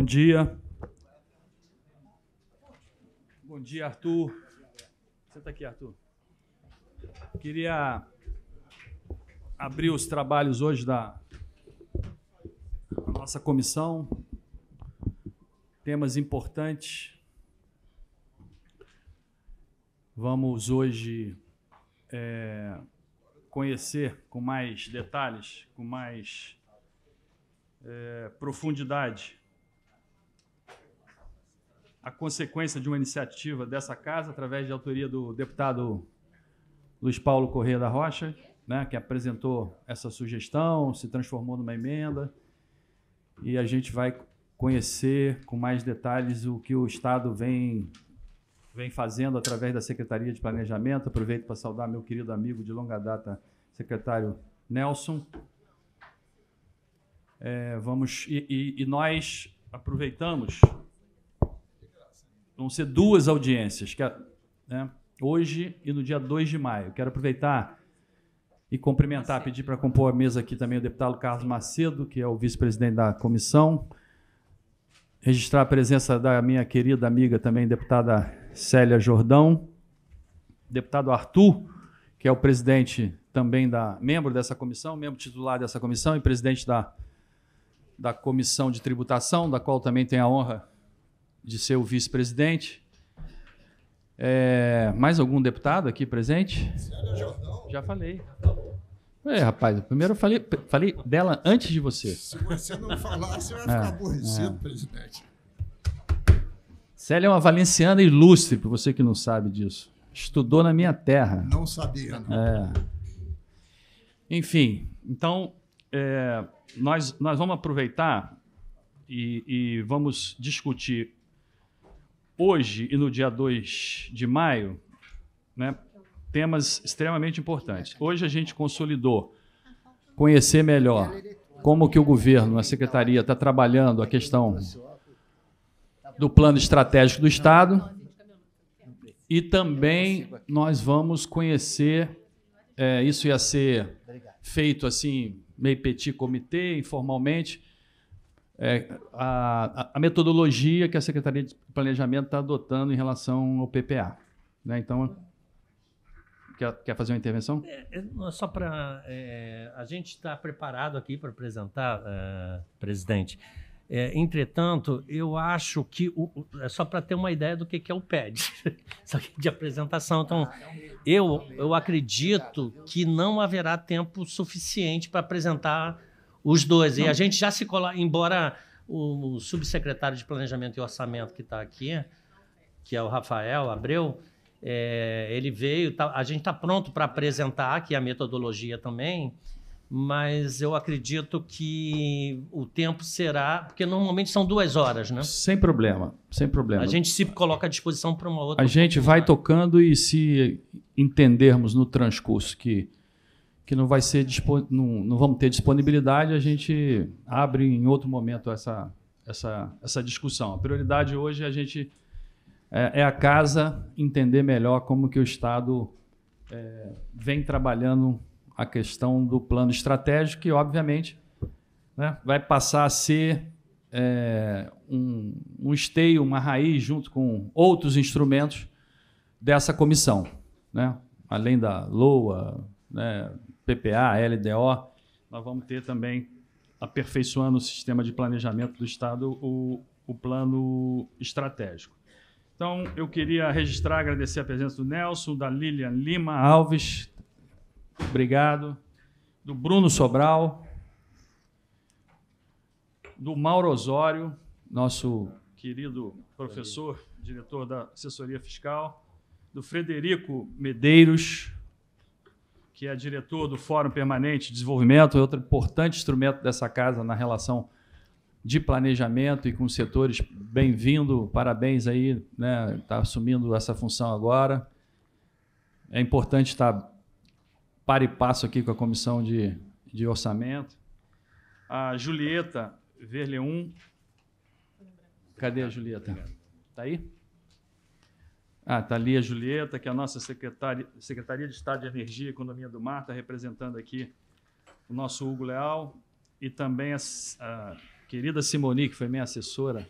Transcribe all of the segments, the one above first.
Bom dia. Bom dia, Arthur. Senta aqui, Arthur. Queria abrir os trabalhos hoje da, nossa comissão. Temas importantes. Vamos hoje é, conhecer com mais detalhes, com mais é, profundidade a consequência de uma iniciativa dessa casa, através de autoria do deputado Luiz Paulo Correia da Rocha, né, que apresentou essa sugestão, se transformou numa emenda, e a gente vai conhecer com mais detalhes o que o Estado vem, vem fazendo através da Secretaria de Planejamento. Aproveito para saudar meu querido amigo de longa data, secretário Nelson. É, vamos e, e, e nós aproveitamos Vão ser duas audiências, que é, né, hoje e no dia 2 de maio. Quero aproveitar e cumprimentar, pedir para compor a mesa aqui também o deputado Carlos Macedo, que é o vice-presidente da comissão. Registrar a presença da minha querida amiga também, deputada Célia Jordão. Deputado Arthur, que é o presidente também da membro dessa comissão, membro titular dessa comissão e presidente da, da comissão de tributação, da qual também tem a honra de ser o vice-presidente. É, mais algum deputado aqui presente? Já falei. É, rapaz, primeiro eu falei, falei dela antes de você. Se você não falar, você vai é, ficar aborrecido, é. presidente. Célia é uma valenciana ilustre, para você que não sabe disso. Estudou na minha terra. Não sabia, não. É. Enfim, então é, nós, nós vamos aproveitar e, e vamos discutir hoje e no dia 2 de maio, né, temas extremamente importantes. Hoje a gente consolidou conhecer melhor como que o governo, a secretaria está trabalhando a questão do plano estratégico do Estado e também nós vamos conhecer, é, isso ia ser feito assim, meio petit comitê, informalmente, é, a, a, metodologia que a Secretaria de Planejamento está adotando em relação ao PPA. Né? Então, quer, quer fazer uma intervenção? É, é só para. a gente está preparado aqui para apresentar, é, presidente. É, entretanto, eu acho que o, é só para ter uma ideia do que, que é o PED, só que de apresentação. Então, eu, eu acredito que não haverá tempo suficiente para apresentar os dois. Não. E a gente já se colar, embora o, o subsecretário de Planejamento e Orçamento que está aqui, que é o Rafael Abreu, é, ele veio, tá, a gente está pronto para apresentar aqui a metodologia também, mas eu acredito que o tempo será, porque normalmente são duas horas, né? Sem problema, sem problema. A gente se coloca à disposição para uma outra. A gente vai tocando e se entendermos no transcurso que que não vai ser não, não vamos ter disponibilidade, a gente abre em outro momento essa, essa, essa discussão. A prioridade hoje é a gente é, é a casa entender melhor como que o Estado é, vem trabalhando a questão do plano estratégico, que obviamente né, vai passar a ser é, um, um esteio, uma raiz, junto com outros instrumentos dessa comissão. Né? Além da LOA, né, PPA, LDO, nós vamos ter também, aperfeiçoando o sistema de planejamento do Estado, o, o plano estratégico. Então, eu queria registrar, agradecer a presença do Nelson, da Lilian Lima Alves, obrigado, do Bruno Sobral, do Mauro Osório, nosso querido professor, diretor da assessoria fiscal, do Frederico Medeiros, que é diretor do Fórum Permanente de Desenvolvimento, é outro importante instrumento dessa casa na relação de planejamento e com setores. Bem-vindo, parabéns aí, né? Está assumindo essa função agora. É importante estar tá par e passo aqui com a comissão de, de orçamento. A Julieta Verleum. Cadê a Julieta? Está aí? Ah, está ali a Julieta, que é a nossa secretária, Secretaria de Estado de Energia e Economia do Mar, está representando aqui o nosso Hugo Leal e também a, a querida Simoni, que foi minha assessora,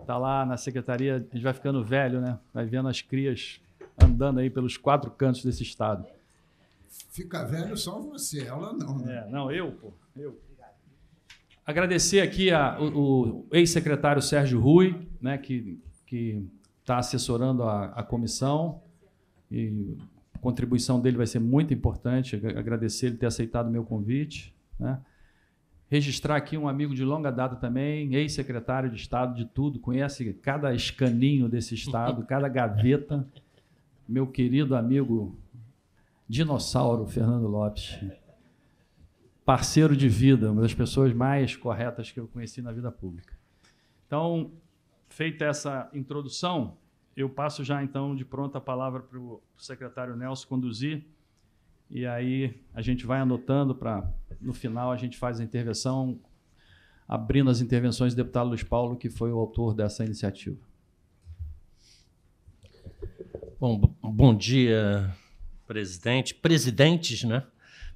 está lá na secretaria. A gente vai ficando velho, né? Vai vendo as crias andando aí pelos quatro cantos desse estado. Fica velho só você, ela não, né? É, não, eu, pô, eu. Agradecer aqui a, o, o ex-secretário Sérgio Rui, né, que, que está assessorando a, a comissão e a contribuição dele vai ser muito importante. Agradecer ele ter aceitado o meu convite. Né? Registrar aqui um amigo de longa data também, ex-secretário de Estado de tudo, conhece cada escaninho desse Estado, cada gaveta. Meu querido amigo dinossauro Fernando Lopes. Parceiro de vida, uma das pessoas mais corretas que eu conheci na vida pública. Então, Feita essa introdução, eu passo já então de pronta a palavra para o secretário Nelson conduzir. E aí a gente vai anotando para no final a gente faz a intervenção, abrindo as intervenções do deputado Luiz Paulo, que foi o autor dessa iniciativa. Bom, bom dia, presidente, presidentes, né?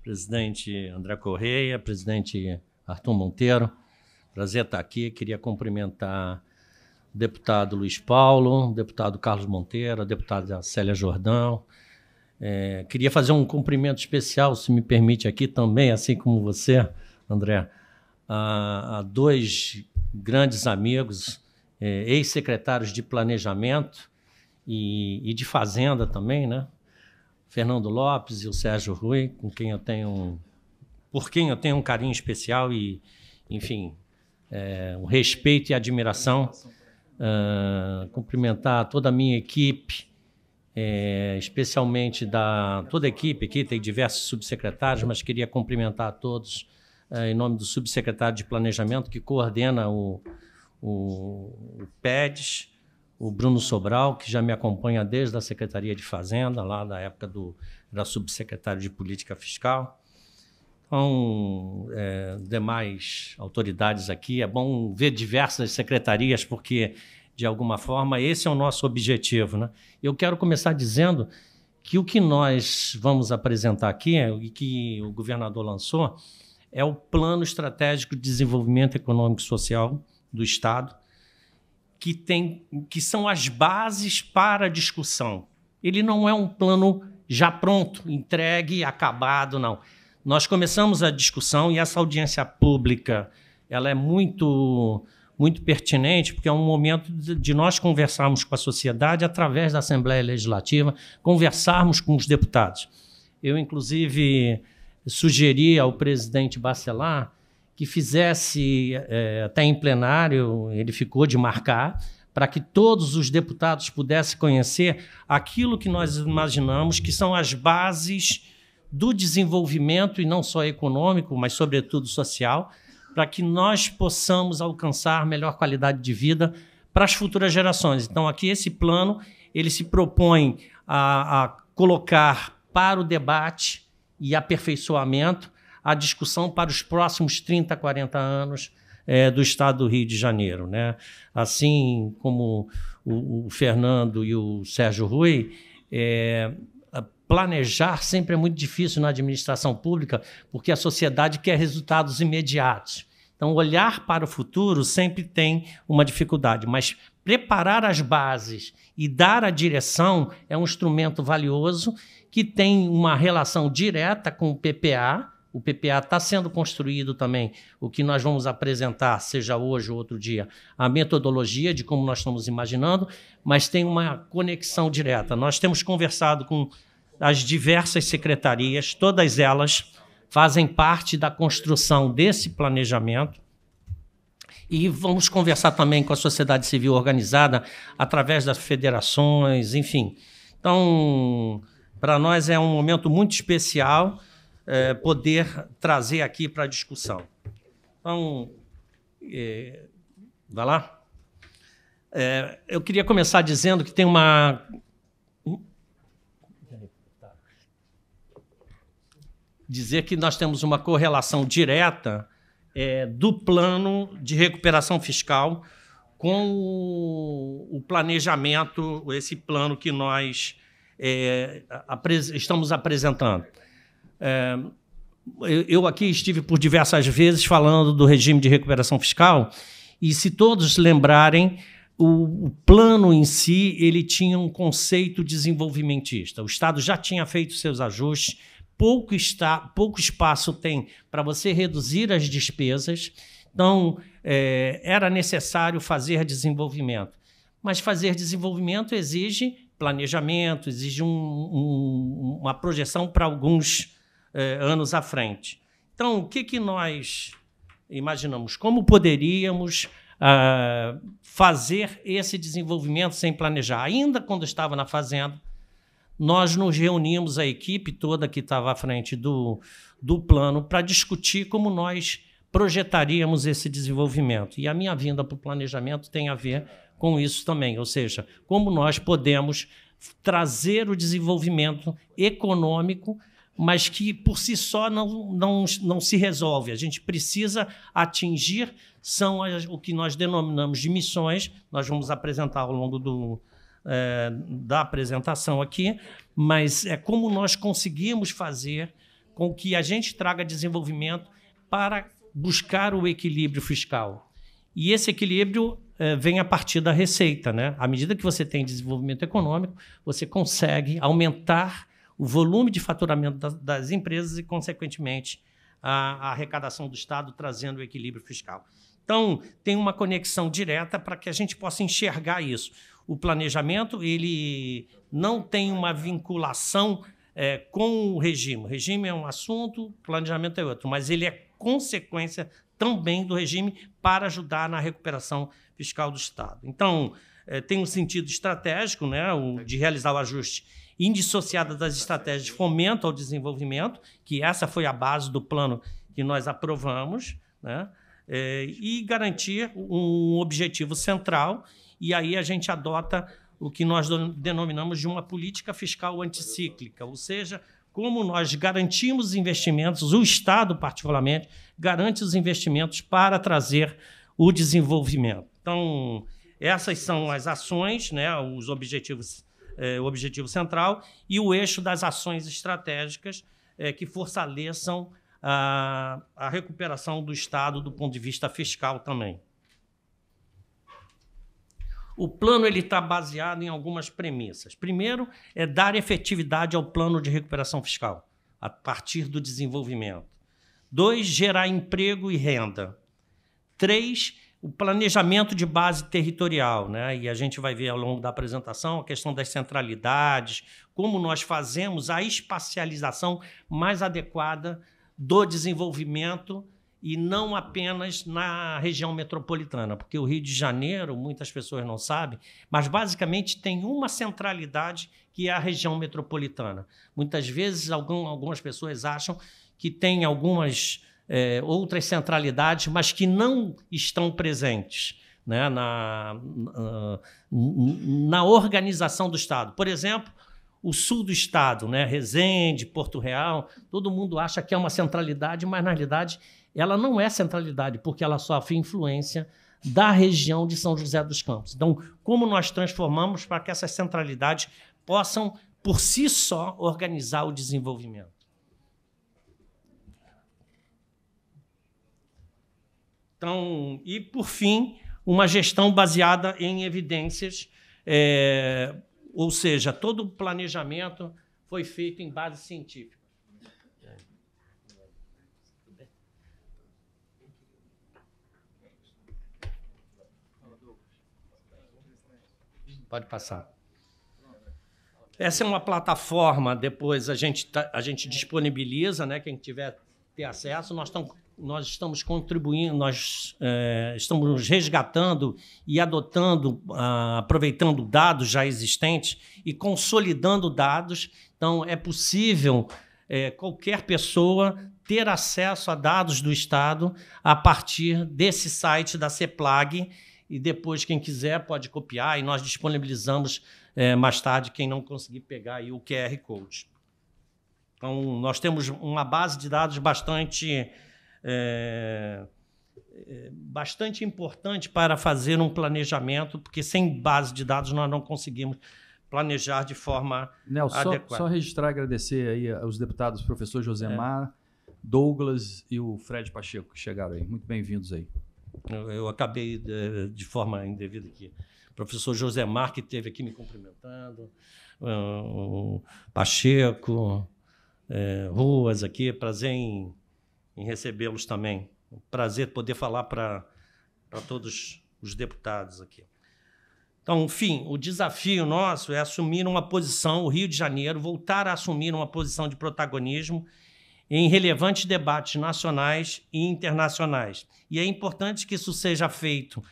Presidente André Correia, presidente Arthur Monteiro. Prazer estar aqui. Queria cumprimentar deputado Luiz Paulo, deputado Carlos Monteiro, deputada Célia Jordão. É, queria fazer um cumprimento especial, se me permite, aqui também, assim como você, André, a, a dois grandes amigos, é, ex-secretários de Planejamento e, e, de Fazenda também, né? Fernando Lopes e o Sérgio Rui, com quem eu tenho um, por quem eu tenho um carinho especial e, enfim, é, um respeito e admiração uh, cumprimentar toda a minha equipe, é, especialmente da toda a equipe aqui, tem diversos subsecretários, mas queria cumprimentar a todos uh, em nome do subsecretário de Planejamento que coordena o, o, o PEDES, o Bruno Sobral, que já me acompanha desde a Secretaria de Fazenda, lá da época do da subsecretário de Política Fiscal, com então, é, demais autoridades aqui. É bom ver diversas secretarias, porque, de alguma forma, esse é o nosso objetivo. Né? Eu quero começar dizendo que o que nós vamos apresentar aqui, é, e que o governador lançou, é o Plano Estratégico de Desenvolvimento Econômico e Social do Estado, que, tem, que são as bases para a discussão. Ele não é um plano já pronto, entregue, acabado, não nós começamos a discussão e essa audiência pública ela é muito muito pertinente, porque é um momento de nós conversarmos com a sociedade através da Assembleia Legislativa, conversarmos com os deputados. Eu, inclusive, sugeri ao presidente Bacelar que fizesse, é, até em plenário, ele ficou de marcar, para que todos os deputados pudessem conhecer aquilo que nós imaginamos que são as bases do desenvolvimento, e não só econômico, mas sobretudo social, para que nós possamos alcançar melhor qualidade de vida para as futuras gerações. Então, aqui esse plano ele se propõe a, a colocar para o debate e aperfeiçoamento a discussão para os próximos 30, 40 anos é, do Estado do Rio de Janeiro. Né? Assim como o, o Fernando e o Sérgio Rui, é, planejar sempre é muito difícil na administração pública, porque a sociedade quer resultados imediatos. Então, olhar para o futuro sempre tem uma dificuldade, mas preparar as bases e dar a direção é um instrumento valioso que tem uma relação direta com o PPA. O PPA está sendo construído também, o que nós vamos apresentar, seja hoje ou outro dia, a metodologia de como nós estamos imaginando, mas tem uma conexão direta. Nós temos conversado com as diversas secretarias, todas elas fazem parte da construção desse planejamento. E vamos conversar também com a sociedade civil organizada através das federações, enfim. Então, para nós é um momento muito especial é, poder trazer aqui para a discussão. Então, é, vai lá? É, eu queria começar dizendo que tem uma dizer que nós temos uma correlação direta é, do plano de recuperação fiscal com o planejamento, esse plano que nós é, apres estamos apresentando. É, eu aqui estive por diversas vezes falando do regime de recuperação fiscal e se todos lembrarem o, o plano em si ele tinha um conceito desenvolvimentista. O Estado já tinha feito seus ajustes, pouco, está, pouco espaço tem para você reduzir as despesas. Então, é, era necessário fazer desenvolvimento. Mas fazer desenvolvimento exige planejamento, exige um, um, uma projeção para alguns é, anos à frente. Então, o que, que nós imaginamos? Como poderíamos ah, fazer esse desenvolvimento sem planejar? Ainda quando estava na fazenda, nós nos reunimos, a equipe toda que estava à frente do, do plano, para discutir como nós projetaríamos esse desenvolvimento. E a minha vinda para o planejamento tem a ver com isso também, ou seja, como nós podemos trazer o desenvolvimento econômico, mas que por si só não, não, não se resolve. A gente precisa atingir, são as, o que nós denominamos de missões, nós vamos apresentar ao longo do, é, da apresentação aqui, mas é como nós conseguimos fazer com que a gente traga desenvolvimento para buscar o equilíbrio fiscal. E esse equilíbrio é, vem a partir da receita. Né? À medida que você tem desenvolvimento econômico, você consegue aumentar o volume de faturamento das, das empresas e, consequentemente, a, a arrecadação do Estado, trazendo o equilíbrio fiscal. Então, tem uma conexão direta para que a gente possa enxergar isso o planejamento ele não tem uma vinculação é, com o regime. O regime é um assunto, planejamento é outro, mas ele é consequência também do regime para ajudar na recuperação fiscal do Estado. Então, é, tem um sentido estratégico né, o, de realizar o ajuste indissociada das estratégias de fomento ao desenvolvimento, que essa foi a base do plano que nós aprovamos, né, é, e garantir um objetivo central e aí a gente adota o que nós denominamos de uma política fiscal anticíclica, ou seja, como nós garantimos investimentos, o Estado particularmente garante os investimentos para trazer o desenvolvimento. Então, essas são as ações, né, os objetivos, eh, o objetivo central e o eixo das ações estratégicas eh, que fortaleçam a, a recuperação do Estado do ponto de vista fiscal também o plano ele está baseado em algumas premissas. Primeiro, é dar efetividade ao plano de recuperação fiscal, a partir do desenvolvimento. Dois, gerar emprego e renda. Três, o planejamento de base territorial, né? E a gente vai ver ao longo da apresentação a questão das centralidades, como nós fazemos a espacialização mais adequada do desenvolvimento e não apenas na região metropolitana, porque o Rio de Janeiro, muitas pessoas não sabem, mas basicamente tem uma centralidade que é a região metropolitana. Muitas vezes algum, algumas pessoas acham que tem algumas é, outras centralidades, mas que não estão presentes. Né, na, na, na organização do Estado. Por exemplo, o sul do estado, né? Resende, Porto Real, todo mundo acha que é uma centralidade, mas na realidade ela não é centralidade, porque ela sofre influência da região de São José dos Campos. Então, como nós transformamos para que essas centralidades possam, por si só, organizar o desenvolvimento? Então, e por fim, uma gestão baseada em evidências, é, ou seja, todo o planejamento foi feito em base científica. Pode passar. Essa é uma plataforma, depois a gente, tá, a gente disponibiliza, né? Quem tiver ter acesso, nós, nós estamos contribuindo, nós é, estamos resgatando e adotando, ah, aproveitando dados já existentes e consolidando dados. Então, é possível é, qualquer pessoa ter acesso a dados do Estado a partir desse site da CEPLAG e depois quem quiser pode copiar e nós disponibilizamos é, mais tarde quem não conseguir pegar aí o QR Code. Então, nós temos uma base de dados bastante, é, é, bastante importante para fazer um planejamento, porque sem base de dados nós não conseguimos planejar de forma Nel, adequada. Só, registrar e agradecer aí aos deputados professor Josemar, é. Douglas e o Fred Pacheco que chegaram aí. Muito bem-vindos aí. Eu, eu acabei de, de, forma indevida aqui. O professor José Mar, que esteve aqui me cumprimentando, o Pacheco, é, Ruas aqui, prazer em, em recebê-los também. Prazer poder falar para todos os deputados aqui. Então, enfim, o desafio nosso é assumir uma posição, o Rio de Janeiro voltar a assumir uma posição de protagonismo em relevantes debates nacionais e internacionais. E é importante que isso seja feito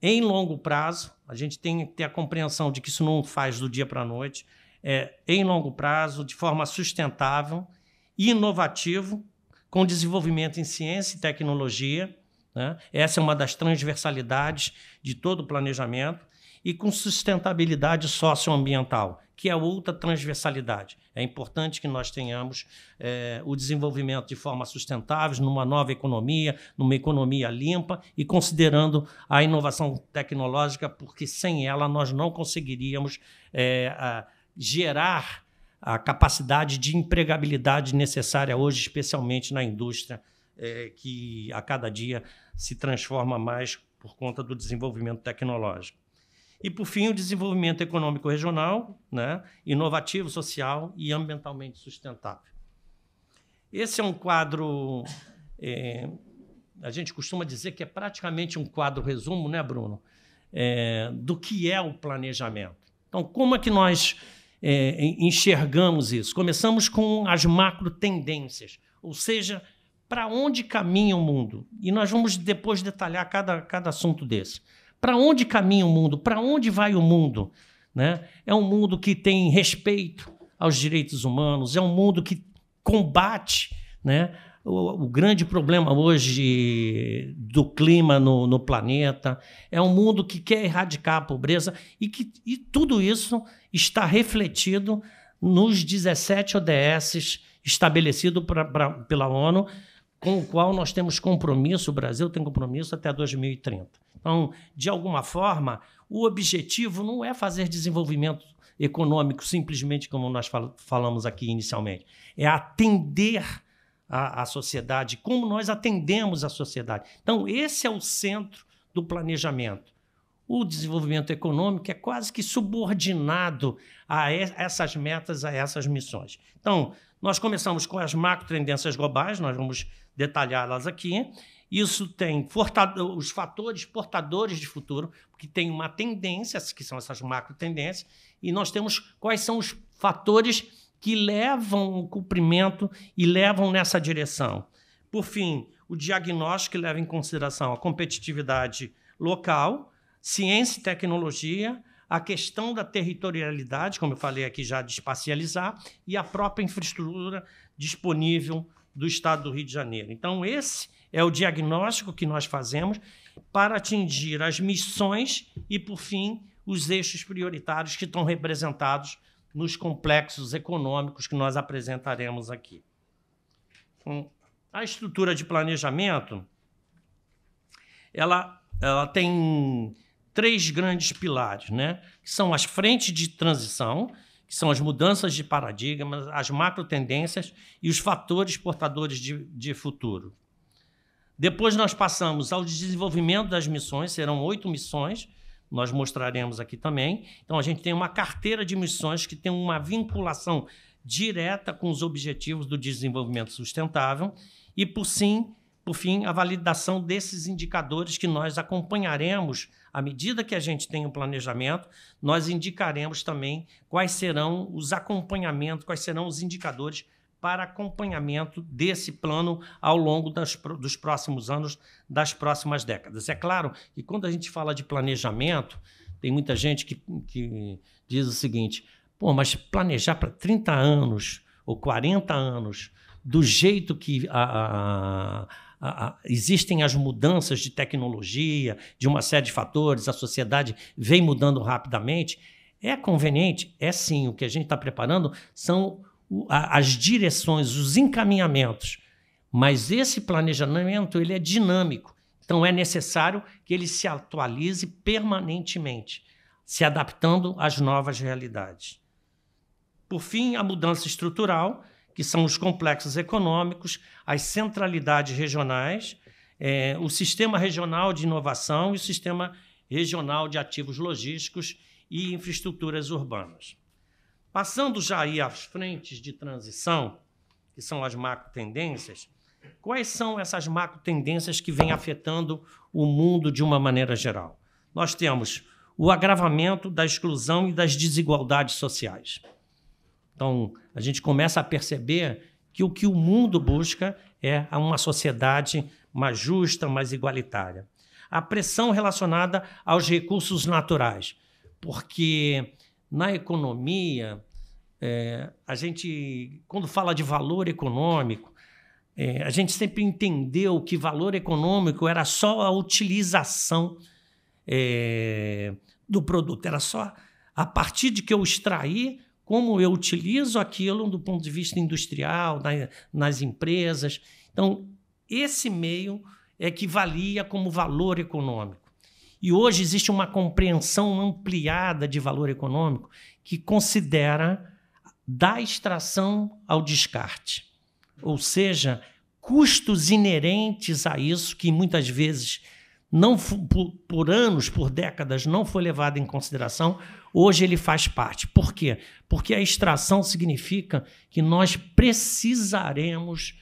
em longo prazo. A gente tem que ter a compreensão de que isso não faz do dia para a noite. É, em longo prazo, de forma sustentável, inovativo, com desenvolvimento em ciência e tecnologia. Né? Essa é uma das transversalidades de todo o planejamento e com sustentabilidade socioambiental que é outra transversalidade. É importante que nós tenhamos é, o desenvolvimento de forma sustentável, numa nova economia, numa economia limpa e considerando a inovação tecnológica, porque sem ela nós não conseguiríamos é, a, gerar a capacidade de empregabilidade necessária hoje, especialmente na indústria é, que a cada dia se transforma mais por conta do desenvolvimento tecnológico. E, por fim, o desenvolvimento econômico regional, né, inovativo, social e ambientalmente sustentável. Esse é um quadro, é, a gente costuma dizer que é praticamente um quadro resumo, né, Bruno, é, do que é o planejamento. Então, como é que nós é, enxergamos isso? Começamos com as macro tendências, ou seja, para onde caminha o mundo. E nós vamos depois detalhar cada, cada assunto desse. Para onde caminha o mundo? Para onde vai o mundo? Né? É um mundo que tem respeito aos direitos humanos, é um mundo que combate né, o, o, grande problema hoje do clima no, no, planeta, é um mundo que quer erradicar a pobreza e que e tudo isso está refletido nos 17 ODSs estabelecidos pela ONU com o qual nós temos compromisso, o Brasil tem compromisso até 2030. Então, de alguma forma, o objetivo não é fazer desenvolvimento econômico simplesmente como nós fal falamos aqui inicialmente, é atender a, a sociedade, como nós atendemos a sociedade. Então, esse é o centro do planejamento. O desenvolvimento econômico é quase que subordinado a essas metas, a essas missões. Então, nós começamos com as macro tendências globais, nós vamos detalhá-las aqui. Isso tem os fatores portadores de futuro, que tem uma tendência, que são essas macro tendências, e nós temos quais são os fatores que levam o cumprimento e levam nessa direção. Por fim, o diagnóstico leva em consideração a competitividade local, ciência e tecnologia, a questão da territorialidade, como eu falei aqui já, de espacializar, e a própria infraestrutura disponível do estado do Rio de Janeiro. Então, esse é o diagnóstico que nós fazemos para atingir as missões e, por fim, os eixos prioritários que estão representados nos complexos econômicos que nós apresentaremos aqui. Então, a estrutura de planejamento ela, ela tem três grandes pilares, né? que são as frentes de transição, que são as mudanças de paradigmas, as macro tendências e os fatores portadores de, de futuro. Depois nós passamos ao desenvolvimento das missões, serão oito missões, nós mostraremos aqui também. Então a gente tem uma carteira de missões que tem uma vinculação direta com os objetivos do desenvolvimento sustentável e por sim, por fim, a validação desses indicadores que nós acompanharemos à medida que a gente tem um planejamento, nós indicaremos também quais serão os acompanhamentos, quais serão os indicadores para acompanhamento desse plano ao longo das, dos próximos anos, das próximas décadas. É claro que quando a gente fala de planejamento, tem muita gente que, que diz o seguinte: pô, mas planejar para 30 anos ou 40 anos, do jeito que a, a a, a, existem as mudanças de tecnologia, de uma série de fatores, a sociedade vem mudando rapidamente. É conveniente? É sim. O que a gente está preparando são o, a, as direções, os encaminhamentos. Mas esse planejamento ele é dinâmico. Então é necessário que ele se atualize permanentemente, se adaptando às novas realidades. Por fim, a mudança estrutural que são os complexos econômicos, as centralidades regionais, é, o sistema regional de inovação e o sistema regional de ativos logísticos e infraestruturas urbanas. Passando já aí às frentes de transição, que são as macro tendências, quais são essas macro tendências que vêm afetando o mundo de uma maneira geral? Nós temos o agravamento da exclusão e das desigualdades sociais. Então, a gente começa a perceber que o que o mundo busca é uma sociedade mais justa, mais igualitária. A pressão relacionada aos recursos naturais, porque na economia, é, a gente, quando fala de valor econômico, é, a gente sempre entendeu que valor econômico era só a utilização é, do produto, era só a partir de que eu extrair como eu utilizo aquilo do ponto de vista industrial, na, nas empresas. Então, esse meio é que valia como valor econômico. E hoje existe uma compreensão ampliada de valor econômico que considera da extração ao descarte, ou seja, custos inerentes a isso que muitas vezes não por, por, anos, por décadas, não foi levado em consideração, hoje ele faz parte. Por quê? Porque a extração significa que nós precisaremos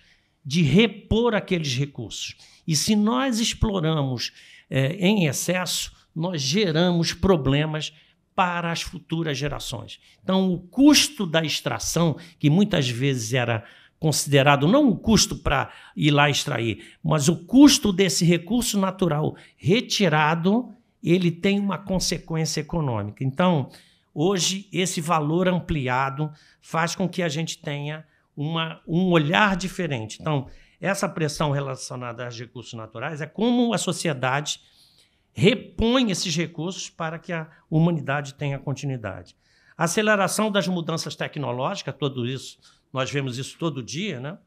de repor aqueles recursos. E se nós exploramos eh, em excesso, nós geramos problemas para as futuras gerações. Então, o custo da extração, que muitas vezes era considerado não o custo para ir lá extrair, mas o custo desse recurso natural retirado, ele tem uma consequência econômica. Então, hoje, esse valor ampliado faz com que a gente tenha uma, um olhar diferente. Então, essa pressão relacionada aos recursos naturais é como a sociedade repõe esses recursos para que a humanidade tenha continuidade. A aceleração das mudanças tecnológicas, tudo isso nós vemos isso todo dia, né?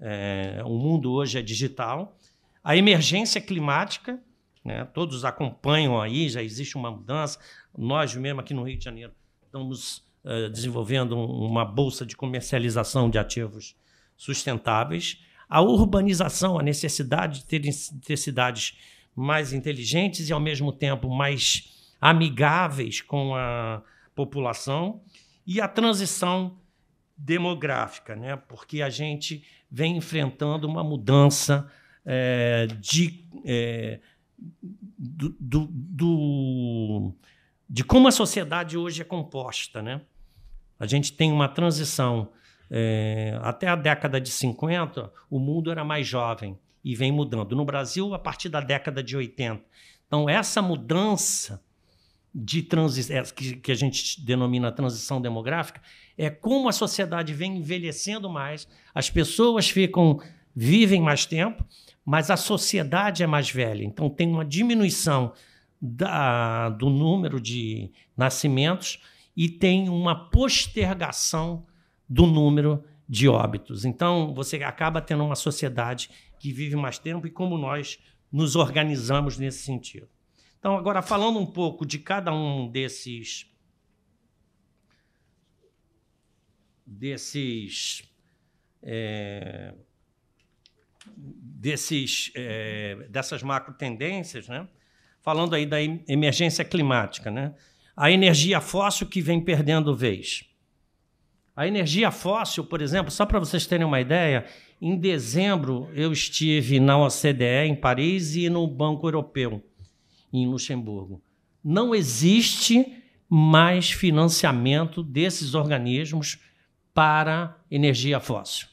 É, o mundo hoje é digital. A emergência climática, né? todos acompanham aí, já existe uma mudança. Nós mesmo aqui no Rio de Janeiro estamos uh, desenvolvendo uma bolsa de comercialização de ativos sustentáveis. A urbanização, a necessidade de ter, de ter cidades mais inteligentes e, ao mesmo tempo, mais amigáveis com a população. E a transição demográfica, né? porque a gente vem enfrentando uma mudança é, de, é, do, do, de como a sociedade hoje é composta. Né? A gente tem uma transição. É, até a década de 50, o mundo era mais jovem e vem mudando. No Brasil, a partir da década de 80. Então, essa mudança de transi é, que, que a gente denomina transição demográfica, é como a sociedade vem envelhecendo mais, as pessoas ficam vivem mais tempo, mas a sociedade é mais velha. Então tem uma diminuição da, do número de nascimentos e tem uma postergação do número de óbitos. Então você acaba tendo uma sociedade que vive mais tempo e como nós nos organizamos nesse sentido. Então agora falando um pouco de cada um desses desses é, desses é, dessas macro tendências, né? Falando aí da emergência climática, né? A energia fóssil que vem perdendo vez. A energia fóssil, por exemplo, só para vocês terem uma ideia, em dezembro eu estive na OCDE em Paris e no Banco Europeu em Luxemburgo. Não existe mais financiamento desses organismos para energia fóssil.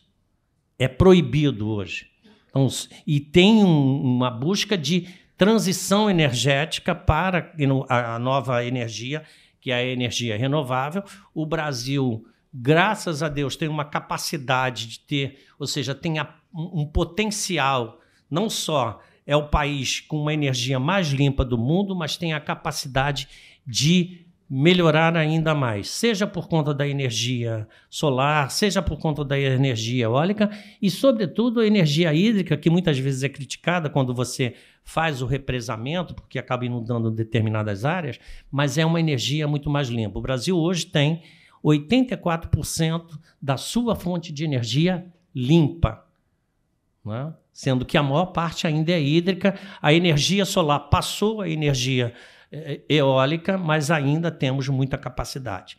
É proibido hoje. Então, e tem um, uma busca de transição energética para a nova energia, que é a energia renovável. O Brasil, graças a Deus, tem uma capacidade de ter, ou seja, tem um potencial, não só é o país com uma energia mais limpa do mundo, mas tem a capacidade de melhorar ainda mais, seja por conta da energia solar, seja por conta da energia eólica e, sobretudo, a energia hídrica, que muitas vezes é criticada quando você faz o represamento, porque acaba inundando determinadas áreas, mas é uma energia muito mais limpa. O Brasil hoje tem 84% da sua fonte de energia limpa. Né? Sendo que a maior parte ainda é hídrica, a energia solar passou a energia é, é, eólica, mas ainda temos muita capacidade.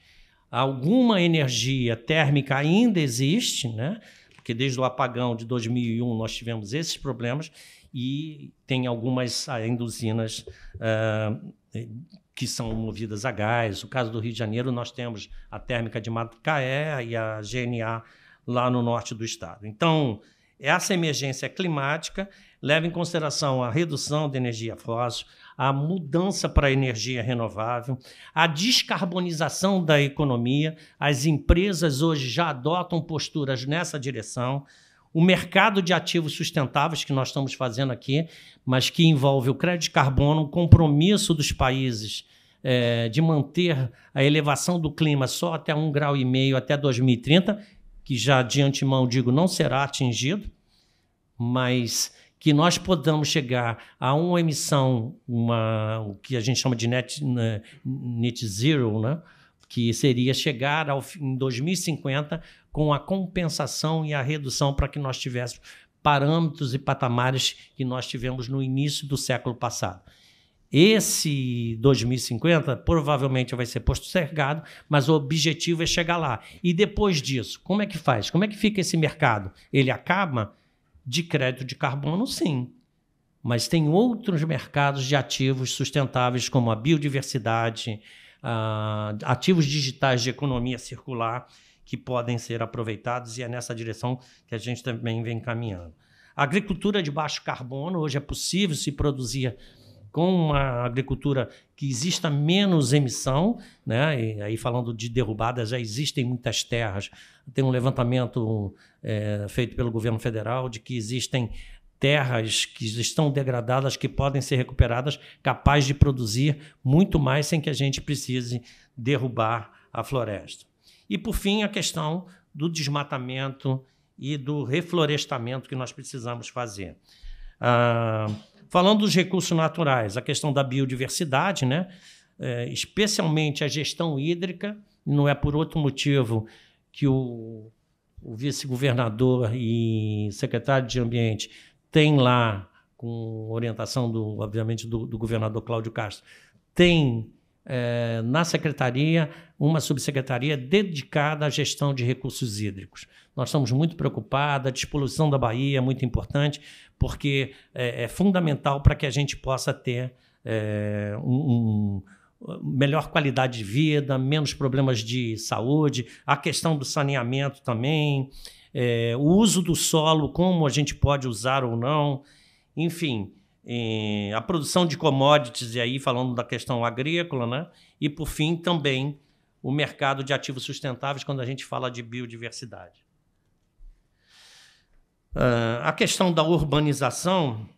Alguma energia térmica ainda existe, né? porque desde o apagão de 2001 nós tivemos esses problemas e tem algumas induzinas uh, ah, é, que são movidas a gás. No caso do Rio de Janeiro, nós temos a térmica de Macaé e a GNA lá no norte do estado. Então, essa emergência climática leva em consideração a redução da energia fóssil, a mudança para a energia renovável, a descarbonização da economia. As empresas hoje já adotam posturas nessa direção. O mercado de ativos sustentáveis que nós estamos fazendo aqui, mas que envolve o crédito de carbono, o compromisso dos países é, de manter a elevação do clima só até 1,5 grau e meio até 2030, que já de antemão digo não será atingido, mas que nós podamos chegar a uma emissão, uma, o que a gente chama de net, né, net zero, né? que seria chegar ao, em 2050 com a compensação e a redução para que nós tivéssemos parâmetros e patamares que nós tivemos no início do século passado. Esse 2050 provavelmente vai ser postergado, mas o objetivo é chegar lá. E depois disso, como é que faz? Como é que fica esse mercado? Ele acaba? De crédito de carbono, sim. Mas tem outros mercados de ativos sustentáveis, como a biodiversidade, uh, ativos digitais de economia circular, que podem ser aproveitados, e é nessa direção que a gente também vem caminhando. A agricultura de baixo carbono, hoje é possível se produzir com uma agricultura que exista menos emissão, né? E aí falando de derrubadas, já existem muitas terras. Tem um levantamento é, feito pelo governo federal de que existem terras que estão degradadas que podem ser recuperadas, capaz de produzir muito mais sem que a gente precise derrubar a floresta. E por fim, a questão do desmatamento e do reflorestamento que nós precisamos fazer. Ah, Falando dos recursos naturais, a questão da biodiversidade, né? É, especialmente a gestão hídrica, não é por outro motivo que o, o vice-governador e secretário de Ambiente tem lá, com orientação, do, obviamente, do, do governador Cláudio Castro, tem é, na secretaria uma subsecretaria dedicada à gestão de recursos hídricos. Nós estamos muito preocupados, a disposição da Bahia é muito importante, porque é, é fundamental para que a gente possa ter é, um, um, melhor qualidade de vida, menos problemas de saúde, a questão do saneamento também, é, o uso do solo, como a gente pode usar ou não, enfim. É, a produção de commodities, e aí falando da questão agrícola, né? e por fim também o mercado de ativos sustentáveis quando a gente fala de biodiversidade. Uh, a questão da urbanização,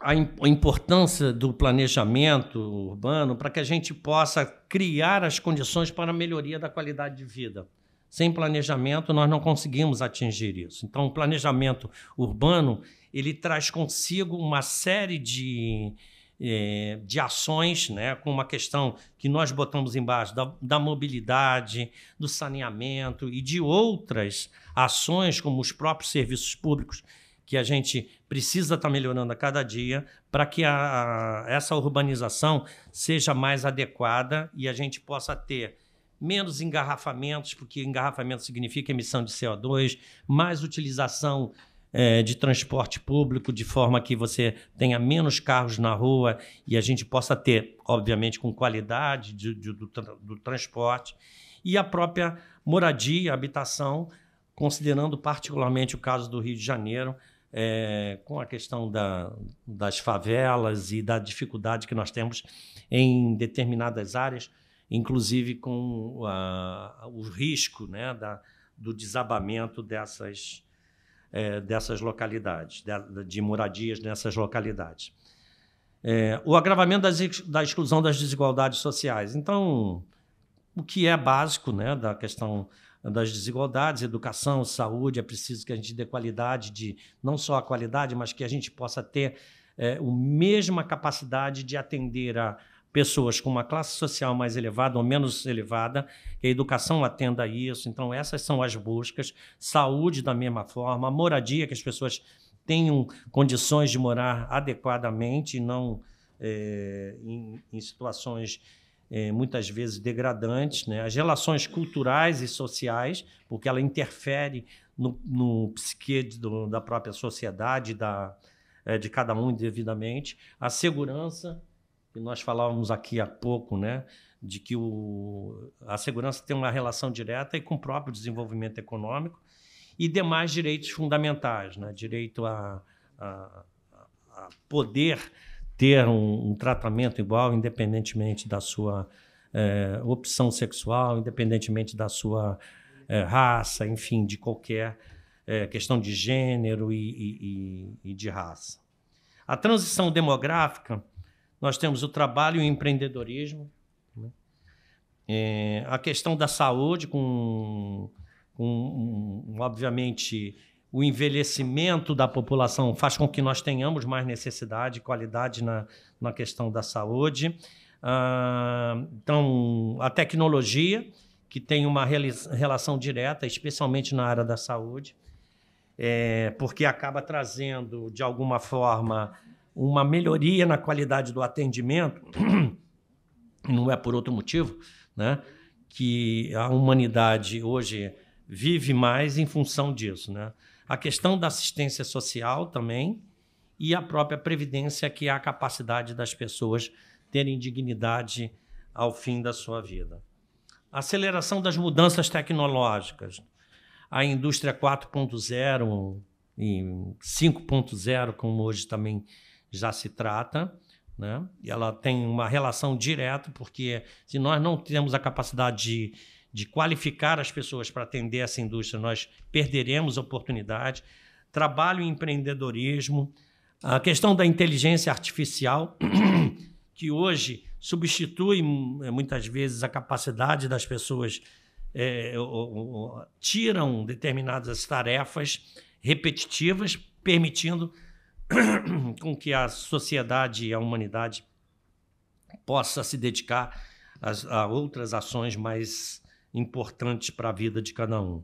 a, importância do planejamento urbano para que a gente possa criar as condições para a melhoria da qualidade de vida. Sem planejamento, nós não conseguimos atingir isso. Então, o planejamento urbano ele traz consigo uma série de, é, de ações, né, com uma questão que nós botamos embaixo da, da mobilidade, do saneamento e de outras ações, como os próprios serviços públicos, que a gente precisa estar tá melhorando a cada dia, para que a, a, essa urbanização seja mais adequada e a gente possa ter menos engarrafamentos, porque engarrafamento significa emissão de CO2, mais utilização é, de transporte público, de forma que você tenha menos carros na rua e a gente possa ter, obviamente, com qualidade de, de, do, do transporte, e a própria moradia, habitação, considerando particularmente o caso do Rio de Janeiro, é, com a questão da, das favelas e da dificuldade que nós temos em determinadas áreas, inclusive com a, o risco né, da, do desabamento dessas, é, dessas localidades, de, de, moradias nessas localidades. É, o agravamento das, da exclusão das desigualdades sociais. Então, o que é básico né, da questão das desigualdades, educação, saúde, é preciso que a gente dê qualidade de não só a qualidade, mas que a gente possa ter é, a mesma capacidade de atender a, pessoas com uma classe social mais elevada ou menos elevada, que a educação atenda a isso. Então, essas são as buscas. Saúde, da mesma forma, moradia, que as pessoas tenham condições de morar adequadamente, não é, em, em, situações é, muitas vezes degradantes, né? as relações culturais e sociais, porque ela interfere no, no psique do, da própria sociedade, da, é, de cada um indevidamente, a segurança e nós falávamos aqui há pouco, né, de que o, a segurança tem uma relação direta e com o próprio desenvolvimento econômico e demais direitos fundamentais, né, direito a, a, a poder ter um, um, tratamento igual, independentemente da sua é, opção sexual, independentemente da sua é, raça, enfim, de qualquer é, questão de gênero e, e, e de raça. A transição demográfica nós temos o trabalho e o empreendedorismo, né? é, a questão da saúde, com, com um, obviamente o envelhecimento da população faz com que nós tenhamos mais necessidade e qualidade na, na questão da saúde. Ah, então, a tecnologia, que tem uma relação direta, especialmente na área da saúde, é, porque acaba trazendo, de alguma forma, uma melhoria na qualidade do atendimento, não é por outro motivo, né? que a humanidade hoje vive mais em função disso. Né? A questão da assistência social também e a própria previdência, que é a capacidade das pessoas terem dignidade ao fim da sua vida. A aceleração das mudanças tecnológicas. A indústria 4.0 e 5.0, como hoje também já se trata. Né? E ela tem uma relação direta, porque se nós não temos a capacidade de, de qualificar as pessoas para atender essa indústria, nós perderemos oportunidade. Trabalho e empreendedorismo, a questão da inteligência artificial, que hoje substitui eh, muitas vezes a capacidade das pessoas, é, eh, ou, ou, tiram determinadas tarefas repetitivas, permitindo com que a sociedade e a humanidade possa se dedicar a, a outras ações mais importantes para a vida de cada um.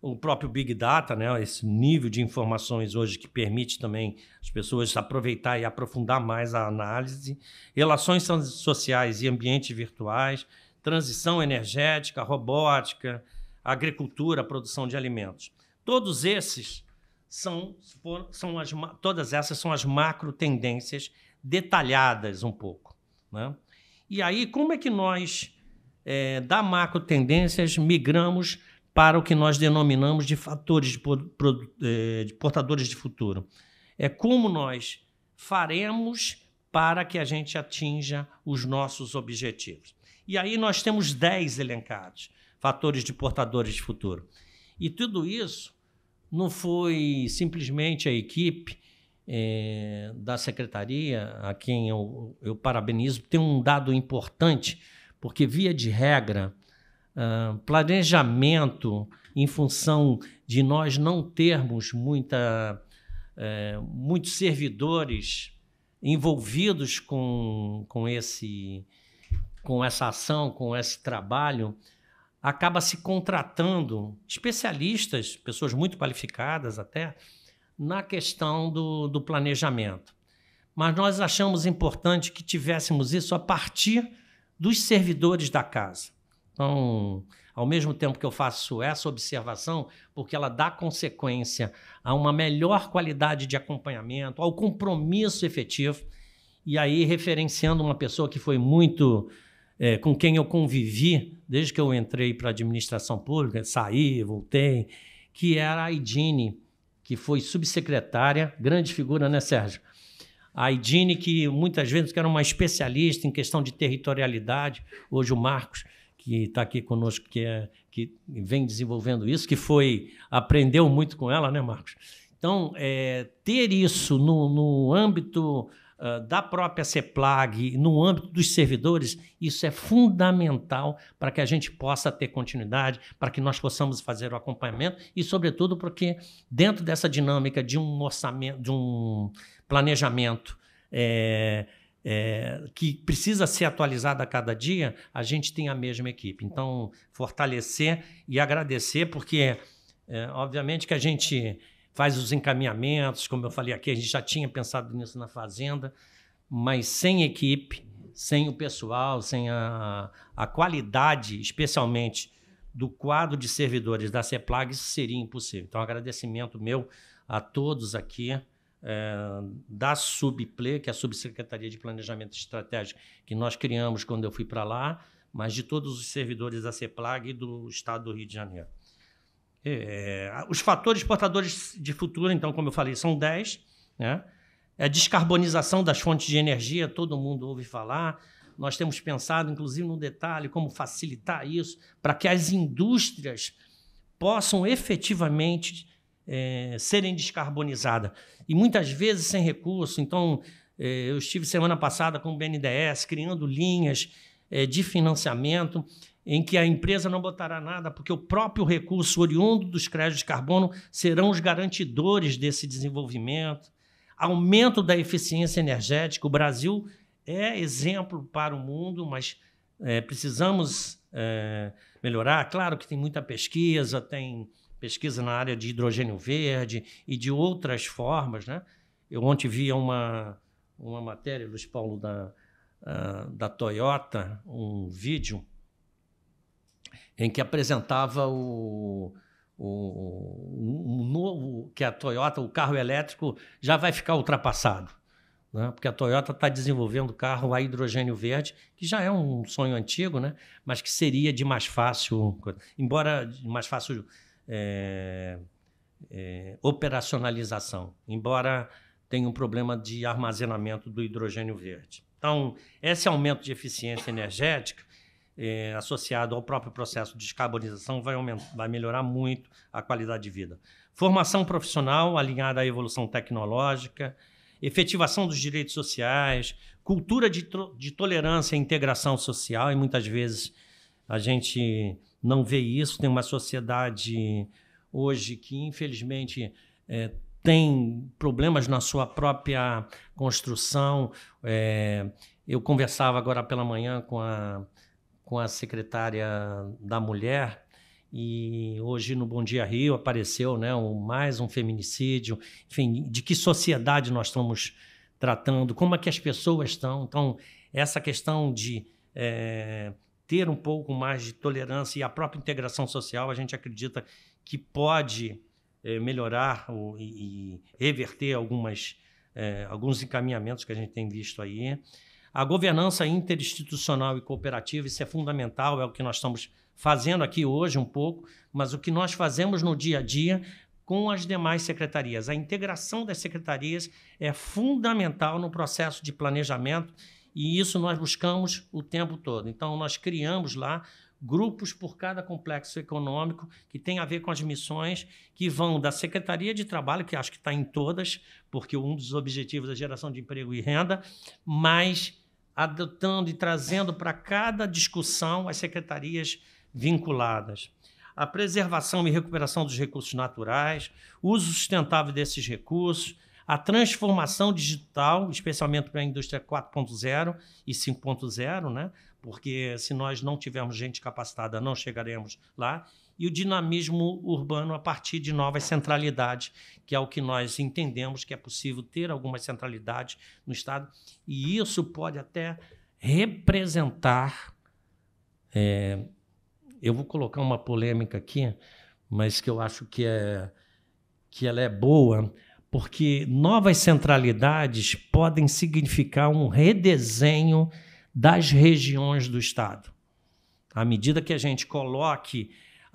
O próprio Big Data, né, esse nível de informações hoje que permite também as pessoas aproveitar e aprofundar mais a análise, relações sociais e ambientes virtuais, transição energética, robótica, agricultura, produção de alimentos. Todos esses são, são as, todas essas são as macro tendências detalhadas um pouco. Né? E aí, como é que nós, é, da macro tendências, migramos para o que nós denominamos de fatores de, pro, é, de portadores de futuro? É como nós faremos para que a gente atinja os nossos objetivos. E aí nós temos 10 elencados, fatores de portadores de futuro. E tudo isso não foi simplesmente a equipe é, da secretaria, a quem eu, eu, parabenizo, tem um dado importante, porque, via de regra, uh, planejamento em função de nós não termos muita, é, muitos servidores envolvidos com, com, esse, com essa ação, com esse trabalho, acaba se contratando especialistas, pessoas muito qualificadas até, na questão do, do planejamento. Mas nós achamos importante que tivéssemos isso a partir dos servidores da casa. Então, ao mesmo tempo que eu faço essa observação, porque ela dá consequência a uma melhor qualidade de acompanhamento, ao compromisso efetivo, e aí referenciando uma pessoa que foi muito é, com quem eu convivi desde que eu entrei para a administração pública, saí, voltei, que era a Idine, que foi subsecretária, grande figura, né, Sérgio? A Idine, que muitas vezes era uma especialista em questão de territorialidade, hoje o Marcos, que está aqui conosco, que, é, que vem desenvolvendo isso, que foi aprendeu muito com ela, né, Marcos? Então, é, ter isso no, no âmbito da própria CEPLAG, no âmbito dos servidores, isso é fundamental para que a gente possa ter continuidade, para que nós possamos fazer o acompanhamento e, sobretudo, porque dentro dessa dinâmica de um orçamento, de um planejamento é, é, que precisa ser atualizado a cada dia, a gente tem a mesma equipe. Então, fortalecer e agradecer, porque, é, obviamente, que a gente faz os encaminhamentos, como eu falei aqui, a gente já tinha pensado nisso na fazenda, mas sem equipe, sem o pessoal, sem a, a qualidade, especialmente do quadro de servidores da CEPLAG, isso seria impossível. Então, agradecimento meu a todos aqui. É, da Subple, que é a Subsecretaria de Planejamento Estratégico, que nós criamos quando eu fui para lá, mas de todos os servidores da CEPLAG e do Estado do Rio de Janeiro. É, os fatores portadores de futuro, então, como eu falei, são 10. Né? É descarbonização das fontes de energia, todo mundo ouve falar. Nós temos pensado, inclusive, no detalhe, como facilitar isso para que as indústrias possam efetivamente é, serem descarbonizadas. E muitas vezes sem recurso. Então, é, eu estive semana passada com o BNDES criando linhas é, de financiamento em que a empresa não botará nada, porque o próprio recurso oriundo dos créditos de carbono serão os garantidores desse desenvolvimento. Aumento da eficiência energética. O Brasil é exemplo para o mundo, mas é, precisamos é, melhorar. Claro que tem muita pesquisa, tem pesquisa na área de hidrogênio verde e de outras formas. Né? Eu ontem vi uma, uma matéria, Luiz Paulo, da, uh, da Toyota, um vídeo em que apresentava o, o, um novo que a Toyota, o carro elétrico já vai ficar ultrapassado, né? porque a Toyota está desenvolvendo carro a hidrogênio verde, que já é um sonho antigo, né? mas que seria de mais fácil, embora de mais fácil é, é, operacionalização, embora tenha um problema de armazenamento do hidrogênio verde. Então, esse aumento de eficiência energética é, associado ao próprio processo de descarbonização, vai, aumentar, vai melhorar muito a qualidade de vida. Formação profissional alinhada à evolução tecnológica, efetivação dos direitos sociais, cultura de, de tolerância e integração social, e muitas vezes a gente não vê isso. Tem uma sociedade hoje que, infelizmente, é, tem problemas na sua própria construção. É, eu conversava agora pela manhã com a com a secretária da Mulher e hoje no Bom Dia Rio apareceu né, um, mais um feminicídio. Enfim, de que sociedade nós estamos tratando, como é que as pessoas estão. Então, essa questão de é, ter um pouco mais de tolerância e a própria integração social, a gente acredita que pode é, melhorar e, e, reverter algumas, é, alguns encaminhamentos que a gente tem visto aí. A governança interinstitucional e cooperativa, isso é fundamental, é o que nós estamos fazendo aqui hoje um pouco, mas o que nós fazemos no dia a dia com as demais secretarias. A integração das secretarias é fundamental no processo de planejamento e isso nós buscamos o tempo todo. Então, nós criamos lá grupos por cada complexo econômico que tem a ver com as missões que vão da Secretaria de Trabalho, que acho que está em todas, porque um dos objetivos é a geração de emprego e renda, mas adotando e trazendo para cada discussão as secretarias vinculadas. A preservação e recuperação dos recursos naturais, uso sustentável desses recursos, a transformação digital, especialmente para a indústria 4.0 e 5.0, né? porque se nós não tivermos gente capacitada, não chegaremos lá e o dinamismo urbano a partir de novas centralidades, que é o que nós entendemos que é possível ter algumas centralidades no Estado, e isso pode até representar. É, eu vou colocar uma polêmica aqui, mas que eu acho que, é, que ela é boa, porque novas centralidades podem significar um redesenho das regiões do Estado. À medida que a gente coloque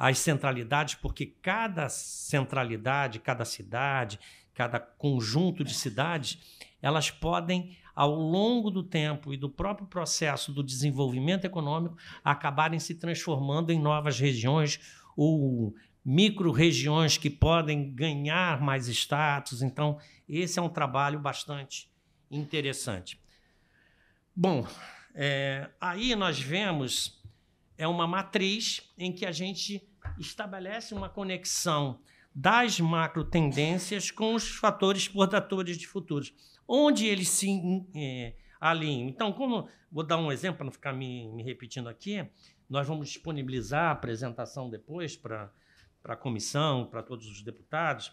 as centralidades, porque cada centralidade, cada cidade, cada conjunto de cidades, elas podem, ao longo do tempo e do próprio processo do desenvolvimento econômico, acabarem se transformando em novas regiões ou micro-regiões que podem ganhar mais status. Então, esse é um trabalho bastante interessante. Bom, é, aí nós vemos é uma matriz em que a gente estabelece uma conexão das macro tendências com os fatores portadores de futuros, onde eles se é, alinham. Então, como vou dar um exemplo para não ficar me, me repetindo aqui, nós vamos disponibilizar a apresentação depois para a comissão, para todos os deputados.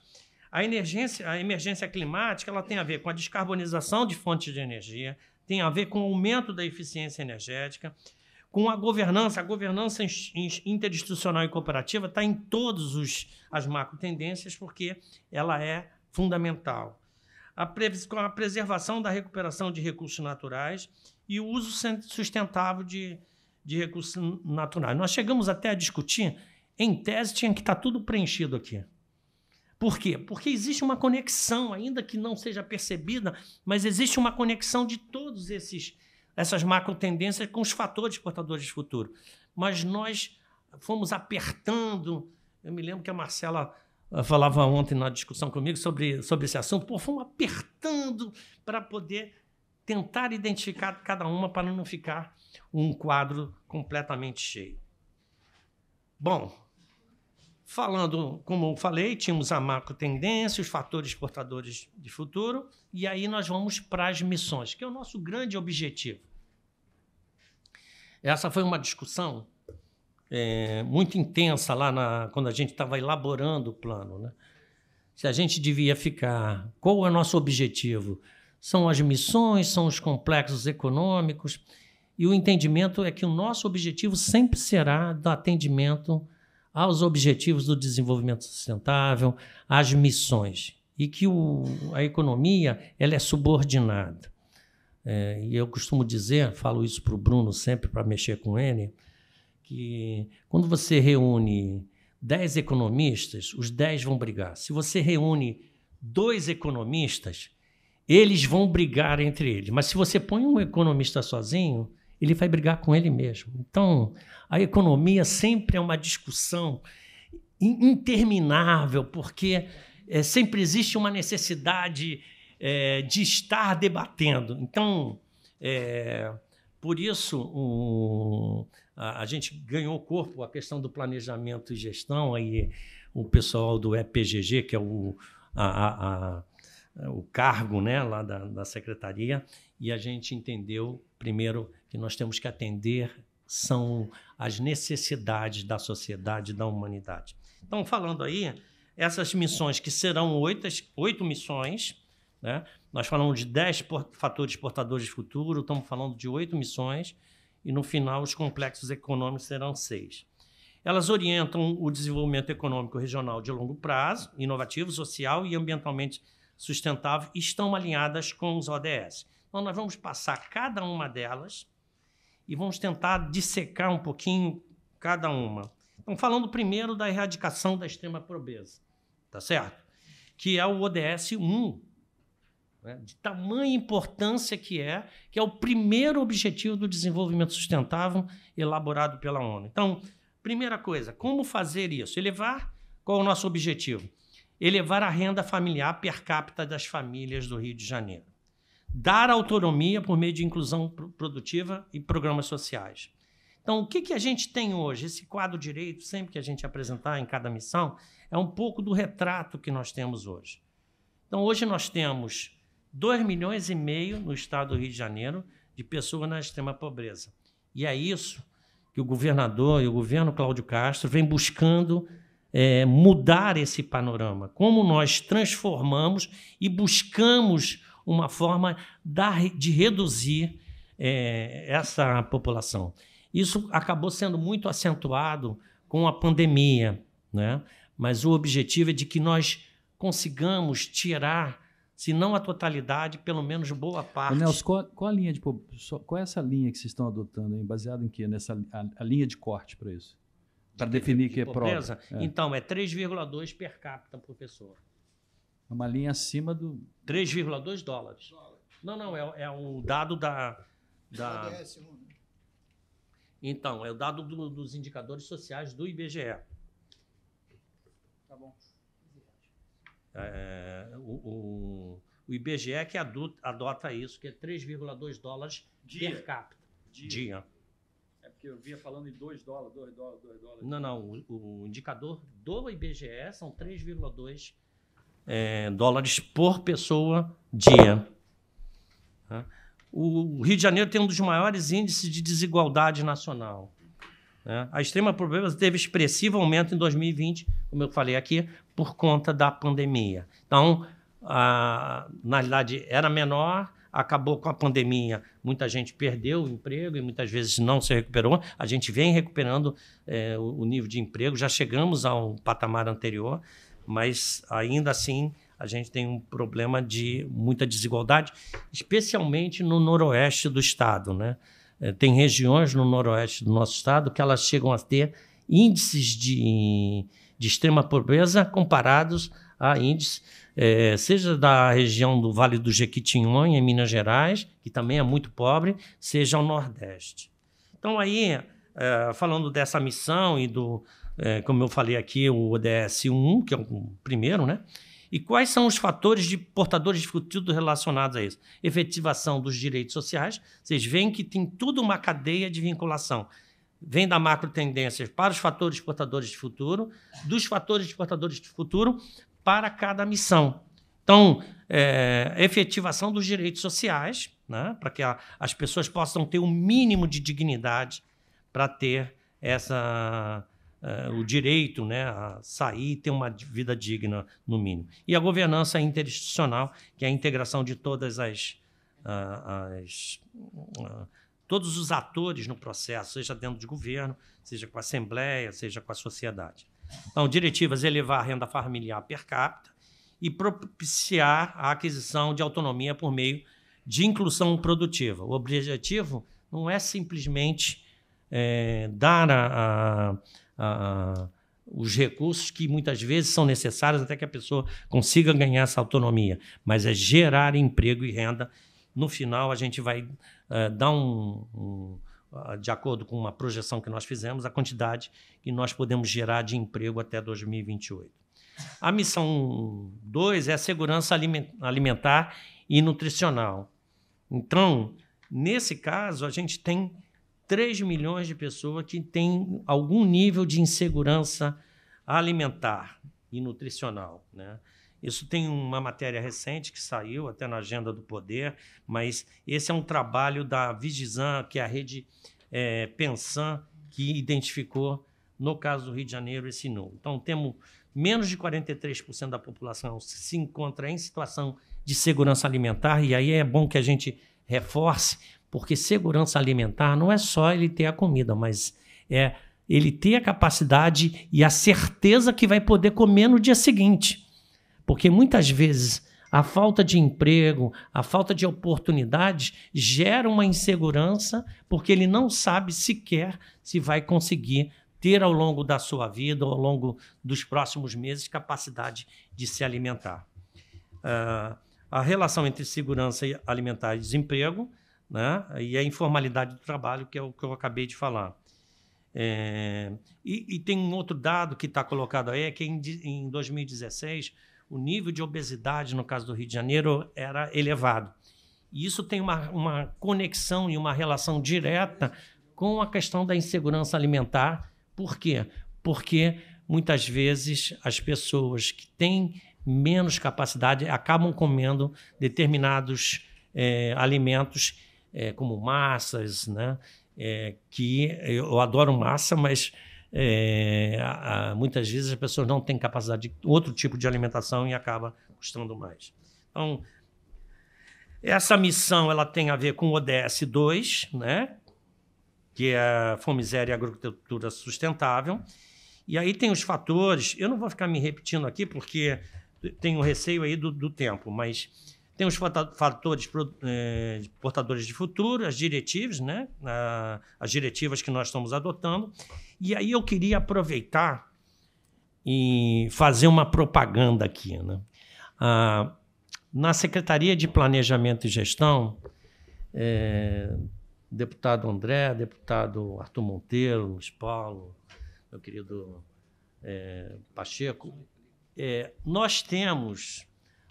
A emergência, a emergência climática ela tem a ver com a descarbonização de fontes de energia, tem a ver com o aumento da eficiência energética, com a governança. A governança interinstitucional e cooperativa está em todas as macro tendências, porque ela é fundamental. A com a preservação da recuperação de recursos naturais e o uso sustentável de, de recursos naturais. Nós chegamos até a discutir, em tese, tinha que estar tá tudo preenchido aqui. Por quê? Porque existe uma conexão, ainda que não seja percebida, mas existe uma conexão de todos esses essas macro tendências com os fatores portadores de futuro. Mas nós fomos apertando. Eu me lembro que a Marcela eh, falava ontem na discussão comigo sobre, sobre esse assunto. Pô, fomos apertando para poder tentar identificar cada uma para não ficar um quadro completamente cheio. Bom, Falando, como eu falei, tínhamos a macro tendência, os fatores portadores de futuro, e aí nós vamos para as missões, que é o nosso grande objetivo. Essa foi uma discussão é, muito intensa lá na, quando a gente estava elaborando o plano. Né? Se a gente devia ficar, qual é o nosso objetivo? São as missões, são os complexos econômicos, e o entendimento é que o nosso objetivo sempre será do atendimento aos objetivos do desenvolvimento sustentável, às missões, e que o, a economia ela é subordinada. É, e eu costumo dizer, falo isso para o Bruno sempre para mexer com ele, que quando você reúne 10 economistas, os 10 vão brigar. Se você reúne dois economistas, eles vão brigar entre eles. Mas se você põe um economista sozinho, ele vai brigar com ele mesmo. Então, a economia sempre é uma discussão interminável, porque é, sempre existe uma necessidade é, de estar debatendo. Então, é, por isso, um, a, a, gente ganhou corpo a questão do planejamento e gestão, aí o pessoal do EPGG, que é o, a, a, o cargo né, lá da, da secretaria, e a gente entendeu primeiro que nós temos que atender são as necessidades da sociedade, da humanidade. Então, falando aí, essas missões que serão oito, oito missões, né? nós falamos de dez fatores portadores de futuro, estamos falando de oito missões, e no final os complexos econômicos serão seis. Elas orientam o desenvolvimento econômico regional de longo prazo, inovativo, social e ambientalmente sustentável, e estão alinhadas com os ODS. Então, nós vamos passar cada uma delas e vamos tentar dissecar um pouquinho cada uma. Então, falando primeiro da erradicação da extrema pobreza, tá certo? Que é o ODS 1, né? de tamanha importância que é, que é o primeiro objetivo do desenvolvimento sustentável elaborado pela ONU. Então, primeira coisa, como fazer isso? Elevar, qual é o nosso objetivo? Elevar a renda familiar per capita das famílias do Rio de Janeiro dar autonomia por meio de inclusão produtiva e programas sociais. Então, o que, que a gente tem hoje? Esse quadro direito, sempre que a gente apresentar em cada missão, é um pouco do retrato que nós temos hoje. Então, hoje nós temos 2 milhões e meio no estado do Rio de Janeiro de pessoas na extrema pobreza. E é isso que o governador e o governo Cláudio Castro vem buscando é, mudar esse panorama. Como nós transformamos e buscamos uma forma de reduzir é, essa população. Isso acabou sendo muito acentuado com a pandemia, né? mas o objetivo é de que nós consigamos tirar, se não a totalidade, pelo menos boa parte. Nelson, qual, qual, a linha de qual é essa linha que vocês estão adotando, hein? baseado em que nessa a, a linha de corte para isso? Para definir de, que é pobreza? É. Então é 3,2 per capita por pessoa. É uma linha acima do. 3,2 dólares. Não, não, é, é o dado da. da... Né? então, é o dado do, dos indicadores sociais do IBGE. Tá bom. É, o, o, o, IBGE é que adota, adota isso, que é 3,2 dólares dia. per capita. Dia. dia. É porque eu via falando em 2 dólares, 2 dólares, 2 dólares. Não, não, o, o indicador do IBGE são 3,2 dólares é, dólares por pessoa dia. Tá? O Rio de Janeiro tem um dos maiores índices de desigualdade nacional. Né? A extrema pobreza teve expressivo aumento em 2020, como eu falei aqui, por conta da pandemia. Então, a, na realidade, era menor, acabou com a pandemia, muita gente perdeu o emprego e muitas vezes não se recuperou. A gente vem recuperando é, o, o nível de emprego, já chegamos ao patamar anterior mas ainda assim a gente tem um problema de muita desigualdade, especialmente no noroeste do estado. Né? É, tem regiões no noroeste do nosso estado que elas chegam a ter índices de, de extrema pobreza comparados a índices, é, seja da região do Vale do Jequitinhonha, em Minas Gerais, que também é muito pobre, seja ao Nordeste. Então, aí, é, falando dessa missão e do, é, como eu falei aqui, o ODS-1, que é o primeiro, né? E quais são os fatores de portadores de futuro relacionados a isso? Efetivação dos direitos sociais. Vocês veem que tem tudo uma cadeia de vinculação. Vem da macro tendências para os fatores portadores de futuro, dos fatores portadores de futuro para cada missão. Então, é, efetivação dos direitos sociais, né, para que a, as pessoas possam ter o um mínimo de dignidade para ter essa eh, o direito né, a sair e ter uma vida digna, no mínimo. E a governança interinstitucional, que é a integração de todas as. Uh, as uh, todos os atores no processo, seja dentro de governo, seja com a Assembleia, seja com a sociedade. Então, diretivas elevar a renda familiar per capita e propiciar a aquisição de autonomia por meio de inclusão produtiva. O objetivo não é simplesmente é, dar a, a, os recursos que muitas vezes são necessários até que a pessoa consiga ganhar essa autonomia. Mas é gerar emprego e renda. No final, a gente vai uh, dar um, um uh, de acordo com uma projeção que nós fizemos, a quantidade que nós podemos gerar de emprego até 2028. A missão 2 é a segurança alimentar e nutricional. Então, nesse caso, a gente tem 3 milhões de pessoas que têm algum nível de insegurança alimentar e nutricional. Né? Isso tem uma matéria recente que saiu até na Agenda do Poder, mas esse é um trabalho da Vigizan, que é a rede é, Pensan, que identificou, no caso do Rio de Janeiro, esse número. Então, temos menos de 43% da população se encontra em situação de segurança alimentar, e aí é bom que a gente reforce, porque segurança alimentar não é só ele ter a comida, mas é ele ter a capacidade e a certeza que vai poder comer no dia seguinte. Porque muitas vezes a falta de emprego, a falta de oportunidades gera uma insegurança, porque ele não sabe sequer se vai conseguir ter ao longo da sua vida, ao longo dos próximos meses, capacidade de se alimentar. Uh, a relação entre segurança alimentar e desemprego né? e a informalidade do trabalho, que é o que eu acabei de falar. É, e, e, tem um outro dado que está colocado aí, é que em, em 2016 o nível de obesidade, no caso do Rio de Janeiro, era elevado. E isso tem uma, uma conexão e uma relação direta com a questão da insegurança alimentar. Por quê? Porque muitas vezes as pessoas que têm menos capacidade acabam comendo determinados é, alimentos é, como massas, né? É, que eu adoro massa, mas é, a, a, muitas vezes as pessoas não têm capacidade de outro tipo de alimentação e acaba custando mais. Então, essa missão ela tem a ver com o ODS 2, né? que é a Fome Zero e Agricultura Sustentável. E aí tem os fatores, eu não vou ficar me repetindo aqui porque tenho receio aí do, do tempo, mas tem os fatores eh, portadores de futuro, as diretivas, né? as diretivas que nós estamos adotando. E aí eu queria aproveitar e fazer uma propaganda aqui. Né? Ah, na Secretaria de Planejamento e Gestão, eh, deputado André, deputado Arthur Monteiro, Luiz Paulo, meu querido eh, Pacheco, nós temos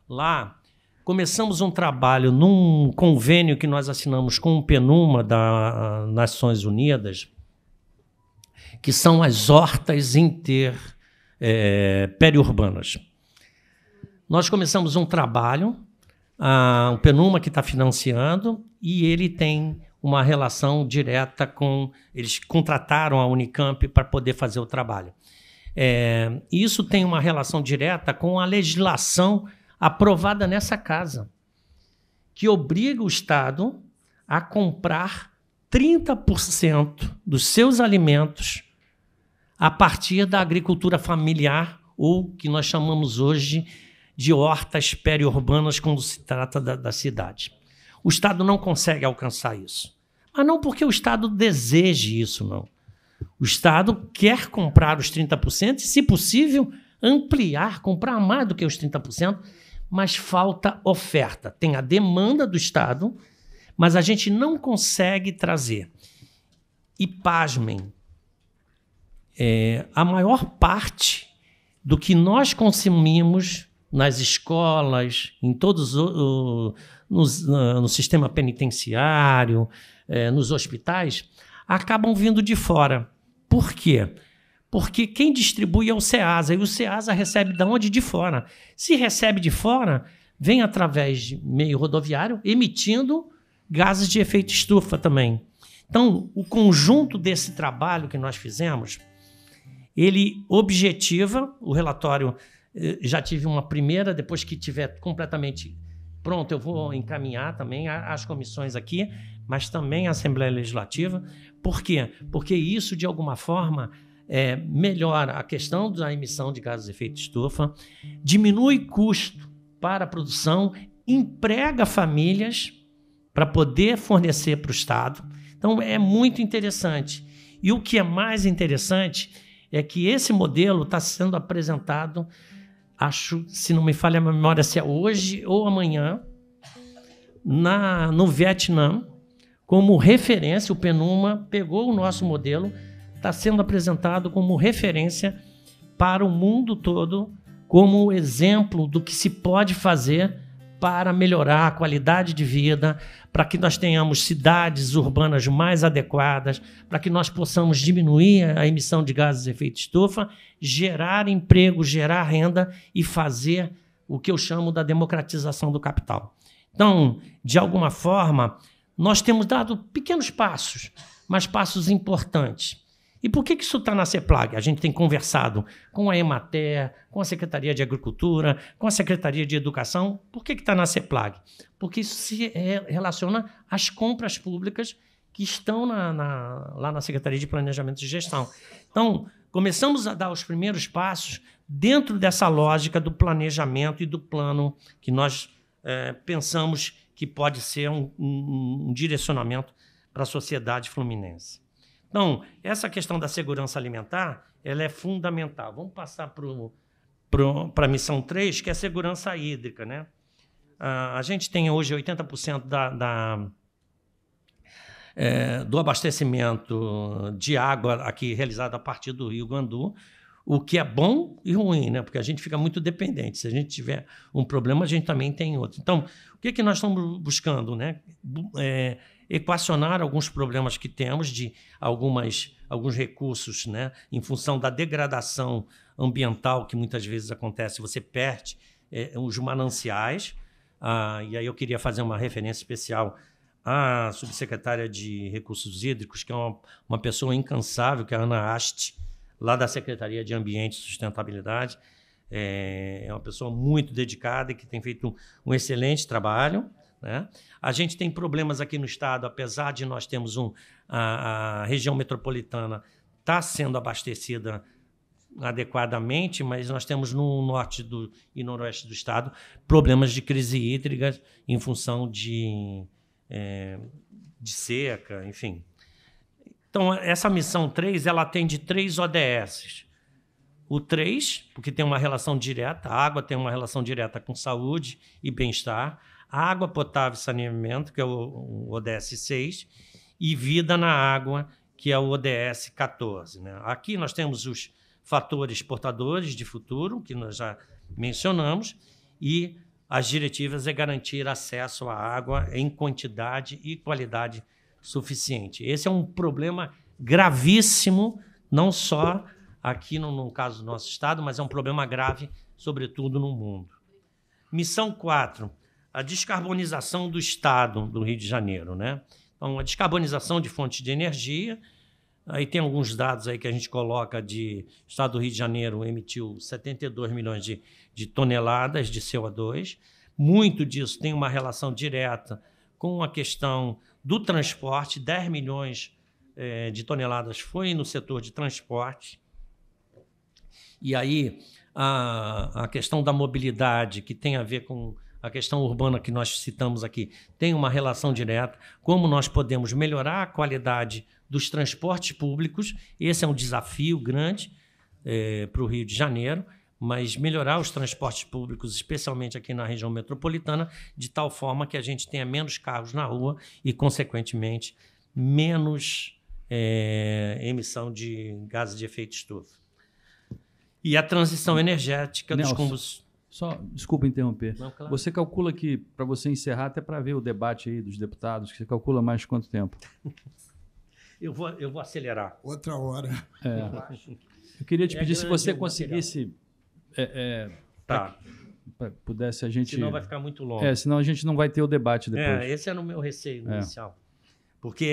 lá começamos um trabalho num convênio que nós assinamos com o PNUMA das Nações Unidas, que são as hortas inter é, periurbanas. Nós começamos um trabalho, a, o Penuma que está financiando, e ele tem uma relação direta com. Eles contrataram a Unicamp para poder fazer o trabalho. É, isso tem uma relação direta com a legislação aprovada nessa casa, que obriga o Estado a comprar 30% dos seus alimentos a partir da agricultura familiar, ou que nós chamamos hoje de hortas periurbanas, quando se trata da, da cidade. O Estado não consegue alcançar isso. Mas não porque o Estado deseje isso, não. O Estado quer comprar os 30% e, se possível, ampliar, comprar mais do que os 30%, mas falta oferta. Tem a demanda do Estado, mas a gente não consegue trazer. E pasmem, é, a maior parte do que nós consumimos nas escolas, em todos o, o, nos, no, no, sistema penitenciário, é, nos hospitais, acabam vindo de fora. Por quê? Porque quem distribui é o SEASA, e o SEASA recebe de onde? De fora. Se recebe de fora, vem através de meio rodoviário, emitindo gases de efeito estufa também. Então, o conjunto desse trabalho que nós fizemos, ele objetiva, o relatório eh, já tive uma primeira, depois que tiver completamente pronto, eu vou encaminhar também às comissões aqui, mas também a Assembleia Legislativa. Por quê? Porque isso, de alguma forma, é, melhora a questão da emissão de gases de efeito de estufa, diminui custo para a produção, emprega famílias para poder fornecer para o Estado. Então é muito interessante. E o que é mais interessante é que esse modelo está sendo apresentado, acho, se não me falha a memória, se é hoje ou amanhã, na, no Vietnã, como referência, o Penuma pegou o nosso modelo está sendo apresentado como referência para o mundo todo, como exemplo do que se pode fazer para melhorar a qualidade de vida, para que nós tenhamos cidades urbanas mais adequadas, para que nós possamos diminuir a emissão de gases de efeito estufa, gerar emprego, gerar renda e fazer o que eu chamo da democratização do capital. Então, de alguma forma, nós temos dado pequenos passos, mas passos importantes. E por que, que isso está na CEPLAG? A gente tem conversado com a Emater, com a Secretaria de Agricultura, com a Secretaria de Educação. Por que está na CEPLAG? Porque isso se é, relaciona às compras públicas que estão na, na, lá na Secretaria de Planejamento e Gestão. Então, começamos a dar os primeiros passos dentro dessa lógica do planejamento e do plano que nós é, pensamos que pode ser um, um, um direcionamento para a sociedade fluminense. Então, essa questão da segurança alimentar, ela é fundamental. Vamos passar para a missão 3, que é a segurança hídrica. Né? Ah, a gente tem hoje 80% da, da é, do abastecimento de água aqui realizado a partir do Rio Guandu, o que é bom e ruim, né? porque a gente fica muito dependente. Se a gente tiver um problema, a gente também tem outro. Então, o que, é que nós estamos buscando? Né? É, equacionar alguns problemas que temos de algumas, alguns recursos, né, em função da degradação ambiental que muitas vezes acontece, você perde é, os mananciais. Ah, e aí eu queria fazer uma referência especial à subsecretária de Recursos Hídricos, que é uma, uma pessoa incansável, que é a Ana Ast, lá da Secretaria de Ambiente e Sustentabilidade. É, é uma pessoa muito dedicada e que tem feito um, um excelente trabalho. Né? A gente tem problemas aqui no estado, apesar de nós termos um. A, a região metropolitana está sendo abastecida adequadamente, mas nós temos no norte do, e noroeste do estado problemas de crise hídrica em função de, é, de seca, enfim. Então, essa missão 3 ela atende três ODSs. O 3, porque tem uma relação direta, a água tem uma relação direta com saúde e bem-estar água potável e saneamento, que é o, ODS 6, e vida na água, que é o ODS 14. Né? Aqui nós temos os fatores portadores de futuro, que nós já mencionamos, e as diretivas é garantir acesso à água em quantidade e qualidade suficiente. Esse é um problema gravíssimo, não só aqui no, no caso do nosso estado, mas é um problema grave, sobretudo no mundo. Missão 4, a descarbonização do Estado do Rio de Janeiro. Né? Então, a descarbonização de fontes de energia. Aí tem alguns dados aí que a gente coloca de o Estado do Rio de Janeiro emitiu 72 milhões de, de toneladas de CO2. Muito disso tem uma relação direta com a questão do transporte. 10 milhões eh, de toneladas foi no setor de transporte. E aí a, a questão da mobilidade, que tem a ver com a questão urbana que nós citamos aqui tem uma relação direta, como nós podemos melhorar a qualidade dos transportes públicos. Esse é um desafio grande é, para o Rio de Janeiro, mas melhorar os transportes públicos, especialmente aqui na região metropolitana, de tal forma que a gente tenha menos carros na rua e, consequentemente, menos é, emissão de gases de efeito estufa. E a transição energética Nelson. dos combustíveis. Só, desculpa interromper. Não, claro. Você calcula que, para você encerrar, até para ver o debate aí dos deputados, você calcula mais quanto tempo? eu, vou, eu vou acelerar. Outra hora. É. Eu, queria te é pedir se você conseguisse. É, é, tá. Pra, pra, pudesse a gente. Senão vai ficar muito longo. É, senão a gente não vai ter o debate é, depois. É, esse era o meu receio é. inicial. Porque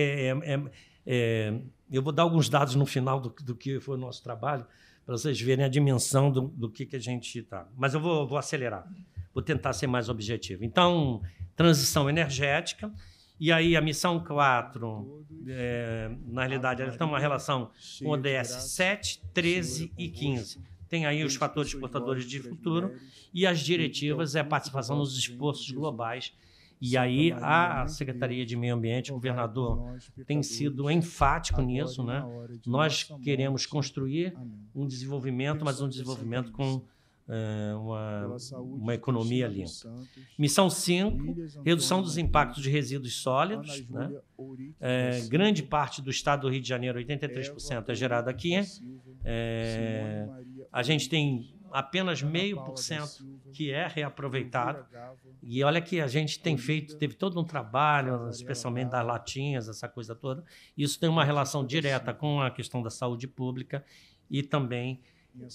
eu vou dar alguns dados no final do, do que foi o nosso trabalho, para vocês verem a dimensão do, do que, que a gente está. Mas eu vou, vou acelerar, vou tentar ser mais objetivo. Então, transição energética. E aí a missão 4, é, na realidade, ela tem uma relação com ODS 7, 13 e 15. Tem aí os fatores portadores de futuro e as diretivas é a participação nos esforços globais e aí a Secretaria de Meio Ambiente, o governador tem sido enfático nisso, né? Nós queremos construir um desenvolvimento, mas um desenvolvimento com eh, uma, uma economia limpa. Missão 5, redução dos impactos de resíduos sólidos. Né? É, grande parte do estado do Rio de Janeiro, 83%, é gerado aqui. É, a gente tem apenas meio por cento que é reaproveitado. E olha que a gente tem feito, teve todo um trabalho, especialmente das latinhas, essa coisa toda. Isso tem uma relação direta assim. com a questão da saúde pública e também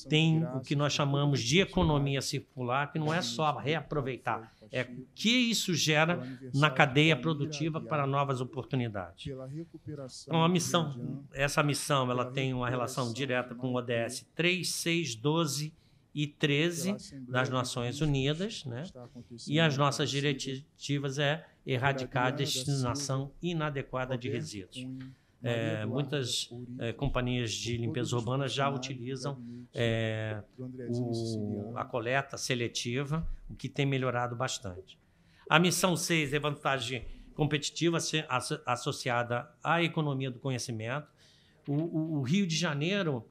tem o que nós chamamos de economia circular, que não é só né? reaproveitar, é o que isso gera na cadeia produtiva para novas oportunidades. Então, é a missão, essa missão ela tem uma relação direta com o ODS 3612 e 13 das Nações Unidas, né? E as nossas diretivas é erradicar a destinação inadequada de resíduos. É, muitas é, companhias de limpeza urbana já utilizam é, o, a coleta seletiva, o que tem melhorado bastante. A missão 6 é vantagem competitiva associada à economia do conhecimento. O, o, o Rio de Janeiro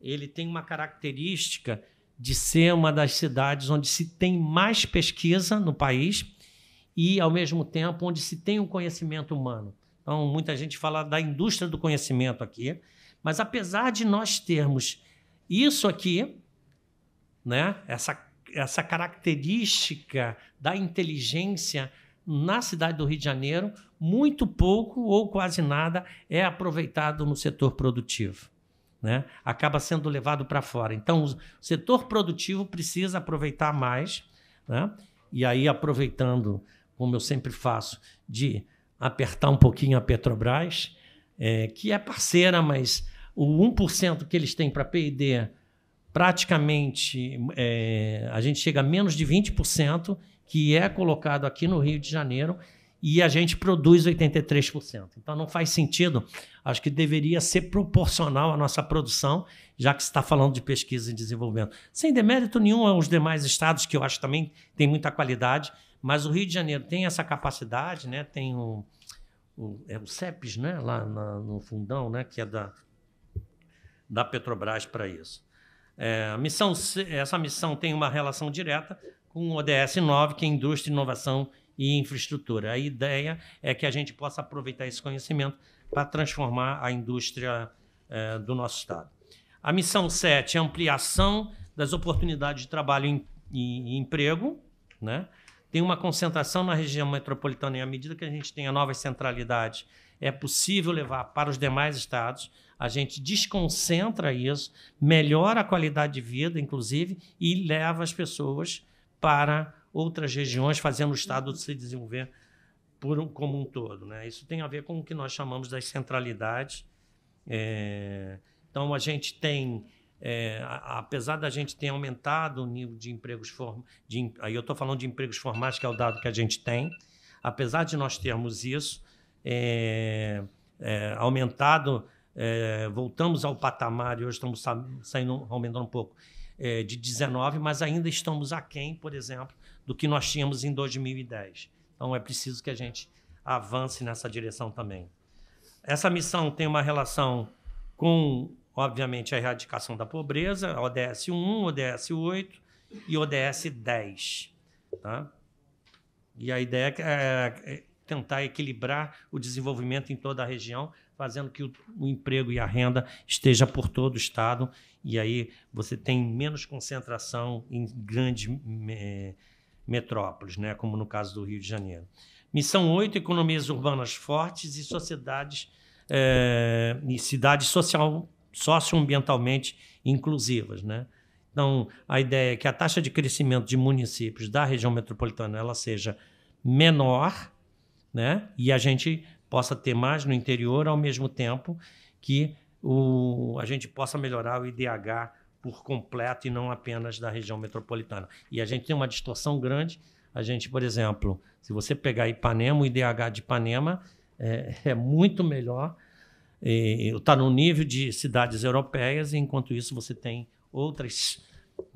ele tem uma característica de ser uma das cidades onde se tem mais pesquisa no país e, ao mesmo tempo, onde se tem o um conhecimento humano. Então, muita gente fala da indústria do conhecimento aqui, mas apesar de nós termos isso aqui, né, essa, essa característica da inteligência na cidade do Rio de Janeiro, muito pouco ou quase nada é aproveitado no setor produtivo né, acaba sendo levado para fora. Então, o setor produtivo precisa aproveitar mais, né, e aí aproveitando, como eu sempre faço, de apertar um pouquinho a Petrobras, é, que é parceira, mas o 1% que eles têm para PD praticamente é, a gente chega a menos de 20% que é colocado aqui no Rio de Janeiro e a gente produz 83%. Então não faz sentido, acho que deveria ser proporcional à nossa produção, já que se está falando de pesquisa e desenvolvimento. Sem demérito nenhum aos demais estados, que eu acho também tem muita qualidade, mas o Rio de Janeiro tem essa capacidade, né? tem o, o, é o CEPES né? lá na, no fundão, né? que é da, da Petrobras para isso. É, a missão, essa missão tem uma relação direta com o ODS 9, que é Indústria, Inovação e e infraestrutura. A ideia é que a gente possa aproveitar esse conhecimento para transformar a indústria eh, do nosso Estado. A missão 7 é ampliação das oportunidades de trabalho em, emprego. Né? Tem uma concentração na região metropolitana e à medida que a gente tenha novas centralidades, é possível levar para os demais estados. A gente desconcentra isso, melhora a qualidade de vida, inclusive, e leva as pessoas para outras regiões, fazendo o uhum. Estado se desenvolver por, como um todo. Né? Isso tem a ver com o que nós chamamos das centralidades. É, então, a gente tem, é, a, apesar da gente ter aumentado o nível de empregos formais, aí eu estou falando de empregos formais, que é o dado que a gente tem, apesar de nós termos isso, é, é aumentado, é, voltamos ao patamar, e hoje estamos saindo, aumentando um pouco, é, de 19, mas ainda estamos aquém, por exemplo, do que nós tínhamos em 2010. Então é preciso que a gente avance nessa direção também. Essa missão tem uma relação com, obviamente, a erradicação da pobreza, ODS 1, ODS 8 e ODS 10. Tá? E a ideia é, é, é tentar equilibrar o desenvolvimento em toda a região, fazendo que o, emprego e a renda esteja por todo o estado. E aí você tem menos concentração em grandes. Eh, metrópoles, né? como no caso do Rio de Janeiro. Missão 8, economias urbanas fortes e sociedades é, e cidades social, socioambientalmente inclusivas. Né? Então, a ideia é que a taxa de crescimento de municípios da região metropolitana ela seja menor né? e a gente possa ter mais no interior, ao mesmo tempo que o, a gente possa melhorar o IDH por completo e não apenas da região metropolitana. E a gente tem uma distorção grande. A gente, por exemplo, se você pegar Ipanema, o IDH de Ipanema é, é muito melhor, está no nível de cidades europeias, enquanto isso você tem outras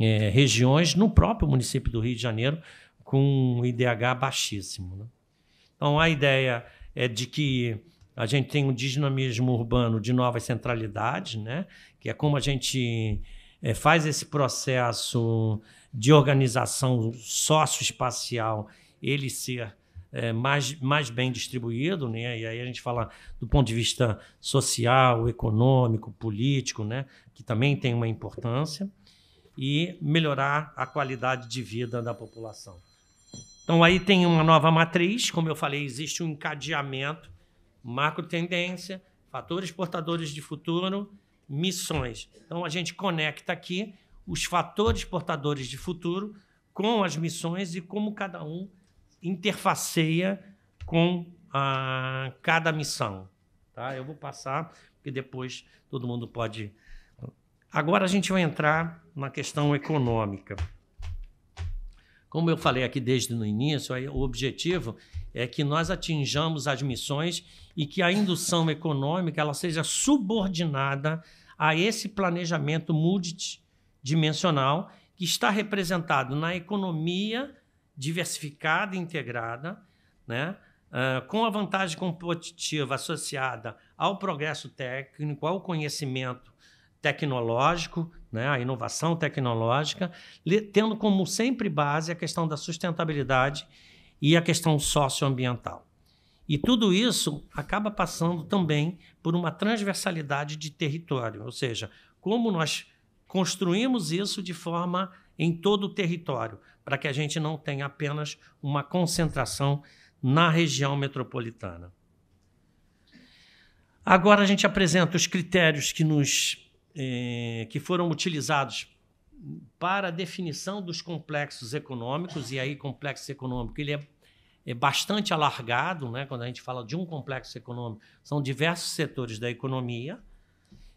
é, regiões no próprio município do Rio de Janeiro com um IDH baixíssimo. Né? Então, a ideia é de que a gente tem um dinamismo urbano de novas centralidades, né? que é como a gente é, faz esse processo de organização socioespacial ele ser é, mais, mais bem distribuído, né? E aí a gente fala do ponto de vista social, econômico, político, né? Que também tem uma importância e melhorar a qualidade de vida da população. Então aí tem uma nova matriz, como eu falei, existe um encadeamento, macro tendência, fatores portadores de futuro missões. Então a gente conecta aqui os fatores portadores de futuro com as missões e como cada um interfaceia com a, ah, cada missão. Tá? Eu vou passar, porque depois todo mundo pode. Agora a gente vai entrar na questão econômica. Como eu falei aqui desde o início, o objetivo é que nós atinjamos as missões e que a indução econômica ela seja subordinada a esse planejamento multidimensional que está representado na economia diversificada e integrada, né? Uh, com a vantagem competitiva associada ao progresso técnico, ao conhecimento tecnológico, né, inovação tecnológica, tendo como sempre base a questão da sustentabilidade e a questão socioambiental. E tudo isso acaba passando também por uma transversalidade de território, ou seja, como nós construímos isso de forma em todo o território, para que a gente não tenha apenas uma concentração na região metropolitana. Agora a gente apresenta os critérios que, nos, eh, que foram utilizados para a definição dos complexos econômicos, e aí complexo econômico ele é é bastante alargado, né? quando a gente fala de um complexo econômico, são diversos setores da economia.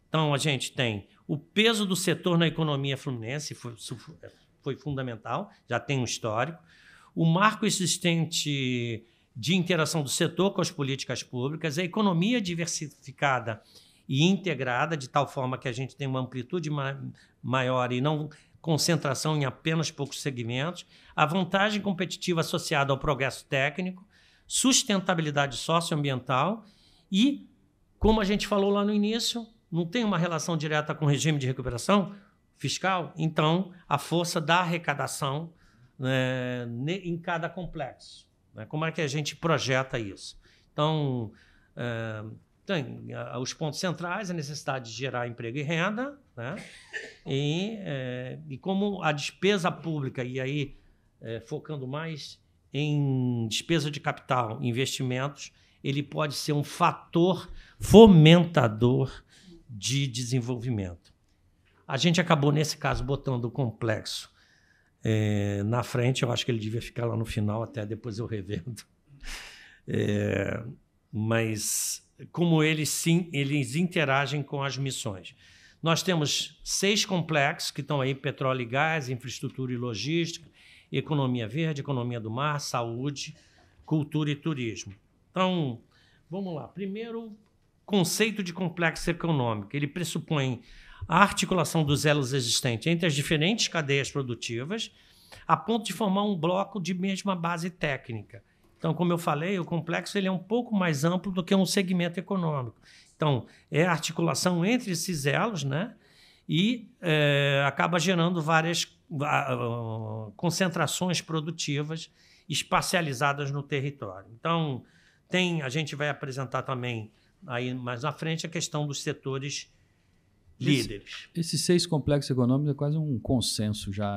Então, a gente tem o peso do setor na economia fluminense, foi, é, foi fundamental, já tem um histórico. O marco existente de interação do setor com as políticas públicas, a economia diversificada e integrada, de tal forma que a gente tem uma amplitude ma maior e não concentração em apenas poucos segmentos, a vantagem competitiva associada ao progresso técnico, sustentabilidade socioambiental e, como a gente falou lá no início, não tem uma relação direta com o regime de recuperação fiscal, então a força da arrecadação né, em cada complexo. Né? Como é que a gente projeta isso? Então, é, tem os pontos centrais, a necessidade de gerar emprego e renda, né? e, é, e como a despesa pública, e aí é, focando mais em despesa de capital, investimentos, ele pode ser um fator fomentador de desenvolvimento. A gente acabou, nesse caso, botando o complexo é, na frente, eu acho que ele devia ficar lá no final, até depois eu revendo. É, mas como eles sim, eles interagem com as missões. Nós temos seis complexos que estão aí: petróleo e gás, infraestrutura e logística, economia verde, economia do mar, saúde, cultura e turismo. Então, vamos lá. Primeiro, conceito de complexo econômico. Ele pressupõe a articulação dos elos existentes entre as diferentes cadeias produtivas, a ponto de formar um bloco de mesma base técnica então, como eu falei, o complexo ele é um pouco mais amplo do que um segmento econômico. Então, é a articulação entre esses elos, né? E é, acaba gerando várias uh, concentrações produtivas espacializadas no território. Então, tem, a gente vai apresentar também aí mais na frente a questão dos setores líderes. esses seis complexos econômicos é quase um consenso já.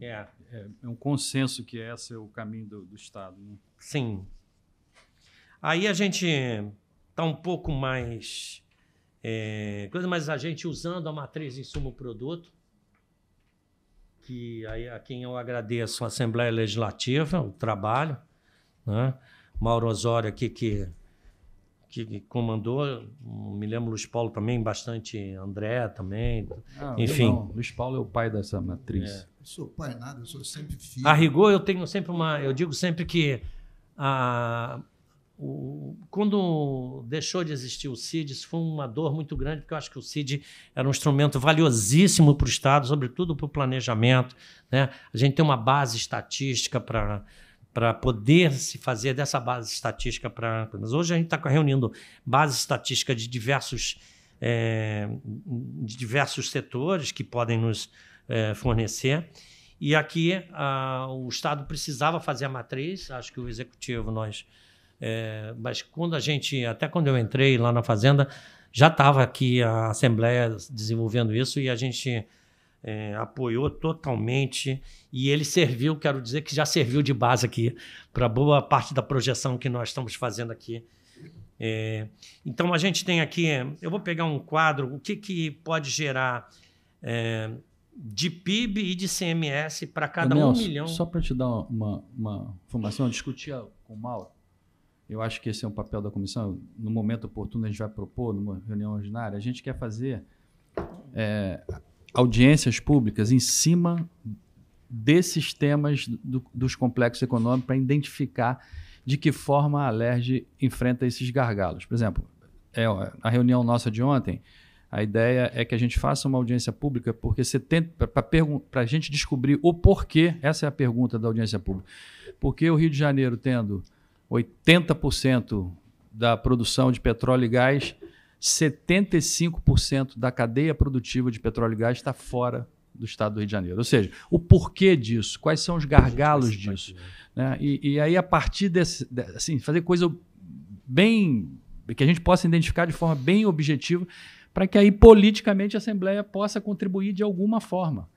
É, é, é, um consenso que esse é o caminho do, do Estado. Né? Sim. Aí a gente está um pouco mais. É, coisa mais a gente usando a matriz insumo-produto, que aí, a quem eu agradeço a Assembleia Legislativa, o trabalho, né? Mauro Osório aqui que que comandou, me lembro Luiz Paulo também, bastante André também, ah, enfim. Luiz Paulo é o pai dessa matriz. É. Eu sou pai nada, eu sou sempre filho. A rigor, eu tenho sempre uma, eu digo sempre que a, o, quando deixou de existir o CID, isso foi uma dor muito grande, porque eu acho que o CID era um instrumento valiosíssimo para o Estado, sobretudo para o planejamento. Né? A gente tem uma base estatística para para poder se fazer dessa base estatística para. Mas hoje a gente está reunindo base estatística de diversos, é, de diversos setores que podem nos é, fornecer. E aqui a, o Estado precisava fazer a matriz, acho que o executivo, nós. É, mas quando a gente, até quando eu entrei lá na Fazenda, já estava aqui a Assembleia desenvolvendo isso e a gente é, apoiou totalmente e ele serviu, quero dizer que já serviu de base aqui para boa parte da projeção que nós estamos fazendo aqui. É, então a gente tem aqui, é, eu vou pegar um quadro, o que, que pode gerar é, de PIB e de CMS para cada Daniel, um milhão. Só para te dar uma, uma informação, eu discutia com o Mauro, eu acho que esse é um papel da comissão, no momento oportuno a gente vai propor, numa reunião ordinária, a gente quer fazer é, audiências públicas em cima desses temas do, dos complexos econômicos para identificar de que forma a Alerj enfrenta esses gargalos. Por exemplo, é, a reunião nossa de ontem, a ideia é que a gente faça uma audiência pública, porque para a gente descobrir o porquê, essa é a pergunta da audiência pública, porque o Rio de Janeiro tendo 80% da produção de petróleo e gás 75% da cadeia produtiva de petróleo e gás está fora do estado do Rio de Janeiro. Ou seja, o porquê disso, quais são os gargalos disso. Né? E, e, aí, a partir desse. Assim, fazer coisa bem. que a gente possa identificar de forma bem objetiva, para que aí politicamente a Assembleia possa contribuir de alguma forma.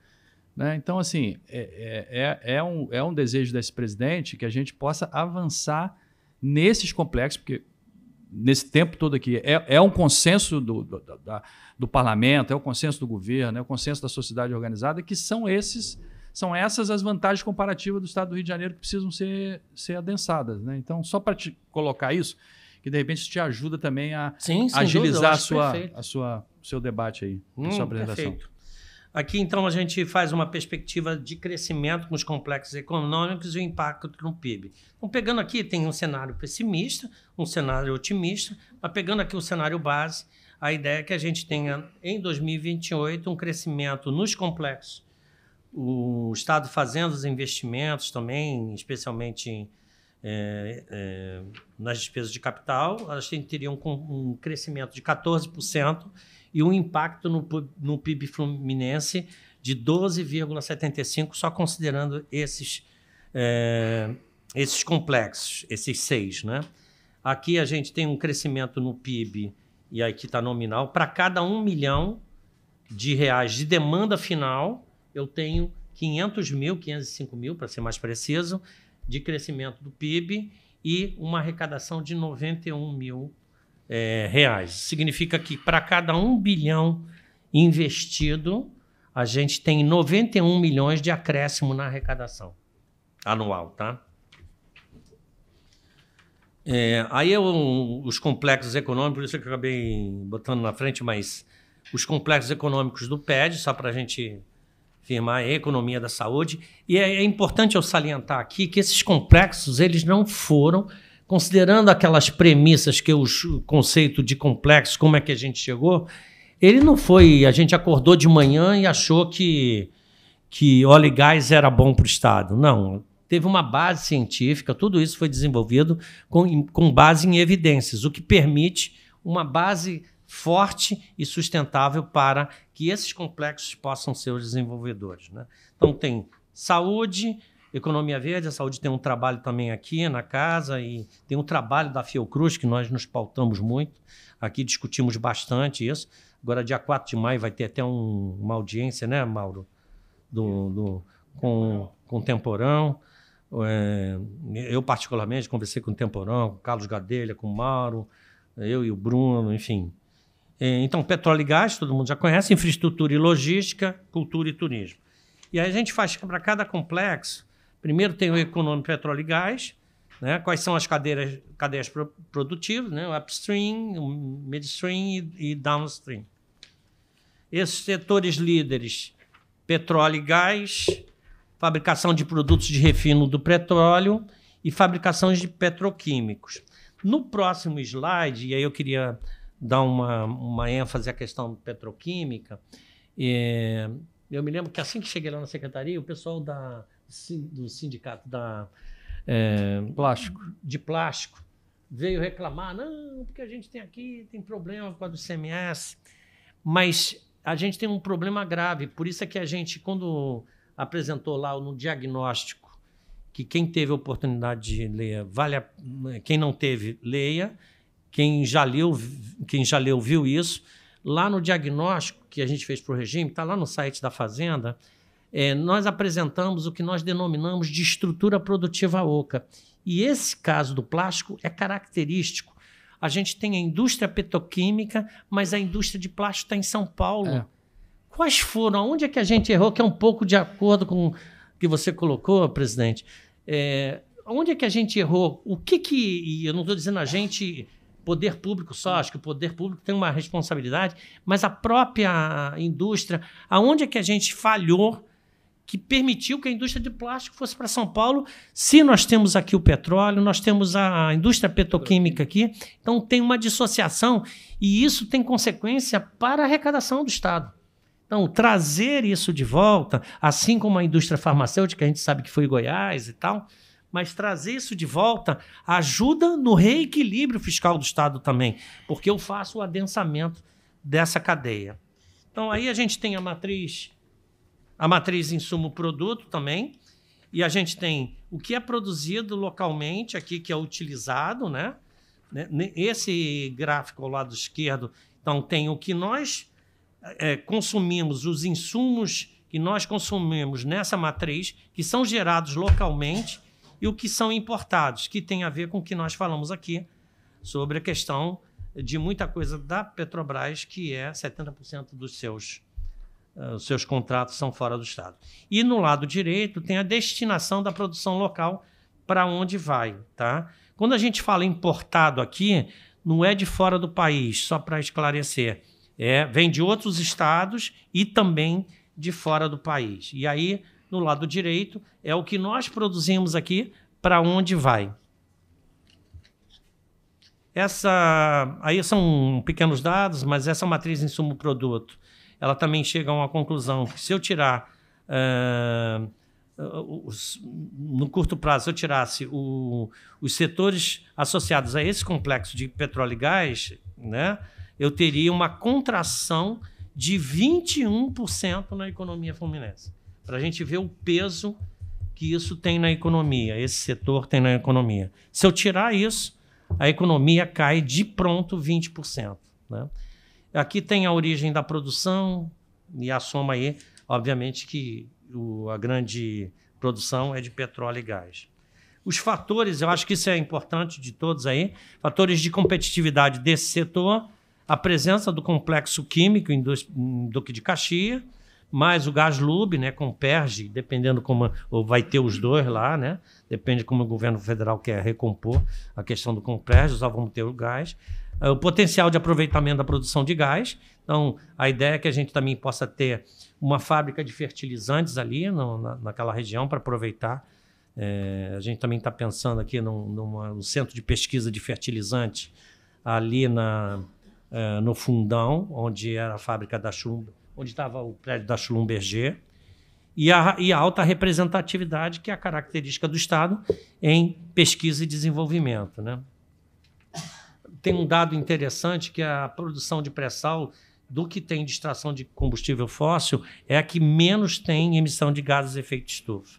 Né? Então, assim, é, é, é, é um, é um desejo desse presidente que a gente possa avançar nesses complexos, porque nesse tempo todo aqui. É, é um consenso do, do, do parlamento, é o um consenso do governo, é o um consenso da sociedade organizada, que são esses são essas as vantagens comparativas do Estado do Rio de Janeiro que precisam ser, ser adensadas. Né? Então, só para te colocar isso, que de repente te ajuda também a sim, agilizar dúvida, a sua, a sua, seu debate aí, hum, a sua hum, apresentação. Perfeito. Aqui, então, a gente faz uma perspectiva de crescimento com os complexos econômicos e o impacto no PIB. Então, pegando aqui, tem um cenário pessimista, um cenário otimista, mas pegando aqui o cenário base, a ideia é que a gente tenha, em 2028, um crescimento nos complexos. O Estado fazendo os investimentos também, especialmente em, é, é, nas despesas de capital, a gente teria um, um crescimento de 14% e um impacto no, no PIB fluminense de 12,75, só considerando esses, é, esses complexos, esses seis. Né? Aqui a gente tem um crescimento no PIB, e aqui está nominal, para cada um milhão de reais de demanda final, eu tenho 500 mil, 505 mil, para ser mais preciso, de crescimento do PIB e uma arrecadação de 91 mil é, reais. Significa que para cada um bilhão investido, a gente tem 91 milhões de acréscimo na arrecadação anual, tá? É, aí eu, os complexos econômicos, por isso que eu acabei botando na frente, mas os complexos econômicos do PED, só para a gente firmar a economia da saúde. E é, é importante eu salientar aqui que esses complexos eles não foram considerando aquelas premissas que o conceito de complexo, como é que a gente chegou, ele não foi. A gente acordou de manhã e achou que, que óleo e gás era bom para o Estado. Não. Teve uma base científica, tudo isso foi desenvolvido com, com base em evidências, o que permite uma base forte e sustentável para que esses complexos possam ser os desenvolvedores. Né? Então, tem saúde, Economia Verde, a saúde tem um trabalho também aqui na casa e tem um trabalho da Fiocruz, que nós nos pautamos muito. Aqui discutimos bastante isso. Agora, dia 4 de maio, vai ter até um, uma audiência, né, Mauro? Do, do com, com o Temporão. É, eu, particularmente, conversei com o Temporão, com o Carlos Gadelha, com o Mauro, eu e o Bruno, enfim. É, então, petróleo e gás, todo mundo já conhece, infraestrutura e logística, cultura e turismo. E aí a gente faz para cada complexo Primeiro tem o econômico petróleo e gás, né? quais são as cadeiras, cadeias produtivas, né? o upstream, o midstream e, e downstream. Esses setores líderes, petróleo e gás, fabricação de produtos de refino do petróleo e fabricação de petroquímicos. No próximo slide, e aí eu queria dar uma, uma ênfase à questão petroquímica, é, eu me lembro que assim que cheguei lá na secretaria, o pessoal da, do sindicato da é, plástico. de plástico veio reclamar, não, porque a gente tem aqui, tem problema com a do CMS, mas a gente tem um problema grave, por isso é que a gente, quando apresentou lá no diagnóstico, que quem teve a oportunidade de ler, vale a, quem não teve, leia, quem já leu, quem já leu viu isso, lá no diagnóstico que a gente fez para o regime, está lá no site da Fazenda, é, nós apresentamos o que nós denominamos de estrutura produtiva oca. E esse caso do plástico é característico. A gente tem a indústria petroquímica, mas a indústria de plástico está em São Paulo. É. Quais foram? onde é que a gente errou? Que é um pouco de acordo com o que você colocou, presidente. É, onde é que a gente errou? O que que. E eu não estou dizendo a gente, poder público só, acho que o poder público tem uma responsabilidade, mas a própria indústria, aonde é que a gente falhou que permitiu que a indústria de plástico fosse para São Paulo. Se nós temos aqui o petróleo, nós temos a indústria petroquímica aqui, então tem uma dissociação e isso tem consequência para a arrecadação do Estado. Então, trazer isso de volta, assim como a indústria farmacêutica, a gente sabe que foi Goiás e tal, mas trazer isso de volta ajuda no reequilíbrio fiscal do Estado também, porque eu faço o adensamento dessa cadeia. Então, aí a gente tem a matriz a matriz insumo-produto também. E a gente tem o que é produzido localmente aqui, que é utilizado, né? né? Esse gráfico ao lado esquerdo, então, tem o que nós é, consumimos, os insumos que nós consumimos nessa matriz, que são gerados localmente, e o que são importados, que tem a ver com o que nós falamos aqui sobre a questão de muita coisa da Petrobras, que é 70% dos seus ah, os seus contratos são fora do Estado. E no lado direito tem a destinação da produção local para onde vai, tá? Quando a gente fala importado aqui, não é de fora do país, só para esclarecer. É, vem de outros estados e também de fora do país. E aí, no lado direito, é o que nós produzimos aqui para onde vai. Essa aí são pequenos dados, mas essa matriz insumo produto ela também chega a uma conclusão que se eu tirar uh, os, no curto prazo, se eu tirasse o, os setores associados a esse complexo de petróleo e gás, né, eu teria uma contração de 21% na economia fluminense. Para a gente ver o peso que isso tem na economia, esse setor tem na economia. Se eu tirar isso, a economia cai de pronto 20%. Né? Aqui tem a origem da produção e a soma aí, obviamente, que o, a grande produção é de petróleo e gás. Os fatores, eu acho que isso é importante de todos aí, fatores de competitividade desse setor, a presença do complexo químico em Duque de Caxias, mais o gás lube, né, com PERG, dependendo como ou vai ter os dois lá, né? Depende como o governo federal quer recompor a questão do Comperj, só vamos ter o gás o potencial de aproveitamento da produção de gás. Então, a ideia é que a gente também possa ter uma fábrica de fertilizantes ali no, na, naquela região para aproveitar. É, a gente também está pensando aqui num, numa, um centro de pesquisa de fertilizantes ali na, é, no Fundão, onde era a fábrica da Chumbo, onde estava o prédio da Schlumberger. E a, e a, alta representatividade, que é a característica do Estado em pesquisa e desenvolvimento. Né? tem um dado interessante que a produção de pré-sal do que tem de extração de combustível fóssil é a que menos tem emissão de gases de efeito de estufa.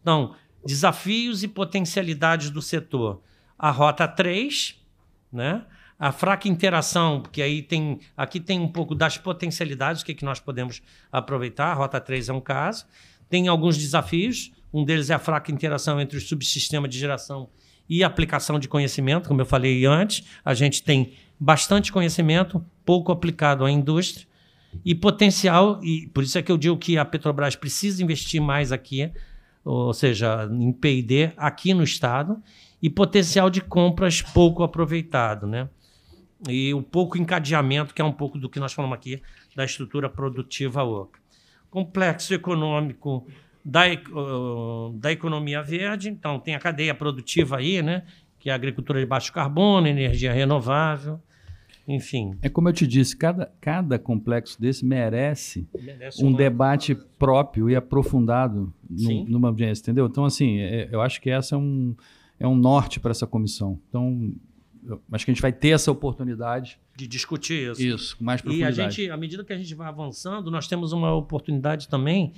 Então, desafios e potencialidades do setor. A rota 3, né? a fraca interação, porque aí tem aqui tem um pouco das potencialidades, o que, é que nós podemos aproveitar. A rota 3 é um caso. Tem alguns desafios, um deles é a fraca interação entre o subsistema de geração e aplicação de conhecimento, como eu falei antes. A gente tem bastante conhecimento, pouco aplicado à indústria e potencial, e por isso é que eu digo que a Petrobras precisa investir mais aqui, ou seja, em P&D aqui no estado e potencial de compras pouco aproveitado, né? E o pouco encadeamento, que é um pouco do que nós falamos aqui da estrutura produtiva oca. Complexo econômico da, uh, da economia verde. Então, tem a cadeia produtiva aí, né? que é a agricultura de baixo carbono, energia renovável, enfim. É como eu te disse, cada, cada complexo desse merece, merece um uma... debate próprio e aprofundado no, numa audiência, entendeu? Então, assim, é, eu acho que essa é um, é um norte para essa comissão. Então, acho que a gente vai ter essa oportunidade de discutir isso. Isso, com mais profundidade. E a gente, à medida que a gente vai avançando, nós temos uma oportunidade também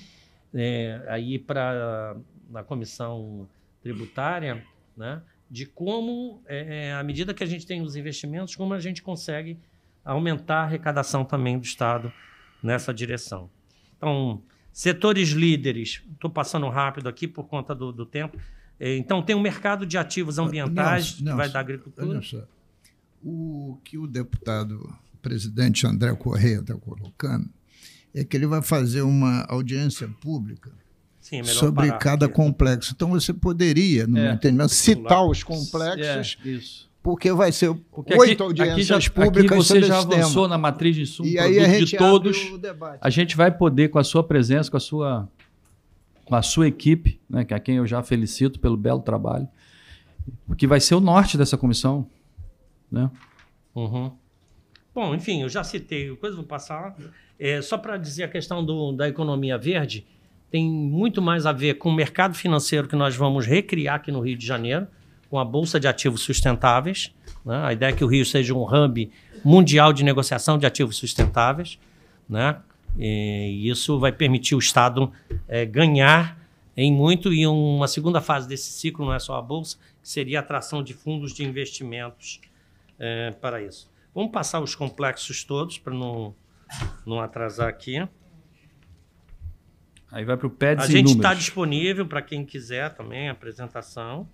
é, aí para na comissão tributária, né, de como, é, é, à medida que a gente tem os investimentos, como a gente consegue aumentar a arrecadação também do Estado nessa direção. Então, setores líderes, estou passando rápido aqui por conta do, do tempo. É, então, tem o um mercado de ativos ah, ambientais, que vai da agricultura. o que o deputado o presidente André Correia está colocando é que ele vai fazer uma audiência pública Sim, é sobre parar, cada né? complexo. Então você poderia, no é, meu entendimento, citar os complexos. É, porque vai ser porque oito aqui, audiências aqui já, públicas. Aqui você já avançou tema. na matriz de sumo e aí a gente de todos. A gente vai poder, com a sua presença, com a sua, com a sua equipe, né, a é quem eu já felicito pelo belo trabalho, que vai ser o norte dessa comissão. Né? Uhum. Bom, enfim, eu já citei coisa, vou passar. É, só para dizer a questão do, da economia verde, tem muito mais a ver com o mercado financeiro que nós vamos recriar aqui no Rio de Janeiro, com a Bolsa de Ativos Sustentáveis. Né? A ideia é que o Rio seja um hub mundial de negociação de ativos sustentáveis. Né? E isso vai permitir o Estado é, ganhar em muito e uma segunda fase desse ciclo, não é só a Bolsa, que seria a atração de fundos de investimentos é, para isso. Vamos passar os complexos todos para não, não atrasar aqui. Aí vai para o PEDS A gente está disponível para quem quiser também a apresentação.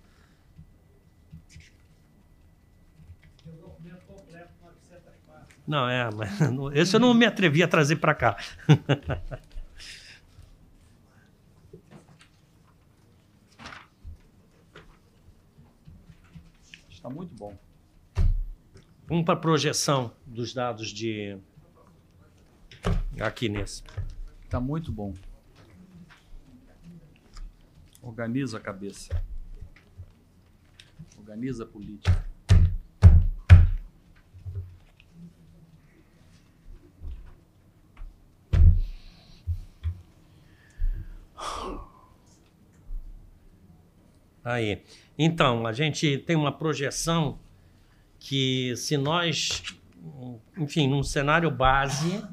Não, é, mas esse eu não me atrevi a trazer para cá. Está muito bom. Vamos para a projeção dos dados de. Aqui nesse. Está muito bom. Organiza a cabeça. Organiza a política. Aí. Então, a gente tem uma projeção que se nós, enfim, num cenário base,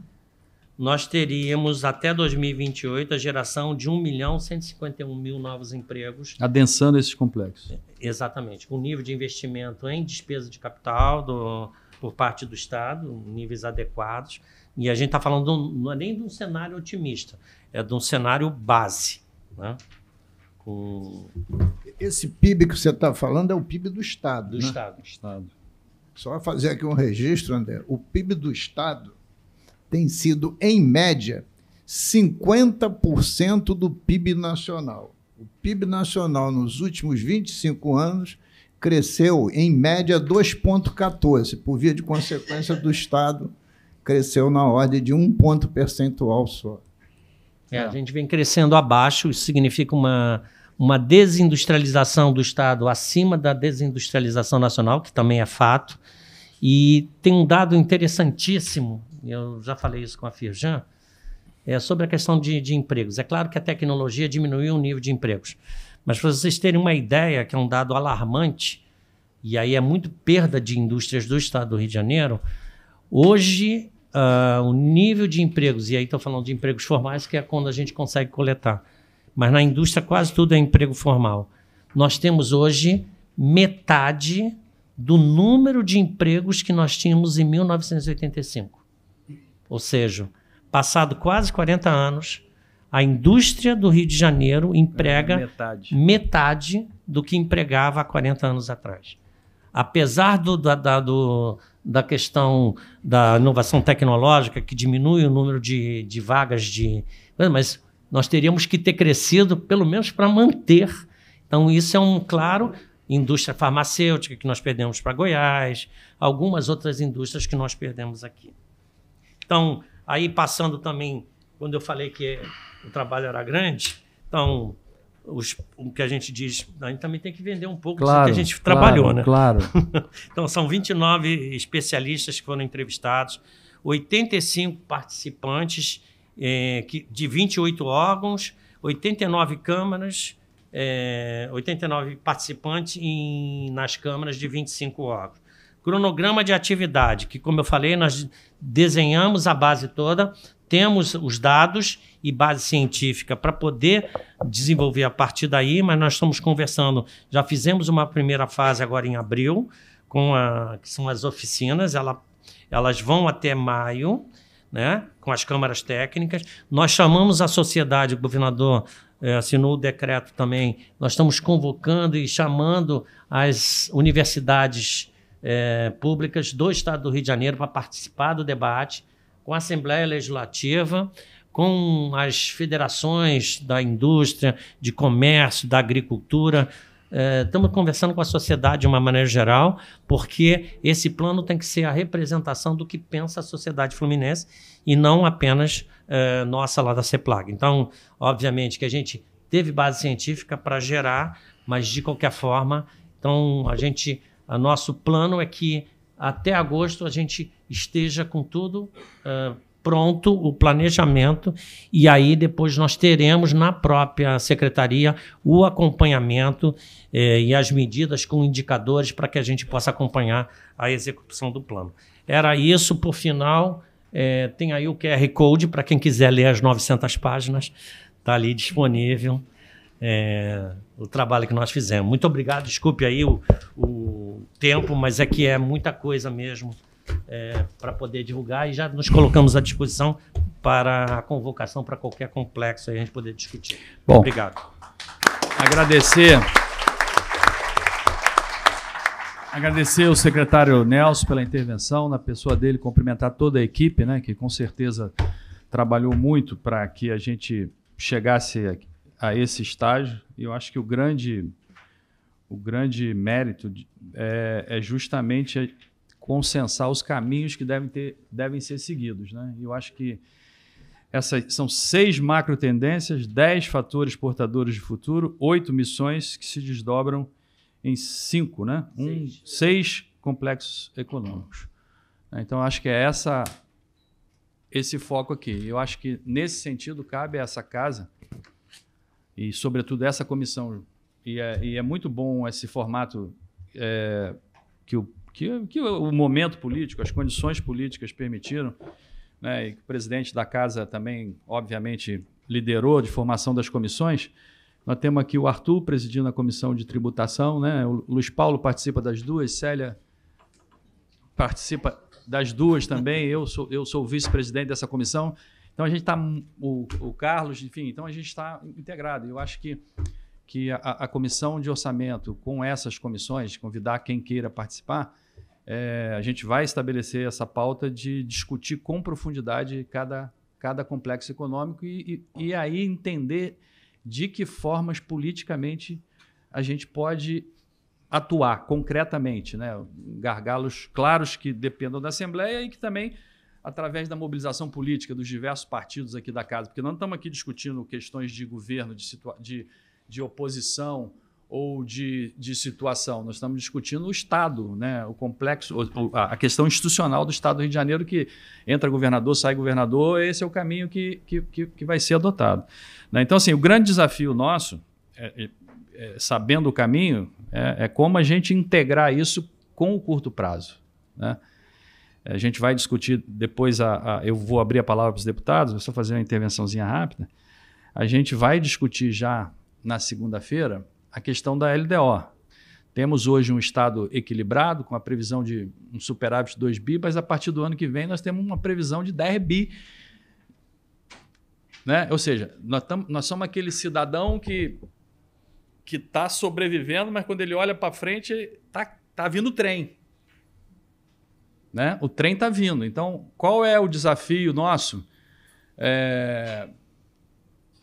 nós teríamos até 2028 a geração de 1 milhão 151 mil novos empregos. Adensando esses complexos. Exatamente. Com nível de investimento em despesa de capital do, por parte do Estado, níveis adequados. E a gente está falando não é nem de um cenário otimista, é de um cenário base. Né? Com... Esse PIB que você está falando é o PIB do Estado. Do né? Estado. Estado. Só fazer aqui um registro, André. O PIB do Estado tem sido, em média, 50% do PIB nacional. O PIB nacional nos últimos 25 anos cresceu, em média, 2,14, por via de consequência do Estado cresceu na ordem de um ponto percentual só. É, A gente vem crescendo abaixo, isso significa uma uma desindustrialização do Estado acima da desindustrialização nacional, que também é fato. E tem um dado interessantíssimo, eu já falei isso com a Firjan, é sobre a questão de, de empregos. É claro que a tecnologia diminuiu o nível de empregos, mas para vocês terem uma ideia, que é um dado alarmante, e aí é muito perda de indústrias do estado do Rio de Janeiro, hoje uh, o nível de empregos, e aí estou falando de empregos formais, que é quando a gente consegue coletar, mas na indústria quase tudo é emprego formal. Nós temos hoje metade do número de empregos que nós tínhamos em 1985. Ou seja, passado quase 40 anos, a indústria do Rio de Janeiro emprega é, metade. metade. do que empregava há 40 anos atrás. Apesar do, da, da, do, da questão da inovação tecnológica, que diminui o número de, de vagas de. Mas nós teríamos que ter crescido, pelo menos, para manter. Então, isso é um claro. Indústria farmacêutica que nós perdemos para Goiás, algumas outras indústrias que nós perdemos aqui. Então, aí passando também, quando eu falei que o trabalho era grande, então os, o que a gente diz, a gente também tem que vender um pouco claro, do que a gente claro, trabalhou, né? Claro. então, são 29 especialistas que foram entrevistados, 85 participantes é, que, de 28 órgãos, 89 câmaras, é, 89 participantes em, nas câmaras de 25 órgãos. Cronograma de atividade, que, como eu falei, nós desenhamos a base toda, temos os dados e base científica para poder desenvolver a partir daí, mas nós estamos conversando, já fizemos uma primeira fase agora em abril, com a, que são as oficinas, ela, elas vão até maio, né, com as câmaras técnicas. Nós chamamos a sociedade, o governador eh, assinou o decreto também, nós estamos convocando e chamando as universidades eh, públicas do estado do Rio de Janeiro para participar do debate com a Assembleia Legislativa, com as federações da indústria, de comércio, da agricultura, estamos eh, conversando com a sociedade de uma maneira geral, porque esse plano tem que ser a representação do que pensa a sociedade fluminense e não apenas eh, nossa lá da CEPLAG. Então, obviamente que a gente teve base científica para gerar, mas de qualquer forma, então a gente, a nosso plano é que até agosto a gente esteja com tudo eh, pronto o planejamento e aí depois nós teremos na própria secretaria o acompanhamento eh, e as medidas com indicadores para que a gente possa acompanhar a execução do plano. Era isso, por final, eh, tem aí o QR Code para quem quiser ler as 900 páginas, está ali disponível. Eh, o trabalho que nós fizemos. Muito obrigado, desculpe aí o, o tempo, mas é que é muita coisa mesmo é, para poder divulgar e já nos colocamos à disposição para a convocação para qualquer complexo aí a gente poder discutir. Bom, obrigado. Agradecer. Agradecer ao secretário Nelson pela intervenção, na pessoa dele, cumprimentar toda a equipe, né, que com certeza trabalhou muito para que a gente chegasse a, a esse estágio. E eu acho que o grande, o grande mérito é, é justamente consensar os caminhos que devem, ter, devem ser seguidos. Né? Eu acho que essas são seis macro tendências, dez fatores portadores de futuro, oito missões que se desdobram em cinco, né? Um, seis. seis complexos econômicos. Então, acho que é essa esse foco aqui. Eu acho que nesse sentido cabe a essa casa e, sobretudo, essa comissão. E é, e é muito bom esse formato é, que o que, que o momento político, as condições políticas permitiram, né, e o presidente da casa também, obviamente, liderou de formação das comissões. Nós temos aqui o Arthur presidindo a comissão de tributação, né? o Luiz Paulo participa das duas, Célia participa das duas também, eu sou, eu sou vice-presidente dessa comissão. Então a gente está, o, o, Carlos, enfim, então a gente está integrado. Eu acho que, que a, a comissão de orçamento, com essas comissões, convidar quem queira participar, é, a gente vai estabelecer essa pauta de discutir com profundidade cada, cada complexo econômico e, e, e aí entender de que formas politicamente a gente pode atuar concretamente, né? gargalos claros que dependam da Assembleia e que também, através da mobilização política dos diversos partidos aqui da casa, porque não estamos aqui discutindo questões de governo, de, de, de oposição, ou de, de situação. Nós estamos discutindo o Estado, né? o complexo, a questão institucional do Estado do Rio de Janeiro, que entra governador, sai governador, esse é o caminho que, que, que, vai ser adotado. Né? Então, assim, o grande desafio nosso, é, é, é, sabendo o caminho, é, é, como a gente integrar isso com o curto prazo. Né? A gente vai discutir depois, a, a, eu vou abrir a palavra para os deputados, vou só fazer uma intervençãozinha rápida. A gente vai discutir já na segunda-feira a questão da LDO. Temos hoje um estado equilibrado, com a previsão de um superávit de 2 bi, mas a partir do ano que vem nós temos uma previsão de 10 bi. Né? Ou seja, nós, tam, nós somos aquele cidadão que que está sobrevivendo, mas quando ele olha para frente, está tá vindo o trem. Né? O trem está vindo. Então, qual é o desafio nosso é,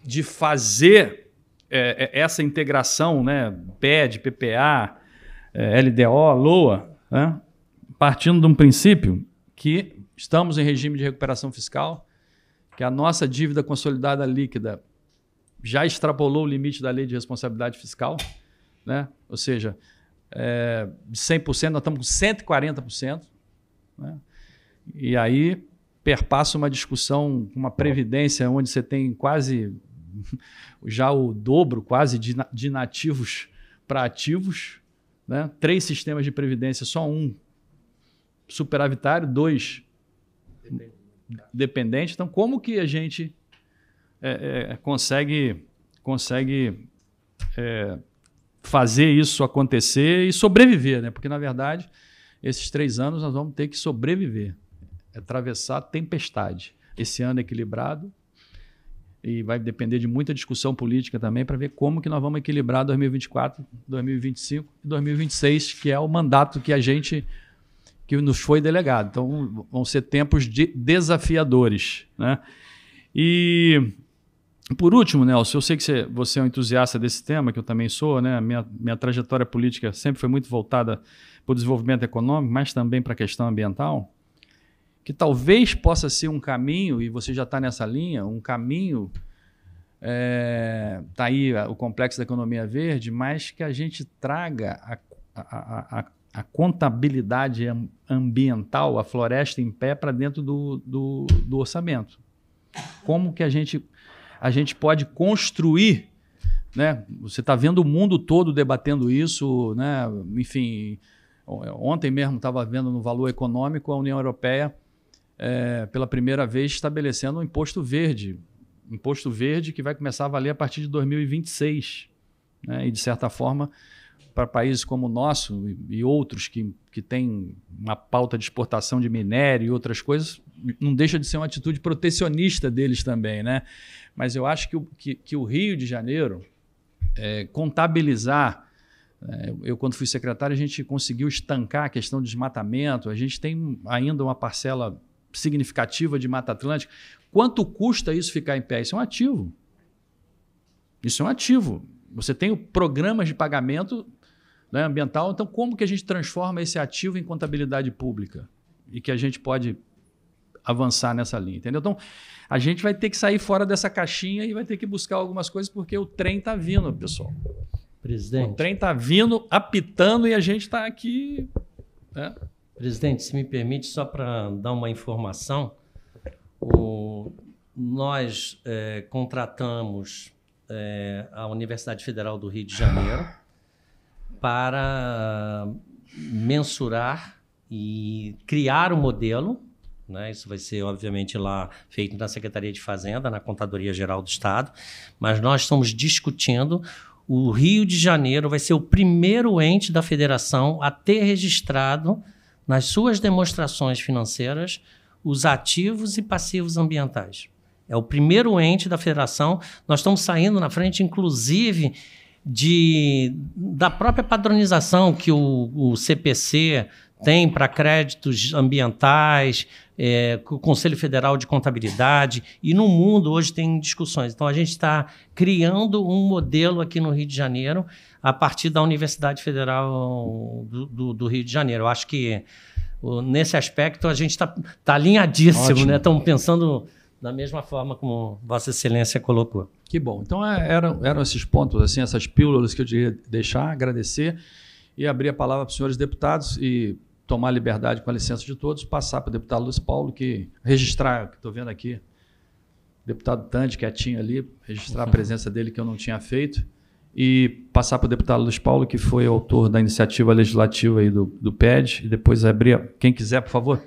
de fazer é, é, essa integração, né, PED, PPA, é, LDO, LOA, né, partindo de um princípio que estamos em regime de recuperação fiscal, que a nossa dívida consolidada líquida já extrapolou o limite da lei de responsabilidade fiscal, né? ou seja, é, de 100%, nós estamos com 140%. Né? E aí perpassa uma discussão, uma previdência onde você tem quase já o dobro quase de, de nativos para ativos, né? três sistemas de previdência, só um superavitário, dois dependente. dependente. Então, como que a gente é, é, consegue, consegue é, fazer isso acontecer e sobreviver? Né? Porque, na verdade, esses três anos nós vamos ter que sobreviver, atravessar tempestade. Esse ano é equilibrado, e vai depender de muita discussão política também para ver como que nós vamos equilibrar 2024, 2025 e 2026, que é o mandato que a gente que nos foi delegado. Então vão ser tempos de desafiadores, né? E por último, Nelson, eu sei que você, você é um entusiasta desse tema, que eu também sou, né? Minha, minha trajetória política sempre foi muito voltada para o desenvolvimento econômico, mas também para a questão ambiental que talvez possa ser um caminho, e você já está nessa linha, um caminho, está é, tá aí o complexo da economia verde, mas que a gente traga a, a, a, a contabilidade ambiental, a floresta em pé, para dentro do, do, do orçamento. Como que a gente, a gente pode construir né? Você está vendo o mundo todo debatendo isso, né? Enfim, é, ontem mesmo estava vendo no valor econômico a União Europeia é, pela primeira vez, estabelecendo um imposto verde. Imposto verde que vai começar a valer a partir de 2026. Né? E, de certa forma, para países como o nosso e, e outros que, que têm uma pauta de exportação de minério e outras coisas, não deixa de ser uma atitude protecionista deles também. Né? Mas eu acho que o, que, que o Rio de Janeiro é, contabilizar. É, eu, quando fui secretário, a gente conseguiu estancar a questão do desmatamento. A gente tem ainda uma parcela significativa de Mata Atlântica. Quanto custa isso ficar em pé? Isso é um ativo. Isso é um ativo. Você tem programas de pagamento né, ambiental, então como que a gente transforma esse ativo em contabilidade pública? E que a gente pode avançar nessa linha, entendeu? Então, a gente vai ter que sair fora dessa caixinha e vai ter que buscar algumas coisas, porque o trem está vindo, pessoal. Presidente. O trem está vindo, apitando, e a gente está aqui. Né? Presidente, se me permite, só para dar uma informação, o, nós é, contratamos é, a Universidade Federal do Rio de Janeiro para mensurar e criar o um modelo. Né? Isso vai ser, obviamente, lá feito na Secretaria de Fazenda, na Contadoria Geral do Estado, mas nós estamos discutindo o Rio de Janeiro vai ser o primeiro ente da federação a ter registrado nas suas demonstrações financeiras os ativos e passivos ambientais. É o primeiro ente da federação. Nós estamos saindo na frente, inclusive, de, da própria padronização que o, o CPC tem para créditos ambientais, é, o Conselho Federal de Contabilidade, e no mundo hoje tem discussões. Então, a gente está criando um modelo aqui no Rio de Janeiro a partir da Universidade Federal do, do, do Rio de Janeiro. Eu acho que nesse aspecto a gente está tá alinhadíssimo, né? Estamos pensando da mesma forma como Vossa Excelência colocou. Que bom. Então é, eram, eram esses pontos, assim, essas pílulas que eu queria deixar, agradecer e abrir a palavra para os senhores deputados e tomar liberdade com a licença de todos, passar para o deputado Luiz Paulo, que registrar, que estou vendo aqui, deputado Tante, quietinho ali, registrar a presença dele que eu não tinha feito e passar para o deputado Luiz Paulo, que foi autor da iniciativa legislativa aí do, do PED, e depois abrir. Quem quiser, por favor.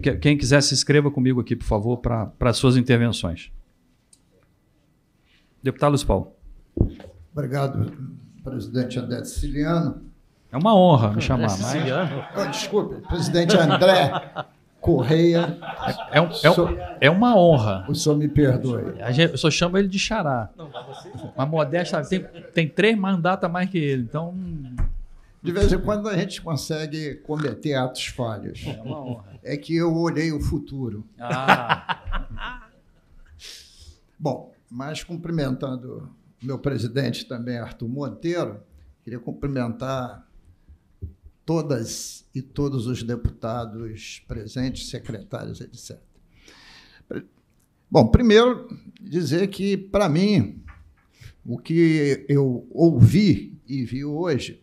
Quem, quem quiser, se inscreva comigo aqui, por favor, para suas intervenções. Deputado Luiz Paulo. Obrigado, presidente André Siciliano. É uma honra me chamar. Mas... Oh, desculpe, presidente André. Correia. É, é, um, é uma honra. O senhor me perdoe. Eu só chamo ele de xará. Não, mas você... Mas modesta, tem, tem três mandatos a mais que ele, então... Hum. De vez em quando a gente consegue cometer atos falhos. É uma honra. É que eu olhei o futuro. Ah. Bom, mas cumprimentando meu presidente também, Arthur Monteiro, queria cumprimentar todas e todos os deputados presentes, secretários, etc. Bom, primeiro dizer que, para mim, o que eu ouvi e vi hoje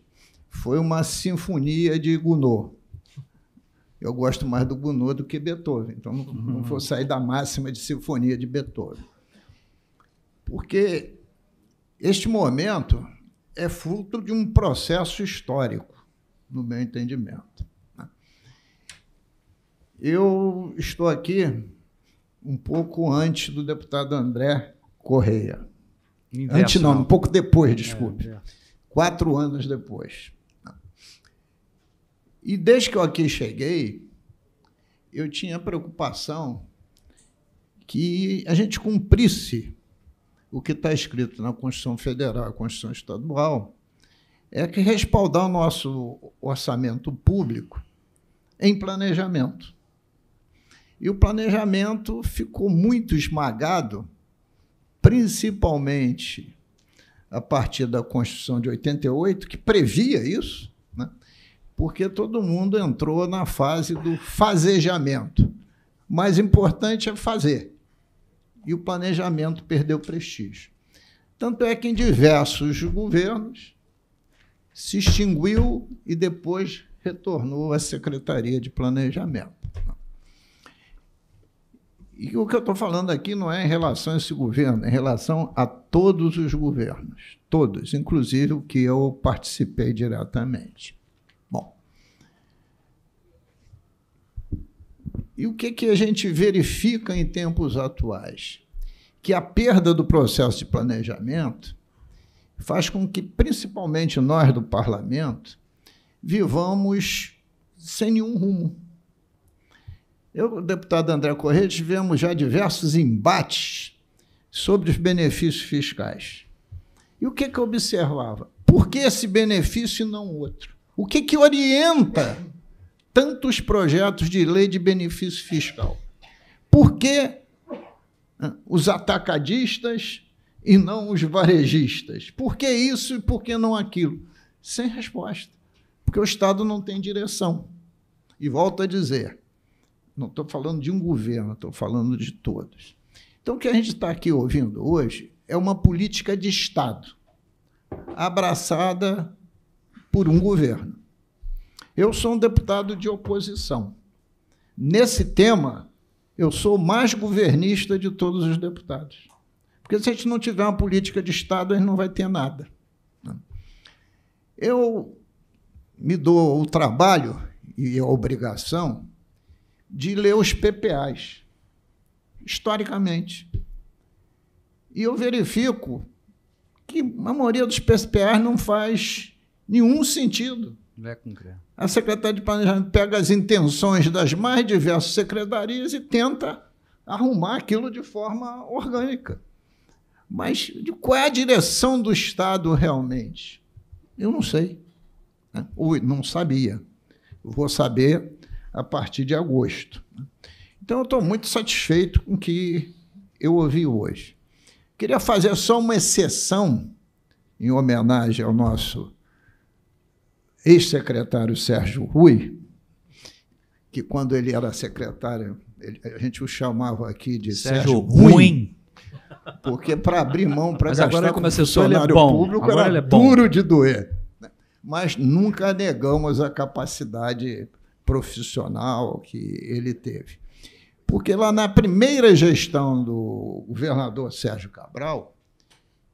foi uma sinfonia de Gounod. Eu gosto mais do Gounod do que Beethoven, então não, não vou uhum. sair da máxima de sinfonia de Beethoven. Porque este momento é fruto de um processo histórico no meu entendimento. Né? Eu estou aqui um pouco antes do deputado André Correia. Inverso, antes não, um pouco depois, é, desculpe. É, Quatro anos depois. E desde que eu aqui cheguei, eu tinha preocupação que a gente cumprisse o que está escrito na Constituição Federal, a Constituição Estadual é que respaldar o nosso orçamento público em planejamento. E o planejamento ficou muito esmagado, principalmente a partir da Constituição de 88, que previa isso, né? porque todo mundo entrou na fase do fazejamento. O mais importante é fazer. E o planejamento perdeu prestígio. Tanto é que em diversos governos se extinguiu e depois retornou à Secretaria de Planejamento. E o que eu estou falando aqui não é em relação a esse governo, é em relação a todos os governos, todos, inclusive o que eu participei diretamente. Bom, e o que, que a gente verifica em tempos atuais? Que a perda do processo de planejamento faz com que, principalmente nós do parlamento, vivamos sem nenhum rumo. Eu, deputado André Corrêa, tivemos já diversos embates sobre os benefícios fiscais. E o que, que eu observava? Por que esse benefício e não outro? O que, que orienta tantos projetos de lei de benefício fiscal? Por que os atacadistas e não os varejistas? Por que isso e por que não aquilo? Sem resposta, porque o Estado não tem direção. E volto a dizer, não estou falando de um governo, estou falando de todos. Então, o que a gente está aqui ouvindo hoje é uma política de Estado abraçada por um governo. Eu sou um deputado de oposição. Nesse tema, eu sou o mais governista de todos os deputados. Porque se a gente não tiver uma política de Estado, a gente não vai ter nada. Eu me dou o trabalho e a obrigação de ler os PPAs, historicamente. E eu verifico que a maioria dos PPAs não faz nenhum sentido. Não é concreto. A Secretaria de Planejamento pega as intenções das mais diversas secretarias e tenta arrumar aquilo de forma orgânica. Mas de qual é a direção do Estado realmente? Eu não sei. Né? Ou não sabia. vou saber a partir de agosto. Né? Então, eu estou muito satisfeito com o que eu ouvi hoje. Queria fazer só uma exceção em homenagem ao nosso ex-secretário Sérgio Rui, que quando ele era secretário, ele, a gente o chamava aqui de Sérgio, Sérgio Rui. Porque para abrir mão para gastar agora com é funcionário é público agora era é duro de doer. Né? Mas nunca negamos a capacidade profissional que ele teve. Porque lá na primeira gestão do governador Sérgio Cabral,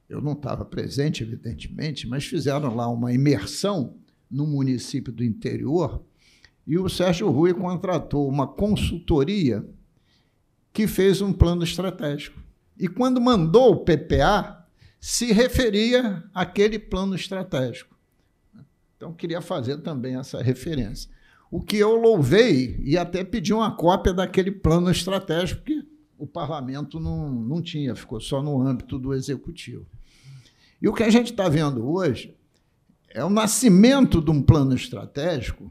eu não estava presente, evidentemente, mas fizeram lá uma imersão no município do interior e o Sérgio Rui contratou uma consultoria que fez um plano estratégico. E quando mandou o PPA, se referia àquele plano estratégico. Então, queria fazer também essa referência. O que eu louvei e até pedi uma cópia daquele plano estratégico, que o parlamento não, não tinha, ficou só no âmbito do executivo. E o que a gente está vendo hoje é o nascimento de um plano estratégico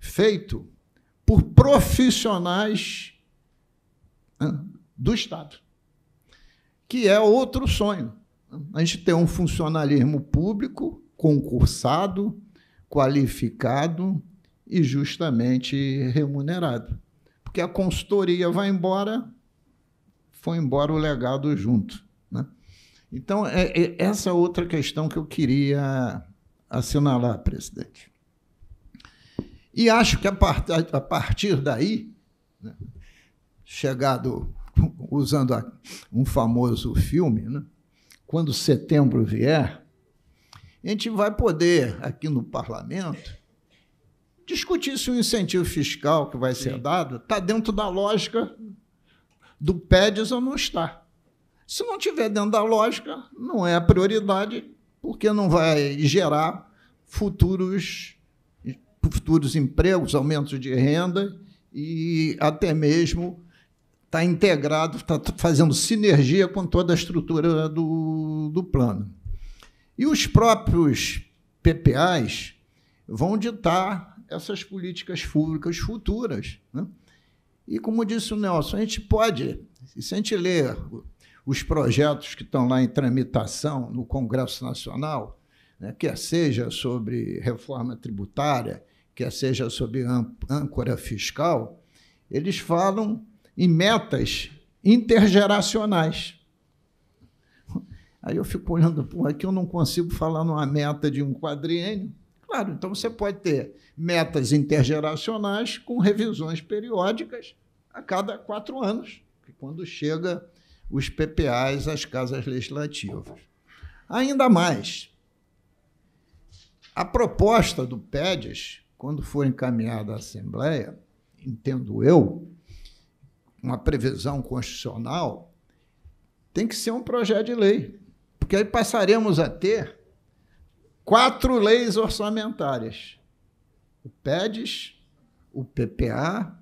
feito por profissionais do Estado que é outro sonho. A gente tem um funcionalismo público concursado, qualificado e justamente remunerado. Porque a consultoria vai embora, foi embora o legado junto. Né? Então, é, é essa é outra questão que eu queria assinalar, presidente. E acho que a partir, a partir daí, né, chegado usando um famoso filme, né? quando setembro vier, a gente vai poder, aqui no parlamento, discutir se o incentivo fiscal que vai ser dado está dentro da lógica do PEDES ou não está. Se não tiver dentro da lógica, não é a prioridade, porque não vai gerar futuros, futuros empregos, aumentos de renda e até mesmo está integrado, está fazendo sinergia com toda a estrutura do, do plano. E os próprios PPAs vão ditar essas políticas públicas futuras. Né? E, como disse o Nelson, a gente pode, se a gente ler os projetos que estão lá em tramitação no Congresso Nacional, né, quer seja sobre reforma tributária, quer seja sobre âncora fiscal, eles falam e metas intergeracionais. Aí eu fico olhando, pô, aqui é eu não consigo falar numa meta de um quadriênio. Claro, então você pode ter metas intergeracionais com revisões periódicas a cada quatro anos, quando chega os PPAs às casas legislativas. Ainda mais, a proposta do PEDES, quando for encaminhada à Assembleia, entendo eu, uma previsão constitucional, tem que ser um projeto de lei. Porque aí passaremos a ter quatro leis orçamentárias: o PEDES, o PPA,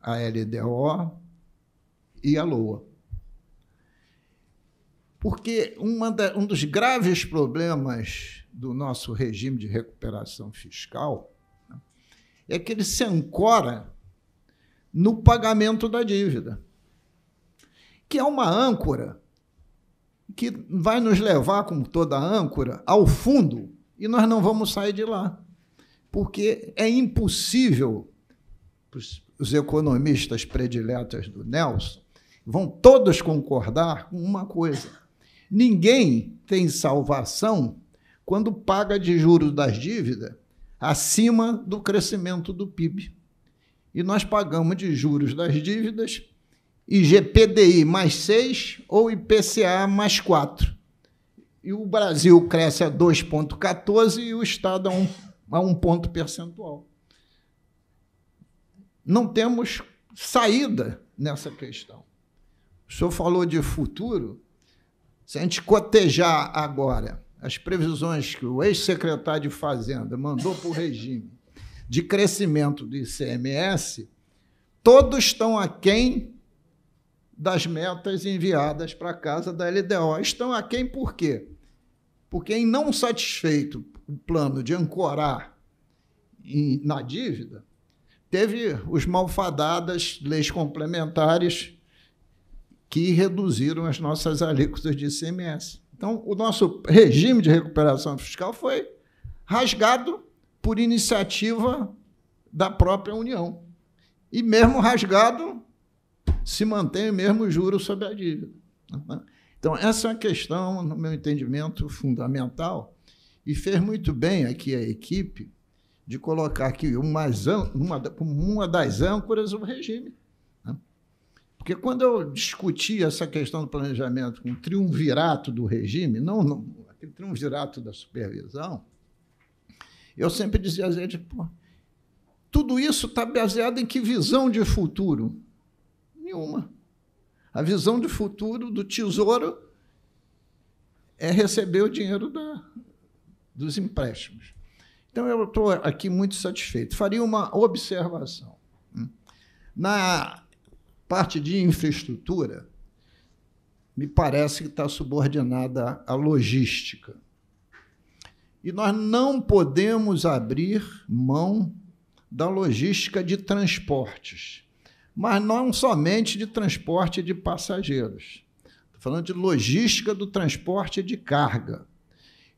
a LDO e a LOA. Porque da, um dos graves problemas do nosso regime de recuperação fiscal né, é que ele se ancora no pagamento da dívida, que é uma âncora que vai nos levar, como toda âncora, ao fundo e nós não vamos sair de lá, porque é impossível. Os economistas prediletos do Nelson vão todos concordar com uma coisa: ninguém tem salvação quando paga de juros das dívidas acima do crescimento do PIB e nós pagamos de juros das dívidas IGPDI mais 6 ou IPCA mais 4. E o Brasil cresce a 2,14 e o Estado a 1 um, a um ponto percentual. Não temos saída nessa questão. O senhor falou de futuro. Se a gente cotejar agora as previsões que o ex-secretário de Fazenda mandou para o regime de crescimento do ICMS, todos estão aquém das metas enviadas para a casa da LDO. Estão aquém por quê? Porque, em não satisfeito o plano de ancorar em, na dívida, teve os malfadadas leis complementares que reduziram as nossas alíquotas de ICMS. Então, o nosso regime de recuperação fiscal foi rasgado por iniciativa da própria União. E mesmo rasgado, se mantém o mesmo juro sobre a dívida. Né? Então, essa é uma questão, no meu entendimento, fundamental, e fez muito bem aqui a equipe de colocar aqui uma, uma, uma das âncoras o regime. Né? Porque quando eu discuti essa questão do planejamento com o triunvirato do regime, não, não aquele triunvirato da supervisão, eu sempre dizia a vezes, pô, tudo isso está baseado em que visão de futuro? Nenhuma. A visão de futuro do tesouro é receber o dinheiro da, dos empréstimos. Então, eu estou aqui muito satisfeito. Faria uma observação. Na parte de infraestrutura, me parece que está subordinada à logística. E nós não podemos abrir mão da logística de transportes, mas não somente de transporte de passageiros. Estou falando de logística do transporte de carga,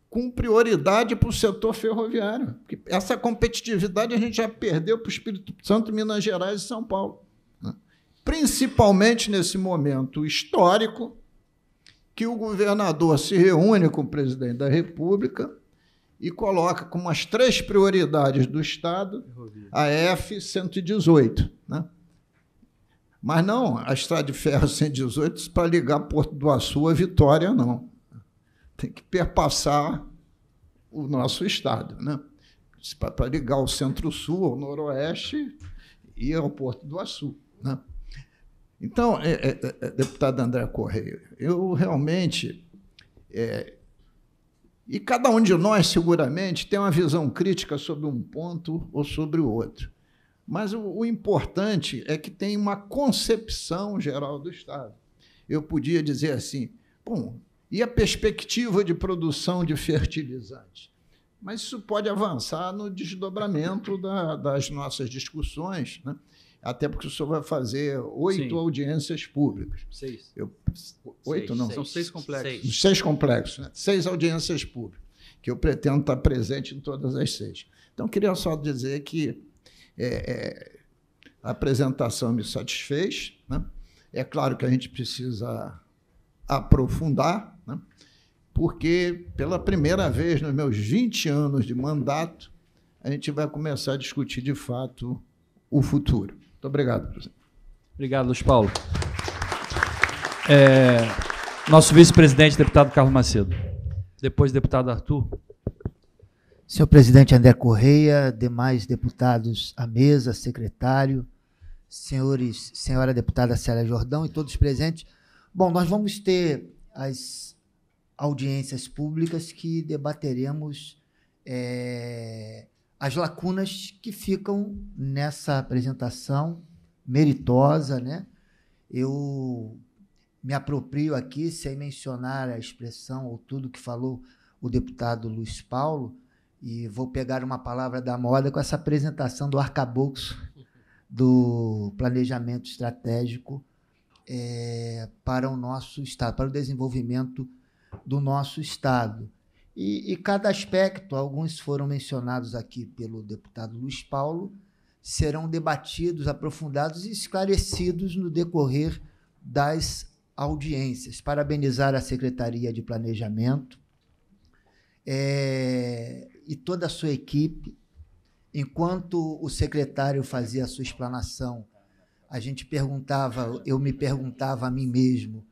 com prioridade para o setor ferroviário. Porque essa competitividade a gente já perdeu para o Espírito Santo, Minas Gerais e São Paulo. Né? Principalmente nesse momento histórico que o governador se reúne com o presidente da República e coloca como as três prioridades do Estado a F-118. Né? Mas não a Estrada de Ferro 118 para ligar Porto do Açu a Vitória, não. Tem que perpassar o nosso Estado. Né? Para ligar o Centro-Sul ao Noroeste e ao Porto do Açu. Né? Então, é, é, é, é deputado André Correia, eu realmente é, e cada um de nós, seguramente, tem uma visão crítica sobre um ponto ou sobre o outro. Mas o, o importante é que tem uma concepção geral do Estado. Eu podia dizer assim: bom, e a perspectiva de produção de fertilizantes? Mas isso pode avançar no desdobramento da, das nossas discussões. Né? até porque o senhor vai fazer oito Sim. audiências públicas. Seis. Eu, oito seis, não? São seis complexos. Seis, seis complexos, né? Seis audiências públicas, que eu pretendo estar presente em todas as seis. Então, queria só dizer que é, é, a apresentação me satisfez. Né? É claro que a gente precisa aprofundar, né? porque pela primeira vez nos meus 20 anos de mandato, a gente vai começar a discutir de fato o futuro. Muito obrigado, presidente. Obrigado, Luiz Paulo. É, nosso vice-presidente, deputado Carlos Macedo. Depois, deputado Arthur. Senhor presidente André Correia, demais deputados à mesa, secretário, senhores, senhora deputada Célia Jordão e todos presentes. Bom, nós vamos ter as audiências públicas que debateremos é, as lacunas que ficam nessa apresentação meritosa, né? Eu me aproprio aqui, sem mencionar a expressão ou tudo que falou o deputado Luiz Paulo, e vou pegar uma palavra da moda com essa apresentação do arcabouço do planejamento estratégico é, para o nosso Estado, para o desenvolvimento do nosso Estado. E, e, cada aspecto, alguns foram mencionados aqui pelo deputado Luiz Paulo, serão debatidos, aprofundados e esclarecidos no decorrer das audiências. Parabenizar a Secretaria de Planejamento é, e toda a sua equipe. Enquanto o secretário fazia a sua explanação, a gente perguntava, eu me perguntava a mim mesmo,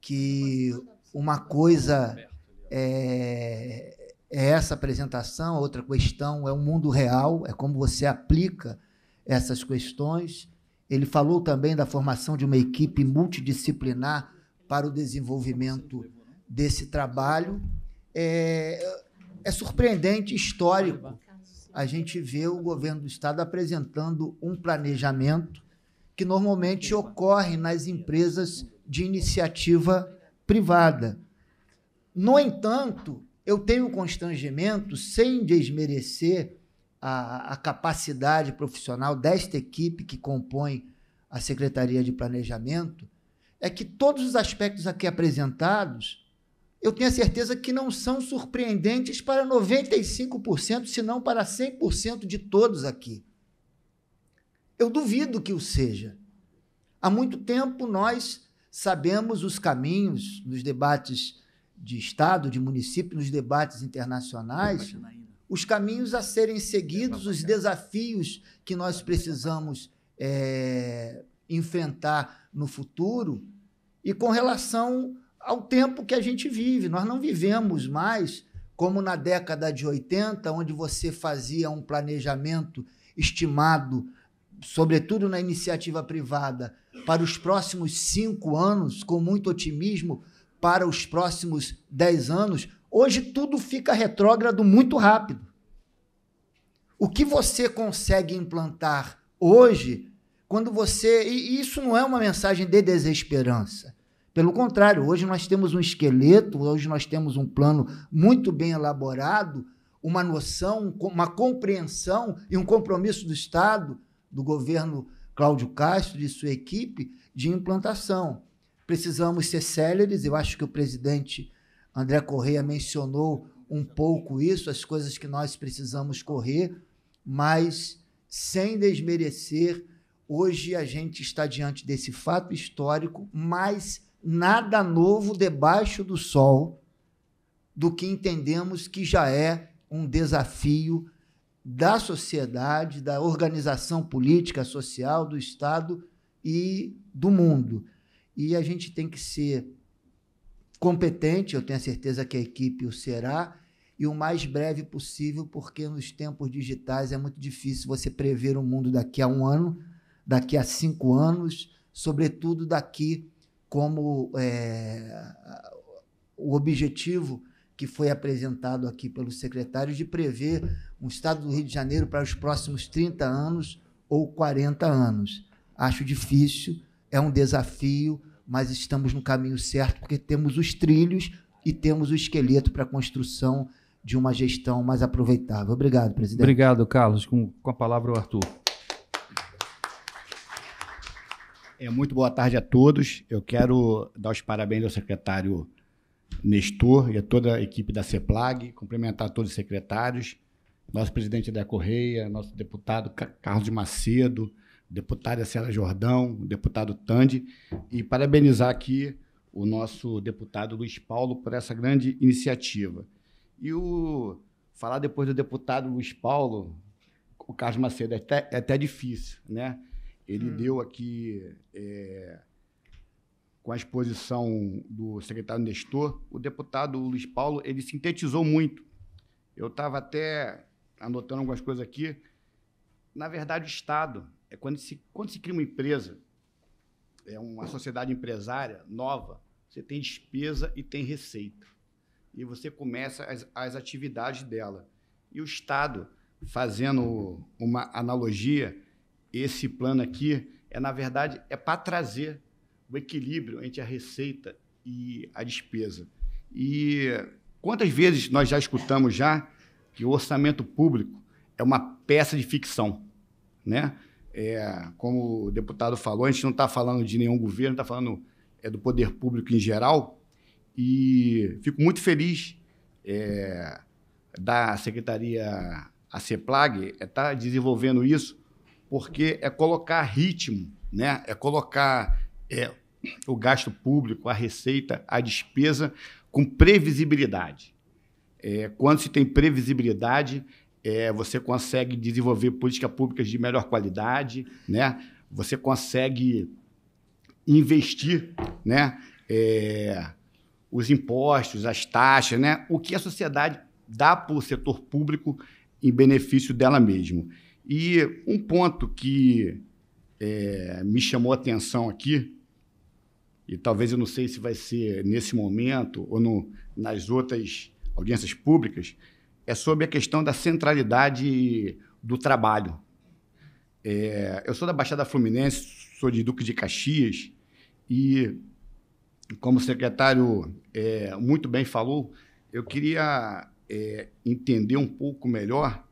que uma coisa é, é essa apresentação. outra questão é o mundo real, é como você aplica essas questões. Ele falou também da formação de uma equipe multidisciplinar para o desenvolvimento desse trabalho. É, é surpreendente, histórico, a gente vê o governo do Estado apresentando um planejamento que normalmente ocorre nas empresas de iniciativa privada. No entanto, eu tenho constrangimento, sem desmerecer a, a capacidade profissional desta equipe que compõe a Secretaria de Planejamento, é que todos os aspectos aqui apresentados, eu tenho a certeza que não são surpreendentes para 95%, se não para 100% de todos aqui. Eu duvido que o seja. Há muito tempo nós sabemos os caminhos nos debates de Estado, de município, nos debates internacionais, né? os caminhos a serem é, seguidos, os desafios que nós precisamos é, enfrentar no futuro e com relação ao tempo que a gente vive. Nós não vivemos mais como na década de 80, onde você fazia um planejamento estimado, sobretudo na iniciativa privada, para os próximos cinco anos, com muito otimismo, para os próximos 10 anos, hoje tudo fica retrógrado muito rápido. O que você consegue implantar hoje, quando você. E isso não é uma mensagem de desesperança. Pelo contrário, hoje nós temos um esqueleto, hoje nós temos um plano muito bem elaborado, uma noção, uma compreensão e um compromisso do Estado, do governo Cláudio Castro e sua equipe de implantação precisamos ser céleres. Eu acho que o presidente André Correia mencionou um pouco isso, as coisas que nós precisamos correr, mas sem desmerecer, hoje a gente está diante desse fato histórico, mas nada novo debaixo do sol do que entendemos que já é um desafio da sociedade, da organização política, social, do Estado e do mundo e a gente tem que ser competente, eu tenho a certeza que a equipe o será, e o mais breve possível, porque nos tempos digitais é muito difícil você prever o mundo daqui a um ano, daqui a cinco anos, sobretudo daqui como é, o objetivo que foi apresentado aqui pelo secretário de prever um estado do Rio de Janeiro para os próximos 30 anos ou 40 anos. Acho difícil, é um desafio, mas estamos no caminho certo porque temos os trilhos e temos o esqueleto para a construção de uma gestão mais aproveitável. Obrigado, presidente. Obrigado, Carlos. Com, com a palavra o Arthur. É, muito boa tarde a todos. Eu quero dar os parabéns ao secretário Nestor e a toda a equipe da CEPLAG, cumprimentar todos os secretários, nosso presidente da Correia, nosso deputado Carlos de Macedo, deputada Sela Jordão, deputado Tande, e parabenizar aqui o nosso deputado Luiz Paulo por essa grande iniciativa. E o falar depois do deputado Luiz Paulo, o Carlos Macedo, é até, é até difícil, né? Ele hum. deu aqui, é, com a exposição do secretário Nestor, o deputado Luiz Paulo, ele sintetizou muito. Eu estava até anotando algumas coisas aqui. Na verdade, o Estado, é quando se, quando se cria uma empresa, é uma sociedade empresária nova, você tem despesa e tem receita. E você começa as, as atividades dela. E o Estado, fazendo uma analogia, esse plano aqui é, na verdade, é para trazer o equilíbrio entre a receita e a despesa. E quantas vezes nós já escutamos já que o orçamento público é uma peça de ficção, né? É, como o deputado falou, a gente não está falando de nenhum governo, está falando é, do poder público em geral. E fico muito feliz é, da Secretaria a CEPLAG está é, desenvolvendo isso porque é colocar ritmo, né? é colocar é, o gasto público, a receita, a despesa com previsibilidade. É, quando se tem previsibilidade, é, você consegue desenvolver políticas públicas de melhor qualidade, né? Você consegue investir, né? É, os impostos, as taxas, né? O que a sociedade dá para o setor público em benefício dela mesma. E um ponto que é, me chamou a atenção aqui, e talvez eu não sei se vai ser nesse momento ou no, nas outras audiências públicas, é sobre a questão da centralidade do trabalho. É, eu sou da Baixada Fluminense, sou de Duque de Caxias, e como o secretário é, muito bem falou, eu queria é, entender um pouco melhor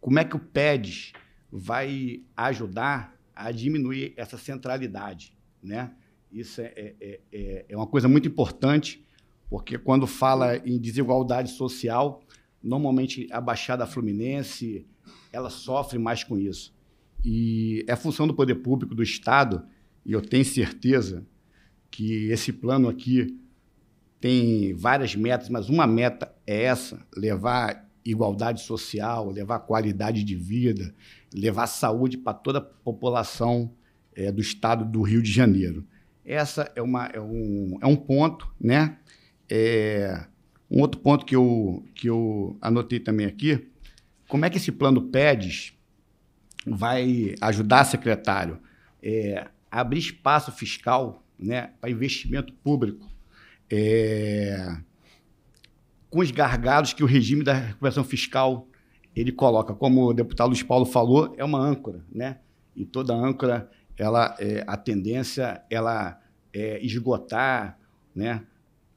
como é que o PEDS vai ajudar a diminuir essa centralidade. Né? Isso é é, é, é, é uma coisa muito importante, porque quando fala em desigualdade social, normalmente a Baixada Fluminense, ela sofre mais com isso. E é função do poder público, do Estado, e eu tenho certeza que esse plano aqui tem várias metas, mas uma meta é essa: levar igualdade social, levar qualidade de vida, levar saúde para toda a população é, do estado do Rio de Janeiro. Essa é, uma, é, um, é um ponto, né? É, um outro ponto que eu, que eu anotei também aqui, como é que esse plano PEDES vai ajudar, secretário, é, a abrir espaço fiscal né, para investimento público, é, com os gargalos que o regime da recuperação fiscal ele coloca. Como o deputado Luiz Paulo falou, é uma âncora. Né? E toda âncora, ela, é, a tendência ela é esgotar né,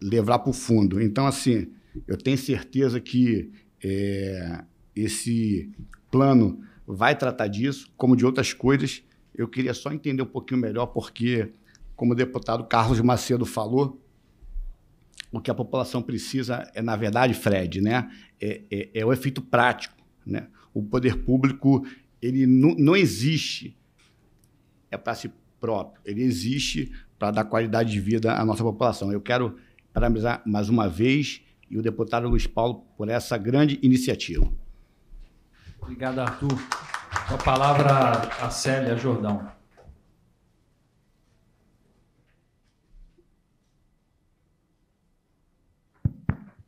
levar para o fundo. Então, assim, eu tenho certeza que é, esse plano vai tratar disso, como de outras coisas. Eu queria só entender um pouquinho melhor, porque, como o deputado Carlos Macedo falou, o que a população precisa é, na verdade, Fred, né? é, é, é o efeito prático. Né? O poder público ele não, existe é para si próprio, ele existe para dar qualidade de vida à nossa população. Eu quero Parabenizar mais uma vez e o deputado Luiz Paulo por essa grande iniciativa. Obrigado, Arthur. Com a palavra a Célia Jordão.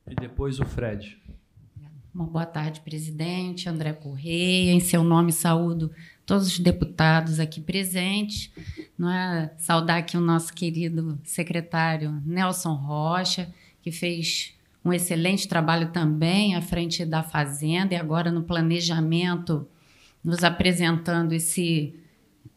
E depois o Fred. Uma boa tarde, presidente André Correia. Em seu nome, saúdo todos os deputados aqui presentes, não é? saudar aqui o nosso querido secretário Nelson Rocha, que fez um excelente trabalho também à frente da Fazenda e agora no planejamento, nos apresentando esse,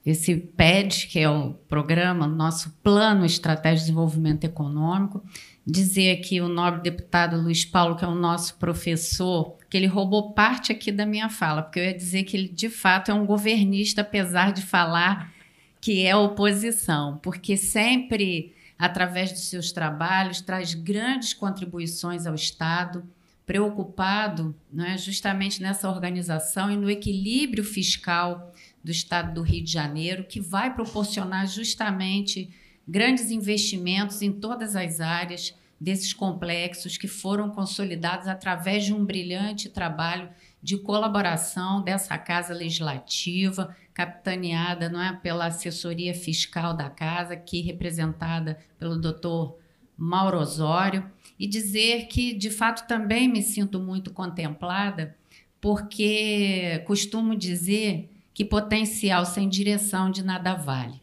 esse PED, que é o programa, nosso Plano Estratégico de Desenvolvimento Econômico. Dizer aqui o nobre deputado Luiz Paulo, que é o nosso professor que ele roubou parte aqui da minha fala, porque eu ia dizer que ele de fato é um governista, apesar de falar que é oposição, porque sempre através dos seus trabalhos traz grandes contribuições ao Estado, preocupado, né, justamente nessa organização e no equilíbrio fiscal do Estado do Rio de Janeiro, que vai proporcionar justamente grandes investimentos em todas as áreas desses complexos que foram consolidados através de um brilhante trabalho de colaboração dessa casa legislativa, capitaneada não é, pela assessoria fiscal da casa, que representada pelo doutor Mauro Osório, e dizer que, de fato, também me sinto muito contemplada, porque costumo dizer que potencial sem direção de nada vale.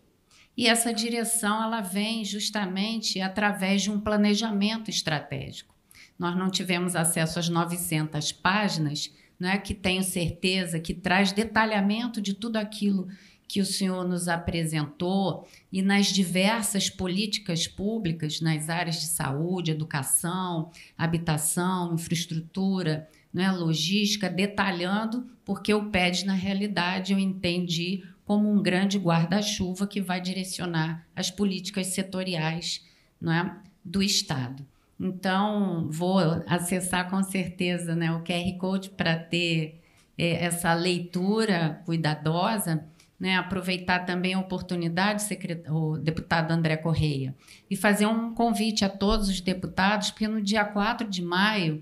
E essa direção ela vem justamente através de um planejamento estratégico. Nós não tivemos acesso às 900 páginas, não é que tenho certeza que traz detalhamento de tudo aquilo que o senhor nos apresentou e nas diversas políticas públicas nas áreas de saúde, educação, habitação, infraestrutura, é, logística, detalhando, porque o PED, na realidade, eu entendi como um grande guarda-chuva que vai direcionar as políticas setoriais é, do Estado. Então, vou acessar com certeza né, o QR Code para ter é, essa leitura cuidadosa. Né, aproveitar também a oportunidade, o deputado André Correia, e fazer um convite a todos os deputados, porque no dia 4 de maio,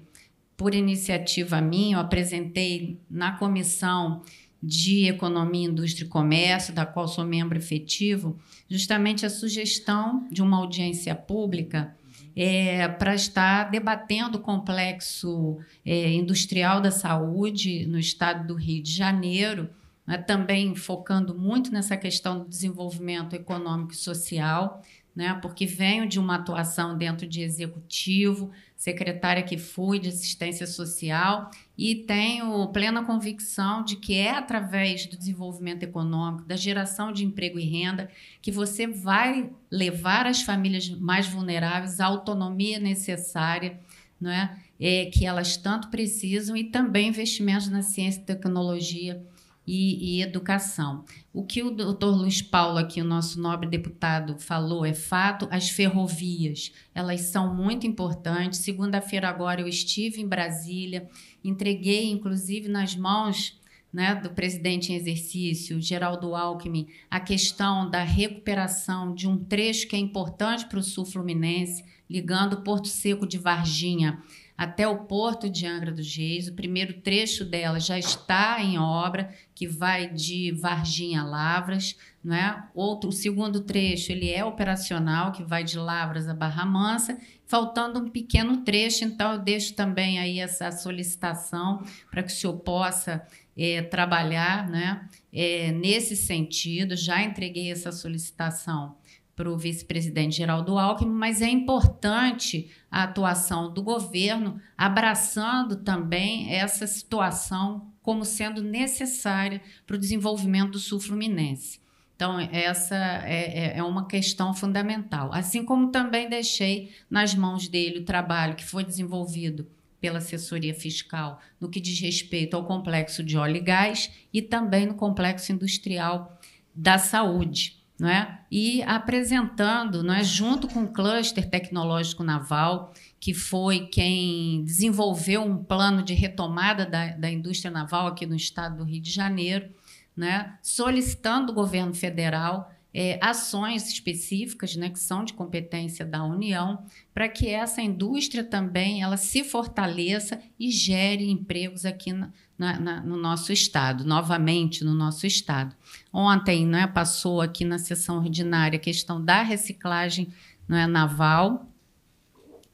por iniciativa minha, eu apresentei na comissão de Economia, Indústria e Comércio, da qual sou membro efetivo, justamente a sugestão de uma audiência pública é, para estar debatendo o complexo é, industrial da saúde no estado do Rio de Janeiro, né, também focando muito nessa questão do desenvolvimento econômico e social, né, porque venho de uma atuação dentro de executivo, secretária que fui de assistência social e tenho plena convicção de que é através do desenvolvimento econômico, da geração de emprego e renda, que você vai levar as famílias mais vulneráveis a autonomia necessária, não é? é que elas tanto precisam, e também investimentos na ciência e tecnologia e, e educação. O que o doutor Luiz Paulo, aqui, o nosso nobre deputado, falou é fato. As ferrovias, elas são muito importantes. Segunda-feira agora eu estive em Brasília entreguei, inclusive, nas mãos né, do presidente em exercício, Geraldo Alckmin, a questão da recuperação de um trecho que é importante para o sul fluminense, ligando o Porto Seco de Varginha até o porto de Angra dos Reis. O primeiro trecho dela já está em obra, que vai de Varginha a Lavras. Né? Outro, o segundo trecho ele é operacional, que vai de Lavras a Barra Mansa, faltando um pequeno trecho, então eu deixo também aí essa solicitação para que o senhor possa é, trabalhar né? É, nesse sentido. Já entreguei essa solicitação para o vice-presidente Geraldo Alckmin, mas é importante a atuação do governo abraçando também essa situação como sendo necessária para o desenvolvimento do sul fluminense. Então, essa é, é, é uma questão fundamental. Assim como também deixei nas mãos dele o trabalho que foi desenvolvido pela assessoria fiscal no que diz respeito ao complexo de óleo e gás e também no complexo industrial da saúde. Não é? E apresentando, não é, junto com o cluster tecnológico naval, que foi quem desenvolveu um plano de retomada da, da indústria naval aqui no estado do Rio de Janeiro, né, solicitando o governo federal é, ações específicas, né, que são de competência da União, para que essa indústria também ela se fortaleça e gere empregos aqui na, na, no nosso estado, novamente no nosso estado. Ontem, né, passou aqui na sessão ordinária a questão da reciclagem né, naval,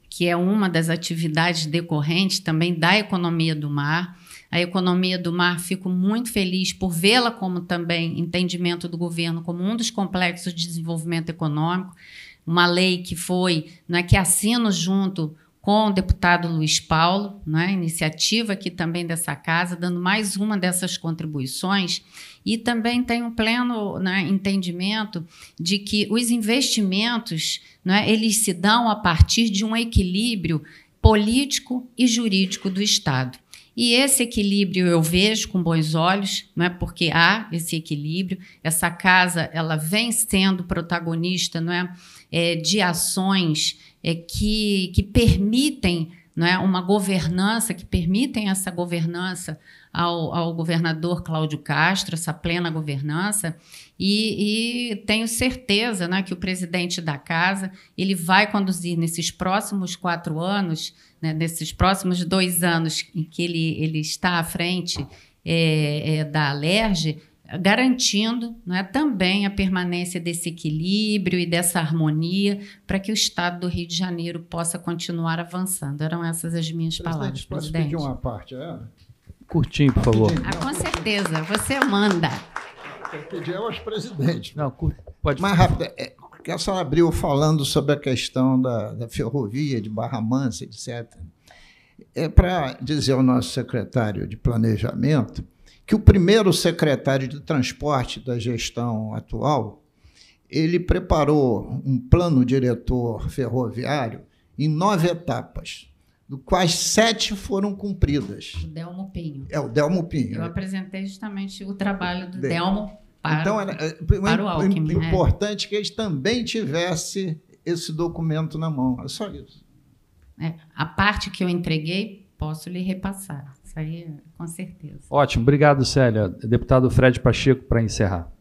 que é uma das atividades decorrentes também da economia do mar a economia do mar, fico muito feliz por vê-la como também entendimento do governo como um dos complexos de desenvolvimento econômico. Uma lei que foi, né, que assino junto com o deputado Luiz Paulo, né, iniciativa aqui também dessa casa, dando mais uma dessas contribuições. E também tenho um pleno né, entendimento de que os investimentos né, eles se dão a partir de um equilíbrio político e jurídico do Estado. E esse equilíbrio eu vejo com bons olhos, é porque há esse equilíbrio. Essa casa ela vem sendo protagonista não é, é de ações é, que, que permitem não é, uma governança, que permitem essa governança ao, ao governador Cláudio Castro, essa plena governança. E, e, tenho certeza né, que o presidente da casa ele vai conduzir nesses próximos quatro anos, né, nesses próximos dois anos em que ele, ele está à frente é, é, da Alerge, garantindo né, também a permanência desse equilíbrio e dessa harmonia para que o Estado do Rio de Janeiro possa continuar avançando. Eram essas as minhas palavras, posso presidente. Posso pedir uma parte é. Curtinho, por favor. Ah, com certeza, você manda o aos é presidente? Não, pode Mais rápido, é, porque a senhora abriu falando sobre a questão da, da ferrovia de Barra Mansa, etc. É para dizer ao nosso secretário de Planejamento que o primeiro secretário de Transporte da gestão atual, ele preparou um plano diretor ferroviário em nove etapas do quais sete foram cumpridas. O Delmo Pinho. É, o Delmo Pinho. Eu apresentei justamente o trabalho do Delmo para, então, era, é, é, para o Alckmin. Então, é importante que eles também tivessem esse documento na mão. É só isso. É, a parte que eu entreguei, posso lhe repassar. Isso aí, é, com certeza. Ótimo. Obrigado, Célia. Deputado Fred Pacheco, para encerrar.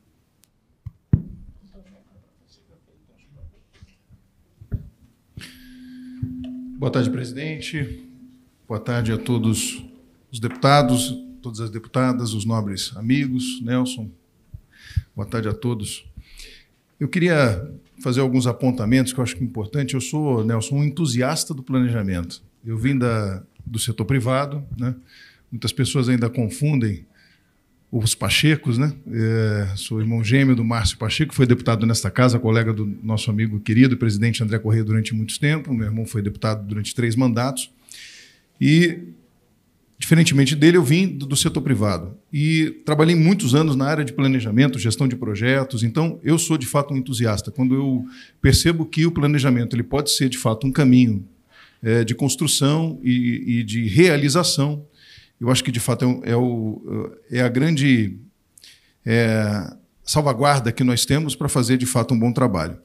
Boa tarde, presidente. Boa tarde a todos os deputados, todas as deputadas, os nobres amigos, Nelson. Boa tarde a todos. Eu queria fazer alguns apontamentos que eu acho que é importante. Eu sou, Nelson, um entusiasta do planejamento. Eu vim da, do setor privado, né? Muitas pessoas ainda confundem os Pachecos, né? É, sou irmão gêmeo do Márcio Pacheco, foi deputado nesta casa, colega do nosso amigo querido presidente André Corrêa durante muito tempo. Meu irmão foi deputado durante três mandatos. E, diferentemente dele, eu vim do, do setor privado. E trabalhei muitos anos na área de planejamento, gestão de projetos. Então, eu sou de fato um entusiasta. Quando eu percebo que o planejamento ele pode ser de fato um caminho é, de construção e, e de realização eu acho que de fato é, um, é, o, é a grande é, salvaguarda que nós temos para fazer de fato um bom trabalho.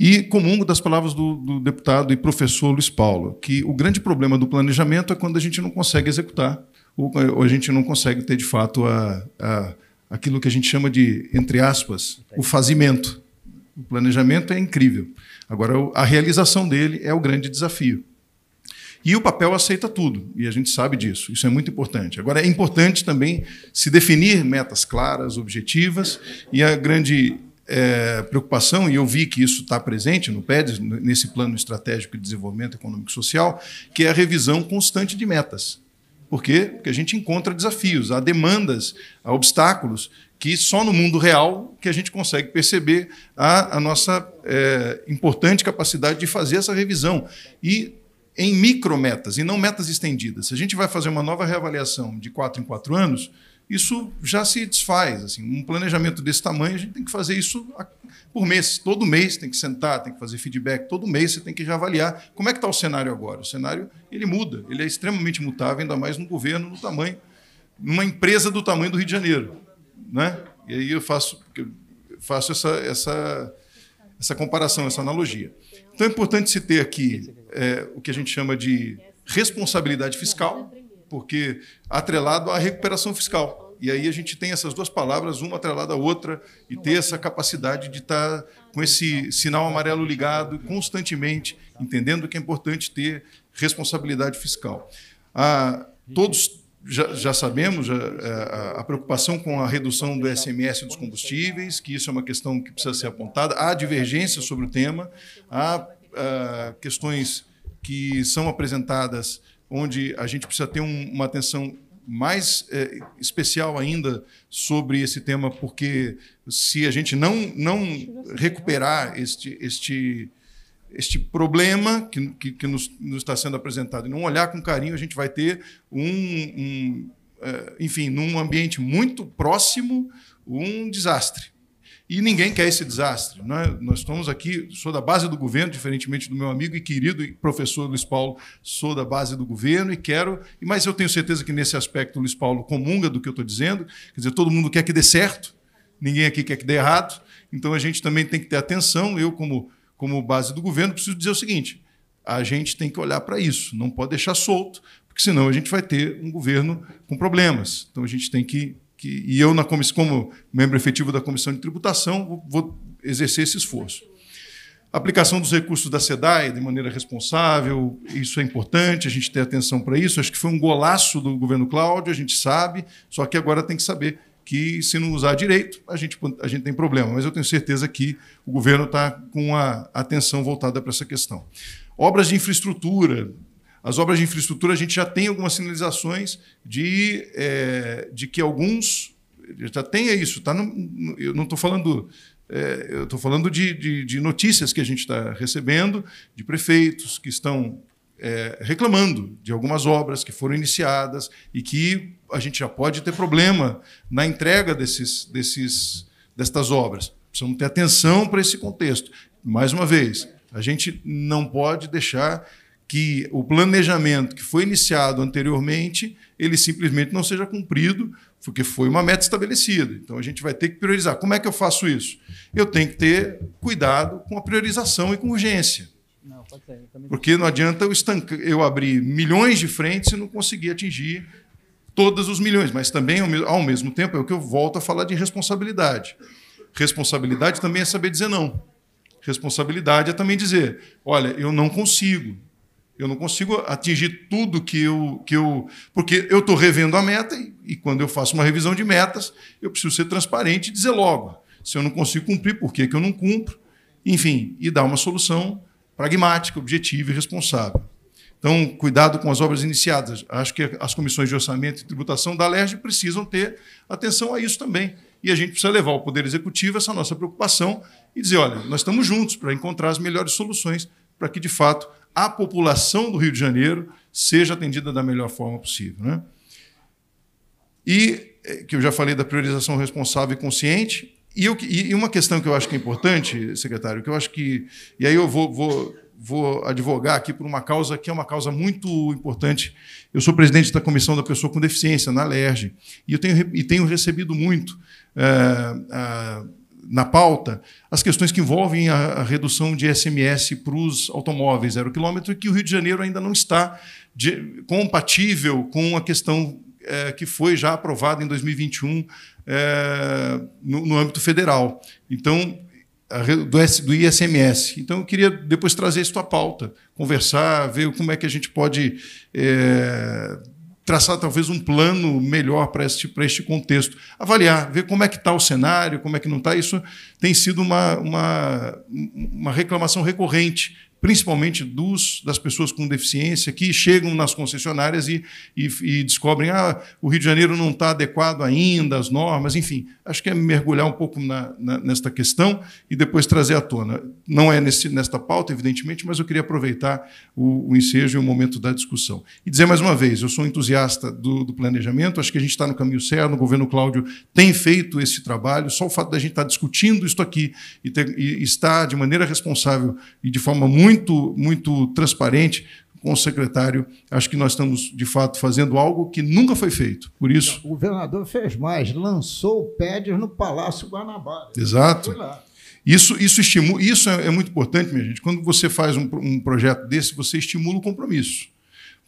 E comungo das palavras do, do, deputado e professor Luiz Paulo, que o grande problema do planejamento é quando a gente não consegue executar, ou, ou a gente não consegue ter de fato a, a, aquilo que a gente chama de, entre aspas, o fazimento. O planejamento é incrível. Agora, a realização dele é o grande desafio. E o papel aceita tudo, e a gente sabe disso, isso é muito importante. Agora, é importante também se definir metas claras, objetivas, e a grande é, preocupação, e eu vi que isso está presente no PEDES, nesse Plano Estratégico de Desenvolvimento Econômico e Social, que é a revisão constante de metas. Por quê? Porque a gente encontra desafios, há demandas, há obstáculos que só no mundo real que a gente consegue perceber a, a nossa é, importante capacidade de fazer essa revisão. E em micrometas e não metas estendidas. Se a gente vai fazer uma nova reavaliação de quatro em quatro anos, isso já se desfaz. Assim, um planejamento desse tamanho, a gente tem que fazer isso por mês. Todo mês tem que sentar, tem que fazer feedback. Todo mês você tem que já avaliar como é que está o cenário agora. O cenário ele muda, ele é extremamente mutável, ainda mais no governo, no tamanho, numa empresa do tamanho do Rio de Janeiro, né? E aí eu faço, eu faço essa, essa, essa comparação, essa analogia. Então é importante se ter aqui é, o que a gente chama de responsabilidade fiscal, porque atrelado à recuperação fiscal. E aí a gente tem essas duas palavras, uma atrelada à outra, e ter essa capacidade de estar tá com esse sinal amarelo ligado constantemente, entendendo que é importante ter responsabilidade fiscal. Ah, todos já, já, sabemos é, a, a, preocupação com a redução do SMS dos combustíveis, que isso é uma questão que precisa ser apontada. Há divergência sobre o tema, há uh, questões que são apresentadas onde a gente precisa ter um, uma atenção mais eh, especial ainda sobre esse tema, porque se a gente não, não recuperar este, este, este problema que, que, que nos, nos, está sendo apresentado e não olhar com carinho, a gente vai ter um, um eh, enfim, num ambiente muito próximo, um desastre. E ninguém quer esse desastre. Né? Nós estamos aqui, sou da base do governo, diferentemente do meu amigo e querido professor Luiz Paulo, sou da base do governo e quero. Mas eu tenho certeza que nesse aspecto o Luiz Paulo comunga do que eu estou dizendo. Quer dizer, todo mundo quer que dê certo, ninguém aqui quer que dê errado. Então a gente também tem que ter atenção. Eu, como, como base do governo, preciso dizer o seguinte: a gente tem que olhar para isso, não pode deixar solto, porque senão a gente vai ter um governo com problemas. Então a gente tem que que, e eu, na comissão, como membro efetivo da Comissão de Tributação, vou, vou exercer esse esforço. Aplicação dos recursos da SEDAE de maneira responsável, isso é importante, a gente tem atenção para isso. Acho que foi um golaço do governo Cláudio, a gente sabe, só que agora tem que saber que, se não usar direito, a gente, a gente tem problema. Mas eu tenho certeza que o governo está com a atenção voltada para essa questão. Obras de infraestrutura, as obras de infraestrutura, a gente já tem algumas sinalizações de, é, de que alguns. Já tem isso, tá no, eu não estou falando. É, eu estou falando de, de, de, notícias que a gente está recebendo de prefeitos que estão é, reclamando de algumas obras que foram iniciadas e que a gente já pode ter problema na entrega desses, desses, destas obras. Precisamos ter atenção para esse contexto. Mais uma vez, a gente não pode deixar que o planejamento que foi iniciado anteriormente, ele simplesmente não seja cumprido, porque foi uma meta estabelecida. Então a gente vai ter que priorizar. Como é que eu faço isso? Eu tenho que ter cuidado com a priorização e com urgência. Não, ser, porque não adianta eu, estanca, eu abrir milhões de frentes e não conseguir atingir todos os milhões, mas também, ao mesmo tempo, é o que eu volto a falar de responsabilidade. Responsabilidade também é saber dizer não. Responsabilidade é também dizer: olha, eu não consigo, eu não consigo atingir tudo que eu. Que eu porque eu estou revendo a meta e, e, quando eu faço uma revisão de metas, eu preciso ser transparente e dizer logo. Se eu não consigo cumprir, por que, que eu não cumpro? Enfim, e dar uma solução pragmática, objetiva e responsável. Então, cuidado com as obras iniciadas. Acho que as comissões de orçamento e tributação da LERJ precisam ter atenção a isso também. E a gente precisa levar ao Poder Executivo essa nossa preocupação e dizer: olha, nós estamos juntos para encontrar as melhores soluções para que, de fato, a população do Rio de Janeiro seja atendida da melhor forma possível. Né? E eh, que eu já falei da priorização responsável e consciente. E, eu, e uma questão que eu acho que é importante, secretário, que eu acho que. E aí eu vou, vou, vou advogar aqui por uma causa que é uma causa muito importante. Eu sou presidente da Comissão da Pessoa com Deficiência, na LERJ, e eu tenho, e tenho recebido muito. Eh, na pauta as questões que envolvem a, a redução de SMS para os automóveis zero quilômetro, que o Rio de Janeiro ainda não está de, compatível com a questão é, que foi já aprovada em 2021 é, no, no, âmbito federal. Então, a, do, do ISMS. Então, eu queria depois trazer isso à pauta, conversar, ver como é que a gente pode. É, traçar talvez um plano melhor para este, para este contexto. Avaliar, ver como é que está o cenário, como é que não está. Isso tem sido uma, uma, uma reclamação recorrente principalmente dos, das pessoas com deficiência, que chegam nas concessionárias e, e, e descobrem ah, o Rio de Janeiro não está adequado ainda às normas, enfim. Acho que é mergulhar um pouco na, na, nesta questão e depois trazer à tona. Não é nesse, nesta pauta, evidentemente, mas eu queria aproveitar o, o ensejo e o momento da discussão. E dizer mais uma vez, eu sou entusiasta do, do planejamento, acho que a gente está no caminho certo, o governo Cláudio tem feito esse trabalho, só o fato da gente estar tá discutindo isso aqui e, ter, e estar de maneira responsável e de forma muito muito, muito transparente com o secretário. Acho que nós estamos, de fato, fazendo algo que nunca foi feito. Por isso. O governador fez mais, lançou o PEDES no Palácio Guanabara. Exato. Isso, isso, estimula, isso é, é, muito importante, minha gente. Quando você faz um, um projeto desse, você estimula o compromisso.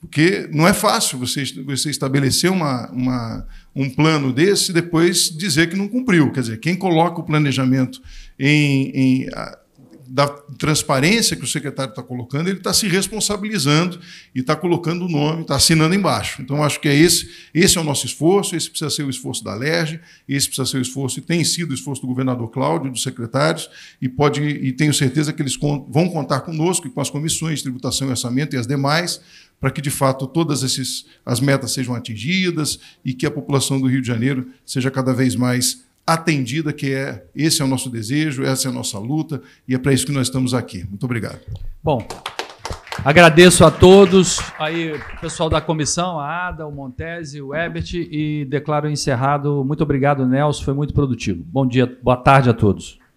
Porque não é fácil você, você estabelecer uma, uma, um plano desse e depois dizer que não cumpriu. Quer dizer, quem coloca o planejamento em, em da transparência que o secretário está colocando, ele está se responsabilizando e está colocando o nome, está assinando embaixo. Então, acho que é esse, esse é o nosso esforço, esse precisa ser o esforço da LERJ, esse precisa ser o esforço, e tem sido o esforço do governador Cláudio, dos secretários, e pode, e tenho certeza que eles vão contar conosco e com as comissões de tributação e orçamento e as demais, para que de fato todas esses, as metas sejam atingidas e que a população do Rio de Janeiro seja cada vez mais atendida, que é esse é o nosso desejo, essa é a nossa luta e é para isso que nós estamos aqui. Muito obrigado. Bom, agradeço a todos, aí o pessoal da comissão, a Ada, o Montese, o Ebert e declaro encerrado. Muito obrigado, Nelson, foi muito produtivo. Bom dia, boa tarde a todos.